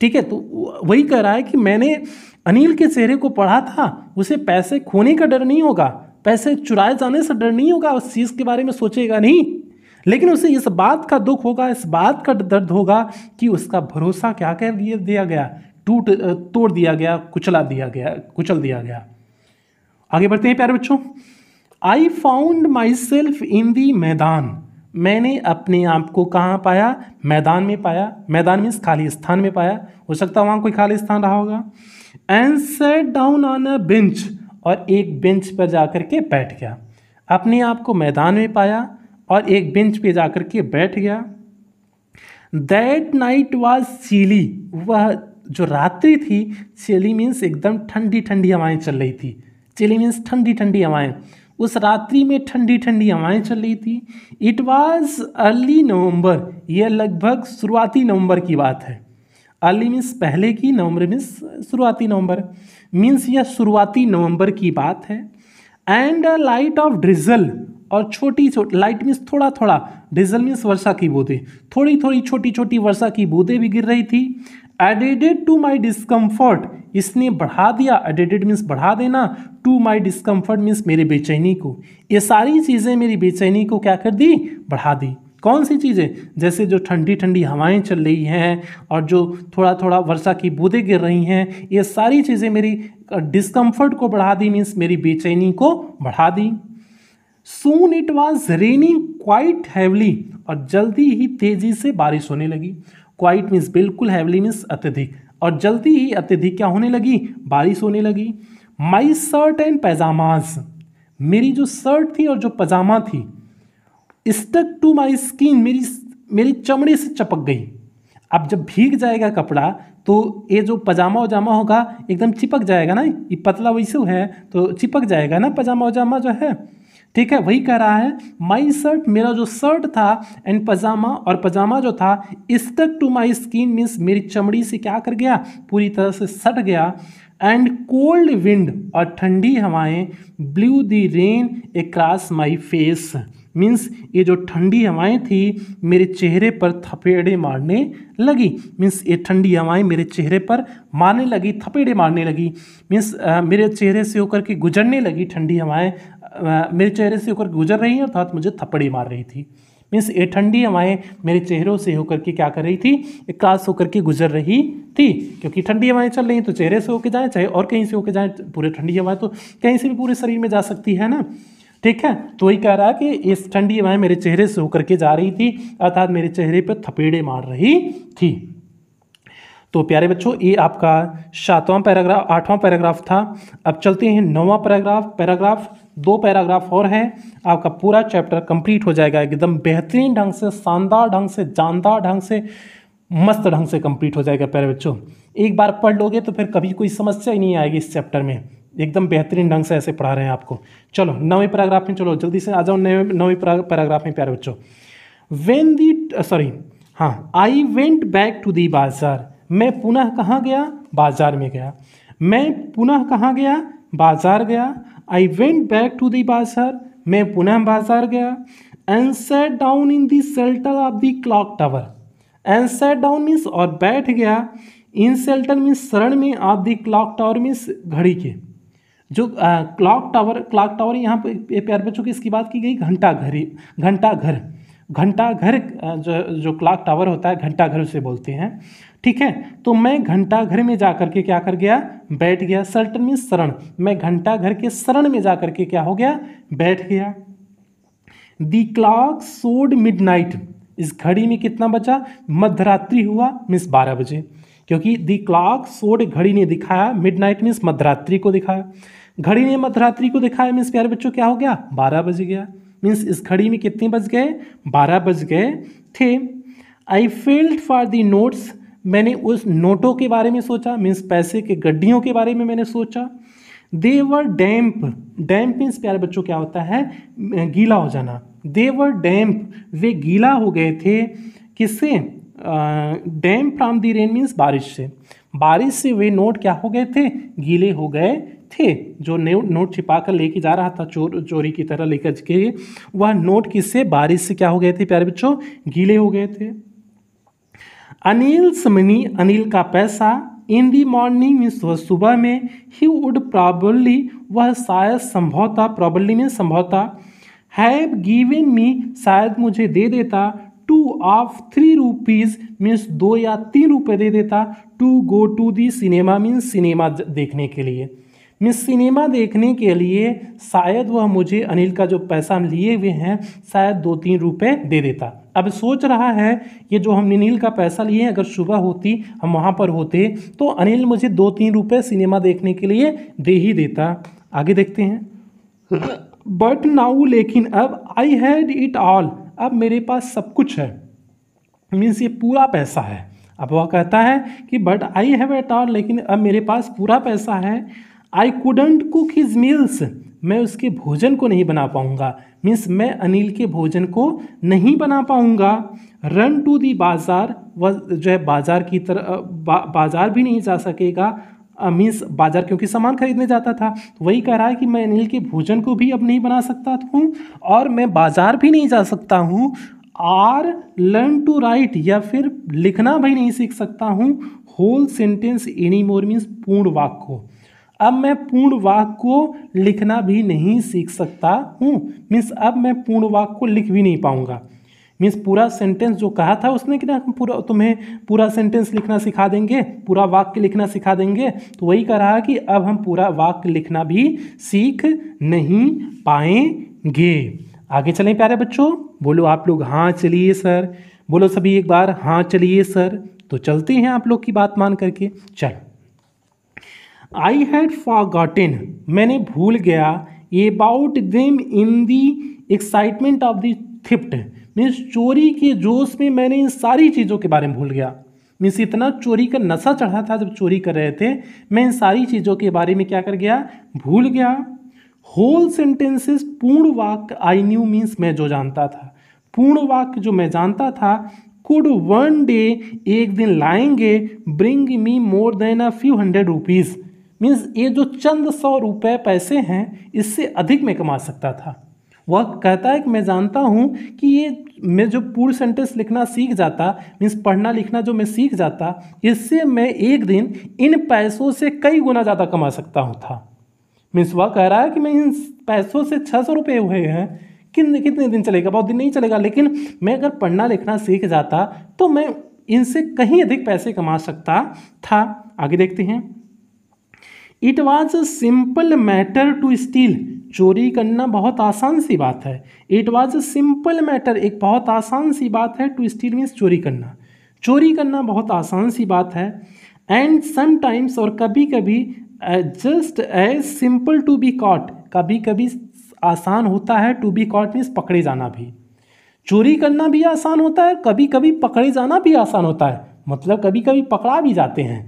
ठीक है तो वही कह रहा है कि मैंने अनिल के चेहरे को पढ़ा था उसे पैसे खोने का डर नहीं होगा पैसे चुराए जाने से डर नहीं होगा उस चीज़ के बारे में सोचेगा नहीं लेकिन उसे इस बात का दुख होगा इस बात का दर्द होगा कि उसका भरोसा क्या कर दिया गया टूट तोड़ दिया गया कुचला दिया गया कुचल दिया गया आगे बढ़ते हैं प्यारे बच्चों I found my self in दी मैदान मैंने अपने आप को कहाँ पाया मैदान में पाया मैदान मीन्स खाली स्थान में पाया हो सकता है वहाँ कोई खाली स्थान रहा होगा and sat down on a bench और एक बेंच पर जा कर के बैठ गया अपने आप को मैदान में पाया और एक बेंच पे जा कर के बैठ गया दैट नाइट वॉज सीली वह जो रात्रि थी चिली मीन्स एकदम ठंडी ठंडी हवाएं चल रही थी चिली मीन्स ठंडी ठंडी हवाएं उस रात्रि में ठंडी ठंडी हवाएं चल रही थी इट वाज अर्ली नवंबर यह लगभग शुरुआती नवंबर की बात है अर्ली मीन्स पहले की नवंबर मीन्स शुरुआती नवंबर मीन्स यह शुरुआती नवंबर की बात है and a light of drizzle और छोटी छोटी लाइट मीन्स थोड़ा थोड़ा ड्रिजल मीन्स वर्षा की बूंदें थोड़ी थोड़ी छोटी छोटी वर्षा की बूंदें भी गिर रही थी एडेडेड टू माई डिस्कम्फर्ट इसने बढ़ा दिया एडेडेड मीन्स बढ़ा देना टू माई डिस्कम्फर्ट मीन्स मेरे बेचैनी को ये सारी चीज़ें मेरी बेचैनी को क्या कर दी बढ़ा दी कौन सी चीज़ें जैसे जो ठंडी ठंडी हवाएं चल रही हैं और जो थोड़ा थोड़ा वर्षा की बूंदें गिर रही हैं ये सारी चीज़ें मेरी डिस्कम्फर्ट को बढ़ा दी मीन्स मेरी बेचैनी को बढ़ा दी soon it was raining quite heavily और जल्दी ही तेज़ी से बारिश होने लगी क्वाइट मीन्स बिल्कुल हैवली मीन्स अत्यधिक और जल्दी ही अत्यधिक क्या होने लगी बारिश होने लगी माई शर्ट एंड पैजामाज मेरी जो शर्ट थी और जो पजामा थी स्टक टू माई स्किन मेरी मेरी चमड़े से चपक गई अब जब भीग जाएगा कपड़ा तो ये जो पजामा वजामा होगा एकदम चिपक जाएगा ना ये पतला वैसे है तो चिपक जाएगा ना पजामा वजामा जो है ठीक है वही कह रहा है माई शर्ट मेरा जो शर्ट था एंड पजामा और पजामा जो था इस तक टू माई स्किन मीन्स मेरी चमड़ी से क्या कर गया पूरी तरह से सट गया एंड कोल्ड विंड और ठंडी हवाएं blew the rain across my face means ये जो ठंडी हवाएं थी मेरे चेहरे पर थपेड़े मारने लगी मीन्स ये ठंडी हवाएं मेरे चेहरे पर मारने लगी थपेड़े मारने लगी मीन्स मेरे चेहरे से होकर के गुजरने लगी ठंडी हवाएं मेरे चेहरे से होकर गुजर रही है अर्थात मुझे थप्पड़ी मार रही थी मीन्स ये ठंडी हवाएं मेरे चेहरों से होकर के क्या कर रही थी क्लास होकर के गुजर रही थी क्योंकि ठंडी हवाएं चल रही हैं तो चेहरे से होकर जाएँ चाहे और कहीं से होकर जाएँ पूरे ठंडी हवाएं तो कहीं से भी पूरे शरीर में जा सकती है ना ठीक है तो वही कह रहा है कि इस ठंडी हवाएं मेरे चेहरे से होकर के जा रही थी अर्थात मेरे चेहरे पर थपेड़े मार रही थी तो प्यारे बच्चों ये आपका सातवां पैराग्राफ आठवां पैराग्राफ था अब चलते हैं नौवां पैराग्राफ पैराग्राफ दो पैराग्राफ और हैं आपका पूरा चैप्टर कंप्लीट हो जाएगा एकदम बेहतरीन ढंग से शानदार ढंग से जानदार ढंग से मस्त ढंग से कंप्लीट हो जाएगा प्यारे बच्चों एक बार पढ़ लोगे तो फिर कभी कोई समस्या ही नहीं आएगी इस चैप्टर में एकदम बेहतरीन ढंग से ऐसे पढ़ा रहे हैं आपको चलो नवे पैराग्राफ में चलो जल्दी से आ जाओ नवे नवे पैराग्राफ में प्यारे बच्चों वेन दी सॉरी हाँ I went back to the bazaar मैं पुनः कहाँ गया बाजार में गया मैं पुनः कहाँ गया बाजार गया I went back to the bazaar मैं पुनः बाजार गया and sat down in the shelter of the clock tower and sat down means और बैठ गया इन सेल्टर मीन्स शरण में of the clock tower means घड़ी के जो क्लॉक टावर क्लॉक टावर यहाँ पे प्यार बच्चों की इसकी बात की गई घंटा घड़ी घंटा घर घंटा घर जो जो क्लॉक टावर होता है घंटा घर उसे बोलते हैं ठीक है तो मैं घंटा घर में जा करके क्या कर गया बैठ गया सर्टन में शरण मैं घंटा घर के शरण में जा करके क्या हो गया बैठ गया दी क्लॉक सोड नाइट इस घड़ी में कितना बचा मध्यरात्रि हुआ मीन्स बारह बजे क्योंकि दी क्लॉक सोड घड़ी ने दिखाया मिड नाइट मीन्स मध्यरात्रि को दिखाया घड़ी ने मध्यरात्रि को दिखाया मीन्स प्यारे बच्चों क्या हो गया बारह बज गया मीन्स इस घड़ी में कितने बज गए बारह बज गए थे I felt for the notes मैंने उस नोटों के बारे में सोचा मीन्स पैसे के गड्ढियों के बारे में मैंने सोचा देवर डैम्प डैम्प मीन्स प्यारे बच्चों क्या होता है गीला हो जाना देवर डैम्प वे गीला हो गए थे किससे damp from the rain means बारिश से बारिश से वे नोट क्या हो गए थे गीले हो गए थे जो नोट छिपा कर लेके जा रहा था चोर चोरी की तरह लेकर के वह नोट किससे बारिश से क्या हो गए थे प्यारे बच्चों गीले हो गए थे अनिल समनी अनिल का पैसा इन दी मॉर्निंग मीन्स वह सुबह में ही वुड प्रॉबली वह शायद संभवता प्रॉबली में संभवता हैव गिवन मी शायद मुझे दे देता two or three rupees means दो या तीन रुपये दे देता to go to the cinema means cinema देखने के लिए मिस सिनेमा देखने के लिए शायद वह मुझे अनिल का जो पैसा लिए हुए हैं शायद दो तीन रुपए दे देता अब सोच रहा है ये जो हम अनिल का पैसा लिए अगर सुबह होती हम वहाँ पर होते तो अनिल मुझे दो तीन रुपये सिनेमा देखने के लिए दे ही देता आगे देखते हैं बट नाउ लेकिन अब आई हैड इट ऑल अब मेरे पास सब कुछ है मीन्स ये पूरा पैसा है अब वह कहता है कि but I have it all लेकिन अब मेरे पास पूरा पैसा है I couldn't cook his meals मैं उसके भोजन को नहीं बना पाऊँगा मीन्स मैं अनिल के भोजन को नहीं बना पाऊँगा रन टू दी बाज़ार व जो है बाज़ार की तरह बा, बाज़ार भी नहीं जा सकेगा मीन्स बाज़ार क्योंकि सामान खरीदने जाता था तो वही कह रहा है कि मैं अनिल के भोजन को भी अब नहीं बना सकता हूँ और मैं बाज़ार भी नहीं जा सकता हूँ आर लर्न टू राइट या फिर लिखना भी नहीं सीख सकता हूँ whole sentence any more means पूर्ण वाक्य अब मैं पूर्ण वाक को लिखना भी नहीं सीख सकता हूँ मीन्स अब मैं पूर्ण वाक को लिख भी नहीं पाऊँगा मीन्स पूरा सेंटेंस जो कहा था उसने कि ना हम पूरा तुम्हें पूरा सेंटेंस लिखना सिखा देंगे पूरा वाक्य लिखना सिखा देंगे तो वही कह रहा कि अब हम पूरा वाक्य लिखना भी सीख नहीं पाएंगे आगे चलें प्यारे बच्चों बोलो आप लोग हाँ चलिए सर बोलो सभी एक बार हाँ चलिए सर तो चलते हैं आप लोग की बात मान करके चलो आई हैड फॉरगॉटन मैंने भूल गया about them in the excitement of the theft means चोरी के जोश में मैंने इन सारी चीज़ों के बारे में भूल गया मीन्स इतना चोरी का नशा चढ़ा था जब चोरी कर रहे थे मैं इन सारी चीज़ों के बारे में क्या कर गया भूल गया होल सेंटेंसेस पूर्ण वाक्य आई न्यू मीन्स मैं जो जानता था पूर्ण वाक्य जो मैं जानता था कुड वन डे एक दिन लाएंगे bring me more than a few hundred rupees means ये जो चंद सौ रुपये पैसे हैं इससे अधिक में कमा सकता था वह कहता है कि मैं जानता हूँ कि ये मैं जो पूर्ण सेंटेंस लिखना सीख जाता मीन्स पढ़ना लिखना जो मैं सीख जाता इससे मैं एक दिन इन पैसों से कई गुना ज़्यादा कमा सकता हूँ था मीन्स वह कह रहा है कि मैं इन पैसों से छः सौ रुपये हुए हैं कितने कितने दिन चलेगा बहुत दिन नहीं चलेगा लेकिन मैं अगर पढ़ना लिखना सीख जाता तो मैं इनसे कहीं अधिक पैसे कमा सकता था आगे देखते हैं it was a simple matter to steal चोरी करना बहुत आसान सी बात है it was a simple matter एक बहुत आसान सी बात है टू स्टील मीन्स चोरी करना चोरी करना बहुत आसान सी बात है एंड समटाइम्स और कभी कभी just as simple to be caught कभी कभी आसान होता है टू बी कॉट मीन्स पकड़े जाना भी चोरी करना भी आसान होता है कभी कभी पकड़े जाना भी आसान होता है मतलब कभी कभी पकड़ा भी जाते हैं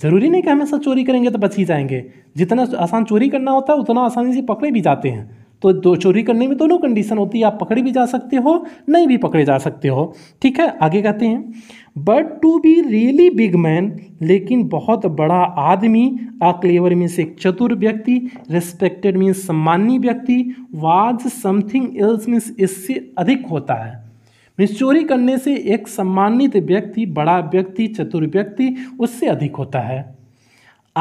ज़रूरी नहीं कि हमेशा चोरी करेंगे तो बच ही जाएंगे जितना आसान चोरी करना होता है उतना आसानी से पकड़े भी जाते हैं तो दो चोरी करने में दोनों कंडीशन होती है आप पकड़े भी जा सकते हो नहीं भी पकड़े जा सकते हो ठीक है आगे कहते हैं but to be really big man लेकिन बहुत बड़ा आदमी आ क्लेवर मीन्स एक चतुर व्यक्ति रिस्पेक्टेड मीन्स सम्मानी व्यक्ति वाज समथिंग एल्स मीन्स इससे अधिक होता है मिसचोरी करने से एक सम्मानित व्यक्ति बड़ा व्यक्ति चतुर व्यक्ति उससे अधिक होता है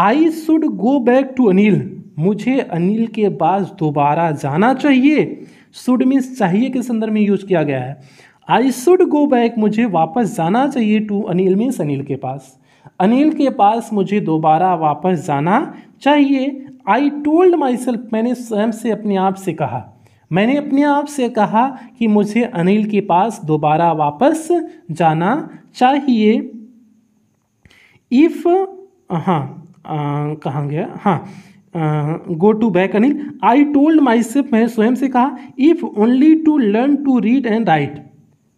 I should go back to Anil मुझे अनिल के पास दोबारा जाना चाहिए शुड मीन्स चाहिए के संदर्भ में यूज किया गया है आई शुड गो बैक मुझे वापस जाना चाहिए टू अनिल मीन्स अनिल के पास अनिल के पास मुझे दोबारा वापस जाना चाहिए आई टोल्ड माई सेल्फ मैंने स्वयं से अपने आप से कहा मैंने अपने आप से कहा कि मुझे अनिल के पास दोबारा वापस जाना चाहिए इफ़ हाँ कहाँ गया हाँ go to back Anil I told myself मैंने स्वयं से कहा if only to learn to read and write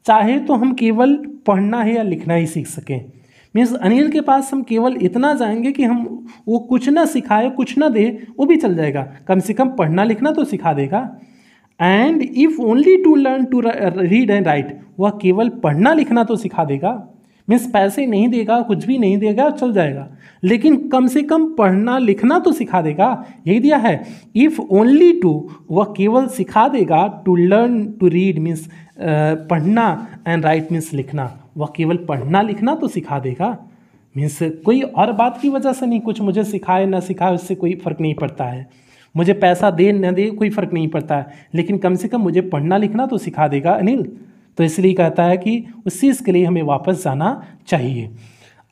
चाहे तो हम केवल पढ़ना है या लिखना ही सीख सकें मीन्स अनिल के पास हम केवल इतना जाएंगे कि हम वो कुछ ना सिखाए कुछ ना दे वो भी चल जाएगा कम से कम पढ़ना लिखना तो सिखा देगा and if only to learn to read and write वह केवल पढ़ना लिखना तो सिखा देगा मीन्स पैसे नहीं देगा कुछ भी नहीं देगा चल जाएगा लेकिन कम से कम पढ़ना लिखना तो सिखा देगा यही दिया है इफ़ ओनली टू वह केवल सिखा देगा to learn to read means पढ़ना एंड राइट मीन्स लिखना वह केवल पढ़ना लिखना तो सिखा देगा मीन्स कोई और बात की वजह से नहीं कुछ मुझे सिखाए ना सिखाए उससे कोई फर्क नहीं पड़ता है मुझे पैसा दे न दे कोई फ़र्क नहीं पड़ता है लेकिन कम से कम मुझे पढ़ना लिखना तो सिखा देगा अनिल तो इसलिए कहता है कि उस चीज़ के लिए हमें वापस जाना चाहिए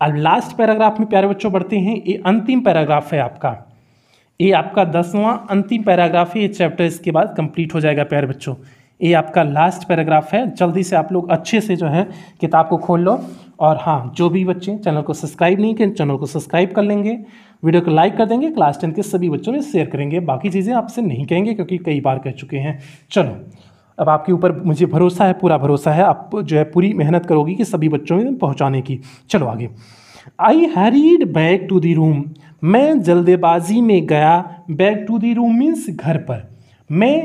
अब लास्ट पैराग्राफ में प्यारे बच्चों बढ़ते हैं ये अंतिम पैराग्राफ है आपका ये आपका दसवां अंतिम पैराग्राफ है ये चैप्टर इसके बाद कंप्लीट हो जाएगा प्यारे बच्चों ये आपका लास्ट पैराग्राफ है जल्दी से आप लोग अच्छे से जो है किताब को खोल लो और हाँ जो भी बच्चे चैनल को सब्सक्राइब नहीं किए चैनल को सब्सक्राइब कर लेंगे वीडियो को लाइक कर देंगे क्लास टेन के सभी बच्चों में शेयर करेंगे बाकी चीज़ें आपसे नहीं कहेंगे क्योंकि कई बार कह चुके हैं चलो अब आपके ऊपर मुझे भरोसा है पूरा भरोसा है आप जो है पूरी मेहनत करोगी कि सभी बच्चों में पहुँचाने की चलो आगे I hurried back to the room मैं जल्दबाजी में गया back to the room means घर पर मैं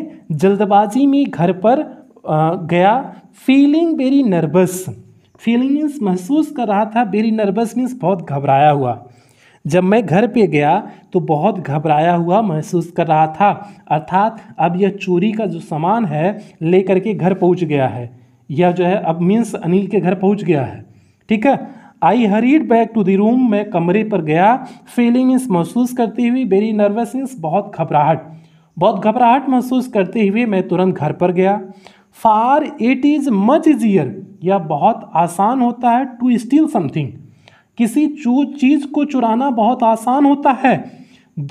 जल्दबाजी में घर पर गया feeling very nervous feeling means महसूस कर रहा था वेरी नर्वस मीन्स बहुत घबराया हुआ जब मैं घर पे गया तो बहुत घबराया हुआ महसूस कर रहा था अर्थात अब यह चोरी का जो सामान है लेकर के घर पहुंच गया है यह जो है अब मीन्स अनिल के घर पहुंच गया है ठीक है I hurried back to the room मैं कमरे पर गया फीलिंग मीन्स महसूस करती हुई वेरी नर्वस मीन्स बहुत घबराहट बहुत घबराहट महसूस करते हुए मैं तुरंत घर पर गया far it is much easier या बहुत आसान होता है टू स्टील समथिंग किसी चीज़ को चुराना बहुत आसान होता है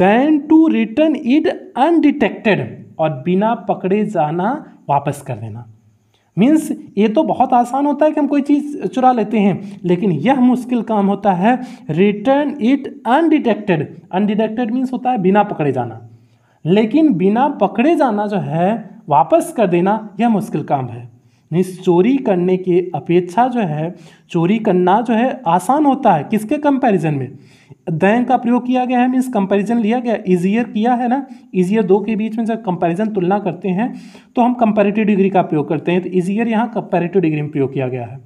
then to return it undetected और बिना पकड़े जाना वापस कर देना मीन्स ये तो बहुत आसान होता है कि हम कोई चीज़ चुरा लेते हैं लेकिन यह मुश्किल काम होता है return it undetected undetected means होता है बिना पकड़े जाना लेकिन बिना पकड़े जाना जो है वापस कर देना यह मुश्किल काम है नहीं चोरी करने की अपेक्षा जो है चोरी करना जो है आसान होता है किसके कंपैरिजन में दैन का प्रयोग किया गया है मीन्स कंपैरिजन लिया गया इजियर किया है ना इजियर दो के बीच में जब कंपैरिजन तुलना करते हैं तो हम कंपेरेटिव डिग्री का प्रयोग करते हैं तो इजियर यहाँ कंपेरेटिव डिग्री में प्रयोग किया गया है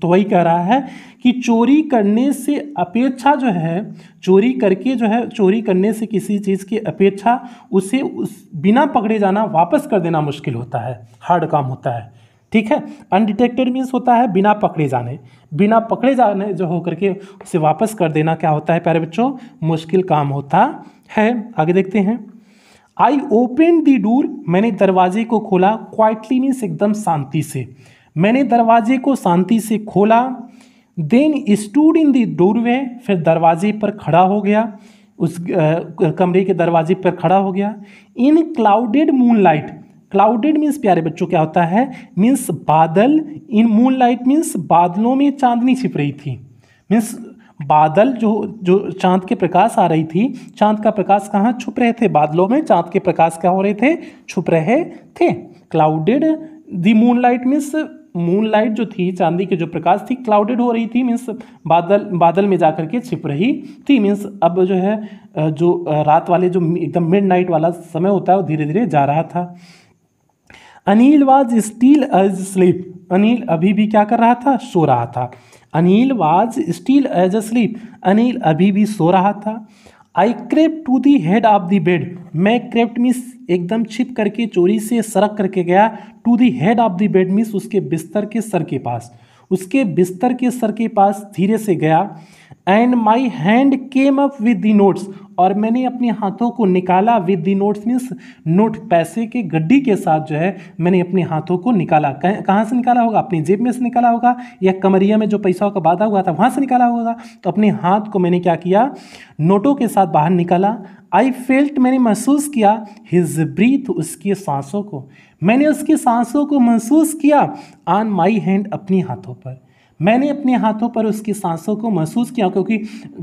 तो वही कह रहा है कि चोरी करने से अपेक्षा जो है चोरी करके जो है चोरी करने से किसी चीज़ की अपेक्षा उसे उस बिना पकड़े जाना वापस कर देना मुश्किल होता है हार्ड काम होता है ठीक है अनडिटेक्टेड मीन्स होता है बिना पकड़े जाने बिना पकड़े जाने जो हो करके उसे वापस कर देना क्या होता है प्यारे बच्चों मुश्किल काम होता है आगे देखते हैं आई ओपन दी डूर मैंने दरवाजे को खोला क्वाइटली मीन्स एकदम शांति से मैंने दरवाजे को शांति से खोला then stood in the doorway फिर दरवाजे पर खड़ा हो गया उस कमरे के दरवाजे पर खड़ा हो गया in clouded moonlight clouded means प्यारे बच्चों क्या होता है मीन्स बादल इन लाइट मीन्स बादलों में चांदनी छिप रही थी मीन्स बादल जो जो चांद के प्रकाश आ रही थी चांद का प्रकाश कहाँ छुप रहे थे बादलों में चांद के प्रकाश क्या हो रहे थे छुप रहे थे clouded the light means moonlight जो थी चांदी के जो प्रकाश थी क्लाउडेड हो रही थी मीन्स बादल बादल में जाकर के छिप रही थी मीन्स अब जो है जो रात वाले जो एकदम मिड नाइट वाला समय होता है वो धीरे धीरे जा रहा था Anil was still asleep Anil अभी भी क्या कर रहा था सो रहा था Anil was still asleep Anil अभी भी सो रहा था I crept to the head of the bed मैं क्रेप्ट मीस एकदम छिप करके चोरी से सरक करके गया to the head of the bed means उसके बिस्तर के सर के पास उसके बिस्तर के सर के पास धीरे से गया and my hand came up with the notes और मैंने अपने हाथों को निकाला with the notes means note पैसे के गड्डी के साथ जो है मैंने अपने हाथों को निकाला कह, कहाँ से निकाला होगा अपनी जेब में से निकाला होगा या कमरिया में जो पैसा का बाधा हुआ था वहाँ से निकाला होगा तो अपने हाथ को मैंने क्या किया नोटों के साथ बाहर निकाला आई फेल्ट मैंने महसूस किया हिज ब्रीथ उसकी सांसों को मैंने उसकी सांसों को महसूस किया ऑन माई हैंड अपने हाथों पर मैंने अपने हाथों पर उसकी सांसों को महसूस किया क्योंकि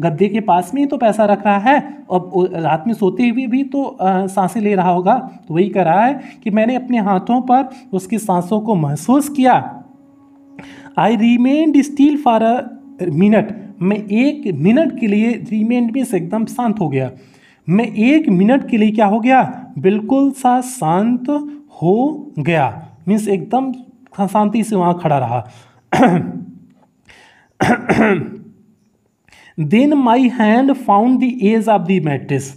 गद्दे के पास में ही तो पैसा रख रहा है और रात में सोते हुए भी, तो सांसें ले रहा होगा तो वही कर रहा है कि मैंने अपने हाथों पर उसकी सांसों को महसूस किया I remained still for a minute मैं एक मिनट के लिए रिमेंड में से एकदम शांत हो गया मैं एक मिनट के लिए क्या हो गया बिल्कुल सा शांत हो गया मीन्स एकदम शांति से वहाँ खड़ा रहा then my hand found the edge of the mattress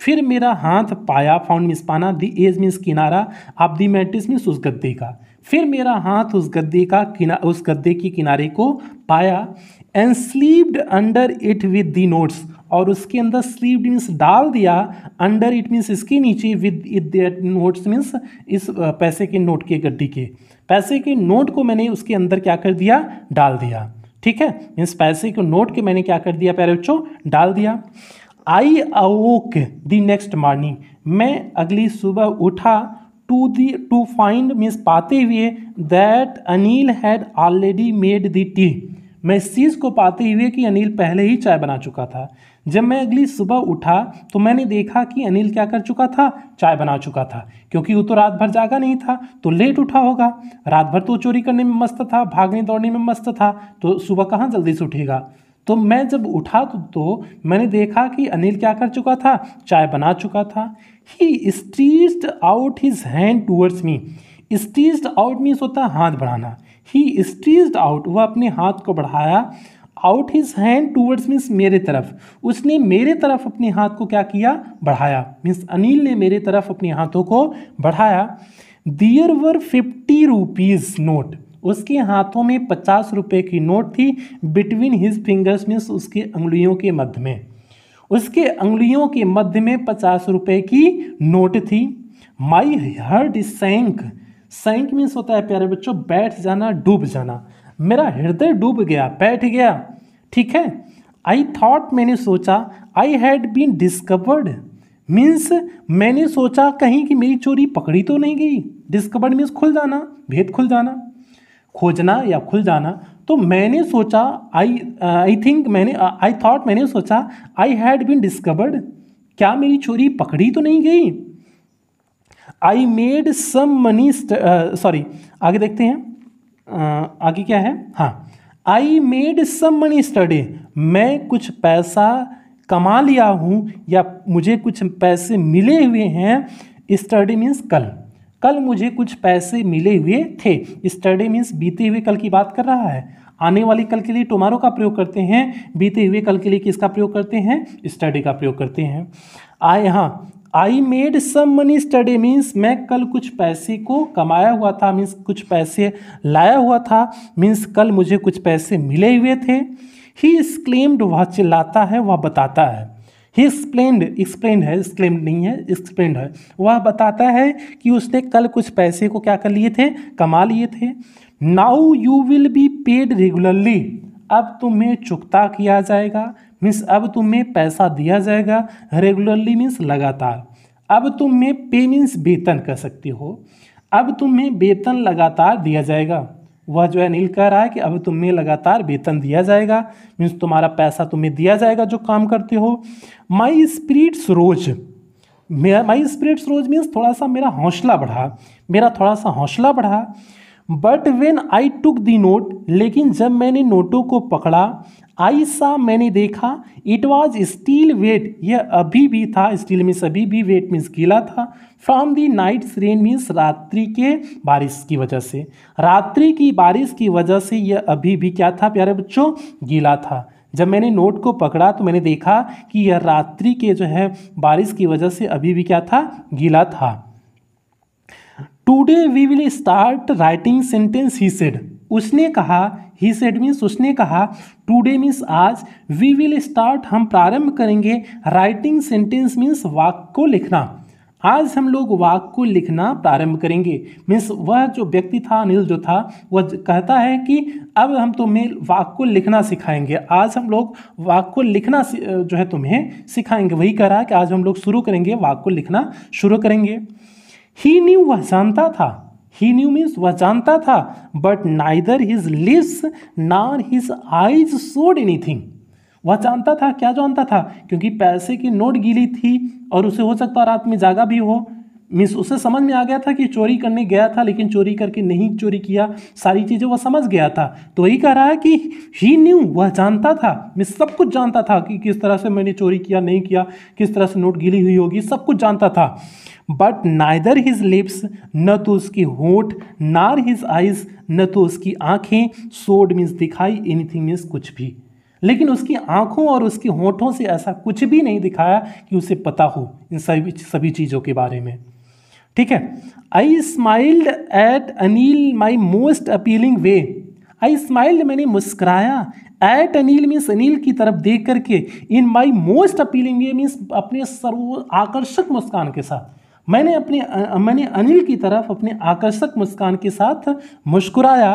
फिर मेरा हाथ पाया फाउंड मिस पाना द एज मीन्स किनारा ऑफ द मैट्रिस मीन्स उस गद्दे का फिर मेरा हाथ उस गद्दे का किना उस गद्दे के किनारे को पाया and slid under it with the notes और उसके अंदर स्लीव मीन्स डाल दिया अंडर इट मीन्स इसके नीचे विद इट नोट्स मीन्स इस पैसे के नोट के गड्डी के पैसे के नोट को मैंने उसके अंदर क्या कर दिया डाल दिया ठीक है इन स्पाइसी को नोट के मैंने क्या कर दिया प्यारे बच्चों डाल दिया आई अवोक दी नेक्स्ट मॉर्निंग मैं अगली सुबह उठा to the to find means पाते हुए that Anil had already made the tea मैं इस चीज़ को पाते हुए कि अनिल पहले ही चाय बना चुका था जब मैं अगली सुबह उठा तो मैंने देखा कि अनिल क्या कर चुका था चाय बना चुका था क्योंकि वो तो रात भर जागा नहीं था तो लेट उठा होगा रात भर तो चोरी करने में मस्त था भागने दौड़ने में मस्त था तो सुबह कहाँ जल्दी से उठेगा तो मैं जब उठा तो, तो मैंने देखा कि अनिल क्या कर चुका था चाय बना चुका था he stretched out his hand towards me stretched out means होता हाथ बढ़ाना ही स्टीज आउट वह अपने हाथ को बढ़ाया out his hand towards means मेरे तरफ उसने मेरे तरफ अपने हाथ को क्या किया बढ़ाया मीन्स अनिल ने मेरे तरफ अपने हाथों को बढ़ाया there were fifty rupees note उसके हाथों में पचास रुपये की नोट थी बिटवीन हिज फिंगर्स मीन्स उसके अंगुलियों के मध्य में उसके उंगलियों के मध्य में पचास रुपये की नोट थी माई हर्ट सैंक सैंक मीन्स होता है प्यारे बच्चों बैठ जाना डूब जाना मेरा हृदय डूब गया बैठ गया ठीक है आई थॉट मैंने सोचा I had been discovered means मैंने सोचा कहीं कि मेरी चोरी पकड़ी तो नहीं गई डिस्कवर्ड मीन्स खुल जाना भेद खुल जाना खोजना या खुल जाना तो मैंने सोचा आई आई थिंक मैंने आई uh, थॉट मैंने सोचा आई हैड बीन डिस्कवर्ड क्या मेरी चोरी पकड़ी तो नहीं गई I made some money sorry आगे देखते हैं आगे क्या है हाँ I made some money yesterday मैं कुछ पैसा कमा लिया हूँ या मुझे कुछ पैसे मिले हुए हैं स्टडी मीन्स कल कल मुझे कुछ पैसे मिले हुए थे स्टडी मीन्स बीते हुए कल की बात कर रहा है आने वाले कल के लिए टुमारो का प्रयोग करते हैं बीते हुए कल के लिए किसका प्रयोग करते हैं स्टडी का प्रयोग करते हैं आए हाँ I made some money yesterday means मैं कल कुछ पैसे को कमाया हुआ था मीन्स कुछ पैसे लाया हुआ था मीन्स कल मुझे कुछ पैसे मिले हुए थे ही एक्सक्लेम्ड वह चिल्लाता है वह बताता है ही एक्सप्लेंड एक्सप्लेंड है एक्सक्लेम्ड नहीं है एक्सप्लेंड है वह बताता है कि उसने कल कुछ पैसे को क्या कर लिए थे कमा लिए थे now you will be paid regularly अब तुम्हें चुकता किया जाएगा मीन्स अब तुम्हें पैसा दिया जाएगा रेगुलरली मीन्स लगातार अब तुम्हें पे मीन्स वेतन कर सकती हो अब तुम्हें वेतन लगातार दिया जाएगा वह जो है नील कह रहा है कि अब तुम्हें लगातार वेतन दिया जाएगा मीन्स तुम्हारा पैसा तुम्हें दिया जाएगा जो काम करते हो माई स्पिरिट्स रोज मेरा माई स्पिरिट्स रोज मीन्स थोड़ा सा मेरा हौसला बढ़ा मेरा थोड़ा सा हौसला बढ़ा but when I took the note लेकिन जब मैंने नोटों को पकड़ा आई सा मैंने देखा इट वॉज स्टील वेट यह अभी भी था स्टील मीन्स अभी भी वेट मीन्स गीला था from the night's rain means रात्रि के बारिश की वजह से रात्रि की बारिश की वजह से यह अभी भी क्या था प्यारे बच्चों गीला था जब मैंने नोट को पकड़ा तो मैंने देखा कि यह रात्रि के जो है बारिश की वजह से अभी भी क्या था गीला था today we will start writing sentence he said उसने कहा ही सेड मीन्स उसने कहा टूडे मीन्स आज वी विल स्टार्ट हम प्रारंभ करेंगे राइटिंग सेंटेंस मीन्स वाक को लिखना आज हम लोग वाक को लिखना प्रारंभ करेंगे मीन्स वह जो व्यक्ति था अनिल जो था वह कहता है कि अब हम तुम्हें वाक को लिखना सिखाएंगे आज हम लोग वाक को लिखना जो है तुम्हें सिखाएंगे वही कह रहा है कि आज हम लोग शुरू करेंगे वाक को लिखना शुरू करेंगे ही न्यू वह जानता था ही न्यू मीन्स वह जानता था but neither his lips nor his eyes showed anything वह जानता था क्या जानता था क्योंकि पैसे की नोट गीली थी और उसे हो सकता रात में जागा भी हो मीन्स उसे समझ में आ गया था कि चोरी करने गया था लेकिन चोरी करके नहीं चोरी किया सारी चीज़ें वह समझ गया था तो वही कह रहा है कि ही न्यू वह जानता था मीन्स सब कुछ जानता था कि किस तरह से मैंने चोरी किया नहीं किया किस तरह से नोट गिली हुई होगी सब कुछ जानता था बट नाइदर हिज लिप्स न तो उसकी होठ नार हिज आइज न तो उसकी आंखें सोड मीन्स दिखाई एनीथिंग मीन्स कुछ भी लेकिन उसकी आंखों और उसकी होठों से ऐसा कुछ भी नहीं दिखाया कि उसे पता हो इन सभी सभी चीज़ों के बारे में ठीक है I smiled at Anil my most appealing way I smiled मैंने मुस्कराया एट अनिल मीन्स अनिल की तरफ देख करके in my most appealing way means अपने सर्व आकर्षक मुस्कान के साथ मैंने अपने मैंने अनिल की तरफ अपने आकर्षक मुस्कान के साथ मुस्कुराया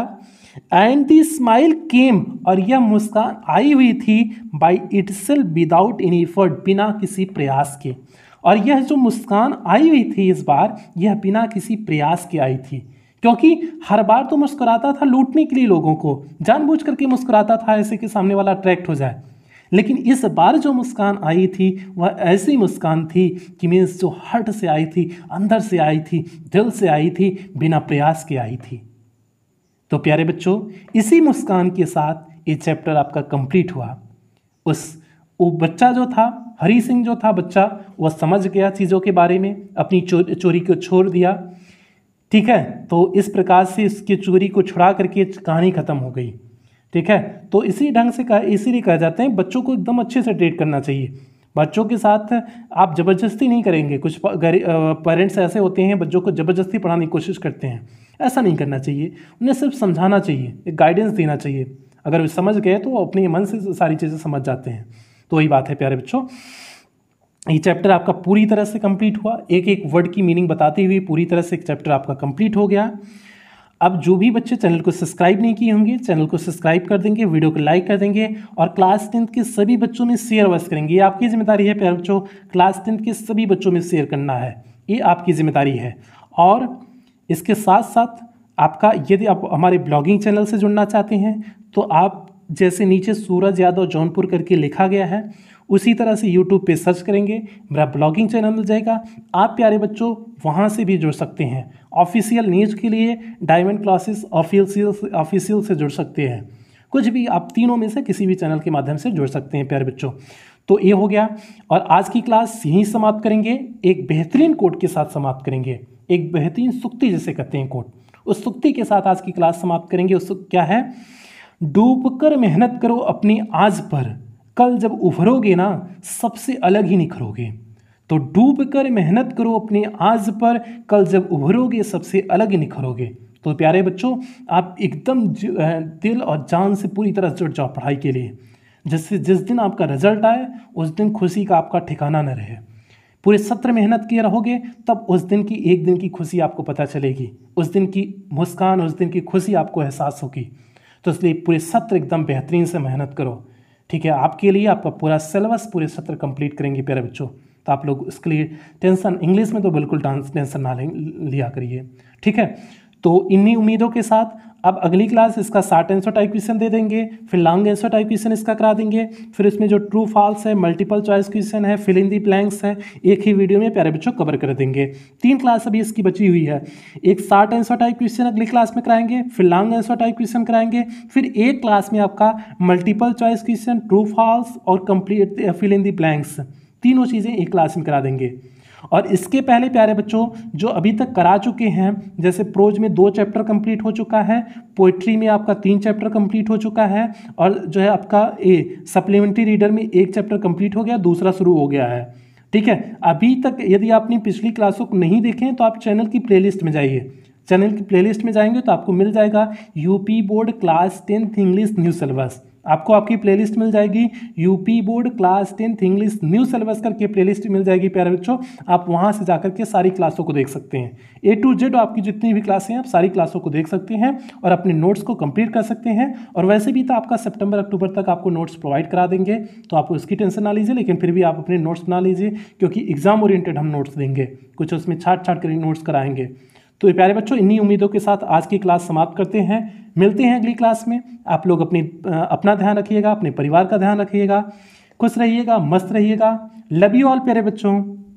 एंड दी स्माइल केम और यह मुस्कान आई हुई थी by it without any effort बिना किसी प्रयास के और यह जो मुस्कान आई हुई थी इस बार यह बिना किसी प्रयास के आई थी क्योंकि हर बार तो मुस्कुराता था लूटने के लिए लोगों को जानबूझ करके मुस्कुराता था ऐसे कि सामने वाला अट्रैक्ट हो जाए लेकिन इस बार जो मुस्कान आई थी वह ऐसी मुस्कान थी कि मीन्स जो हट से आई थी अंदर से आई थी दिल से आई थी बिना प्रयास के आई थी तो प्यारे बच्चों इसी मुस्कान के साथ ये चैप्टर आपका कंप्लीट हुआ उस वो बच्चा जो था हरी सिंह जो था बच्चा वह समझ गया चीज़ों के बारे में अपनी चो, चोरी को छोड़ दिया ठीक है तो इस प्रकार से इसकी चोरी को छुड़ा करके कहानी ख़त्म हो गई ठीक है तो इसी ढंग से कहा इसीलिए कहा जाते हैं बच्चों को एकदम अच्छे से ट्रीट करना चाहिए बच्चों के साथ आप ज़बरदस्ती नहीं करेंगे कुछ पेरेंट्स ऐसे होते हैं बच्चों को ज़बरदस्ती पढ़ाने की कोशिश करते हैं ऐसा नहीं करना चाहिए उन्हें सिर्फ समझाना चाहिए एक गाइडेंस देना चाहिए अगर वे समझ गए तो अपने मन से सारी चीज़ें समझ जाते हैं तो वही बात है प्यारे बच्चों ये चैप्टर आपका पूरी तरह से कंप्लीट हुआ एक एक वर्ड की मीनिंग बताते हुए पूरी तरह से एक चैप्टर आपका कंप्लीट हो गया अब जो भी बच्चे चैनल को सब्सक्राइब नहीं किए होंगे चैनल को सब्सक्राइब कर देंगे वीडियो को लाइक कर देंगे और क्लास टेंथ के सभी बच्चों में शेयर अवश्य करेंगे ये आपकी जिम्मेदारी है प्यारे बच्चों क्लास टेंथ के सभी बच्चों में शेयर करना है ये आपकी जिम्मेदारी है और इसके साथ साथ आपका यदि आप हमारे ब्लॉगिंग चैनल से जुड़ना चाहते हैं तो आप जैसे नीचे सूरज यादव जौनपुर करके लिखा गया है उसी तरह से यूट्यूब पे सर्च करेंगे मेरा ब्लॉगिंग चैनल मिल जाएगा आप प्यारे बच्चों वहाँ से भी जुड़ सकते हैं ऑफिशियल न्यूज़ के लिए डायमंड क्लासेस ऑफिशियल ऑफिशियल से जुड़ सकते हैं कुछ भी आप तीनों में से किसी भी चैनल के माध्यम से जुड़ सकते हैं प्यारे बच्चों तो ये हो गया और आज की क्लास यहीं समाप्त करेंगे एक बेहतरीन कोट के साथ समाप्त करेंगे एक बेहतरीन सुक्ति जिसे कहते हैं कोट उस सुक्ति के साथ आज की क्लास समाप्त करेंगे उस क्या है डूब कर मेहनत करो अपनी आज पर कल जब उभरोगे ना सबसे अलग ही निखरोगे तो डूब कर मेहनत करो अपने आज पर कल जब उभरोगे सबसे अलग ही निखरोगे तो प्यारे बच्चों आप एकदम दिल और जान से पूरी तरह जुट जाओ पढ़ाई के लिए जिससे जिस दिन आपका रिजल्ट आए उस दिन खुशी का आपका ठिकाना न रहे पूरे सत्र मेहनत किए रहोगे तब उस दिन की एक दिन की खुशी आपको पता चलेगी उस दिन की मुस्कान उस दिन की खुशी आपको एहसास होगी तो इसलिए पूरे सत्र एकदम बेहतरीन से मेहनत करो ठीक है आपके लिए आपका पूरा सिलेबस पूरे सत्र कंप्लीट करेंगे प्यारे बच्चों तो आप लोग उसके लिए टेंशन इंग्लिश में तो बिल्कुल टेंशन ना लिया करिए ठीक है तो इन्हीं उम्मीदों के साथ अब अगली क्लास इसका शार्ट एंसर टाइप क्वेश्चन दे देंगे फिर लॉन्ग एंसर टाइप क्वेश्चन इसका करा देंगे फिर इसमें जो ट्रू फॉल्स है मल्टीपल चॉइस क्वेश्चन है फिल इन दी ब्लैंक्स है एक ही वीडियो में प्यारे बच्चों कवर कर देंगे तीन क्लास अभी इसकी बची हुई है एक शार्ट एंसर टाइप क्वेश्चन अगली क्लास में कराएंगे फिर लॉन्ग एंसर टाइप क्वेश्चन कराएंगे फिर एक क्लास में आपका multiple choice question true false और complete fill in the blanks तीनों चीज़ें एक क्लास में करा देंगे और इसके पहले प्यारे बच्चों जो अभी तक करा चुके हैं जैसे प्रोज में दो चैप्टर कंप्लीट हो चुका है पोइट्री में आपका तीन चैप्टर कंप्लीट हो चुका है और जो है आपका ए सप्लीमेंट्री रीडर में एक चैप्टर कंप्लीट हो गया दूसरा शुरू हो गया है ठीक है अभी तक यदि आपने पिछली क्लासों को नहीं देखें तो आप चैनल की प्ले में जाइए चैनल की प्लेलिस्ट में जाएंगे तो आपको मिल जाएगा UP board class tenth English new syllabus आपको आपकी प्लेलिस्ट मिल जाएगी UP board class tenth English new syllabus करके प्लेलिस्ट मिल जाएगी प्यारे बच्चों आप वहाँ से जाकर के सारी क्लासों को देख सकते हैं ए टू जेड आपकी जितनी भी क्लासें हैं आप सारी क्लासों को देख सकते हैं और अपने नोट्स को कंप्लीट कर सकते हैं और वैसे भी तो आपका सितंबर अक्टूबर तक आपको नोट्स प्रोवाइड करा देंगे तो आप उसकी टेंशन ना लीजिए लेकिन फिर भी आप अपने नोट्स ना लीजिए क्योंकि एग्ज़ाम ओरिएंटेड हम नोट्स देंगे कुछ उसमें छाट छाट कर नोट्स कराएंगे तो प्यारे बच्चों इन्हीं उम्मीदों के साथ आज की क्लास समाप्त करते हैं मिलते हैं अगली क्लास में आप लोग अपनी अपना ध्यान रखिएगा अपने परिवार का ध्यान रखिएगा खुश रहिएगा मस्त रहिएगा लव यू ऑल प्यारे बच्चों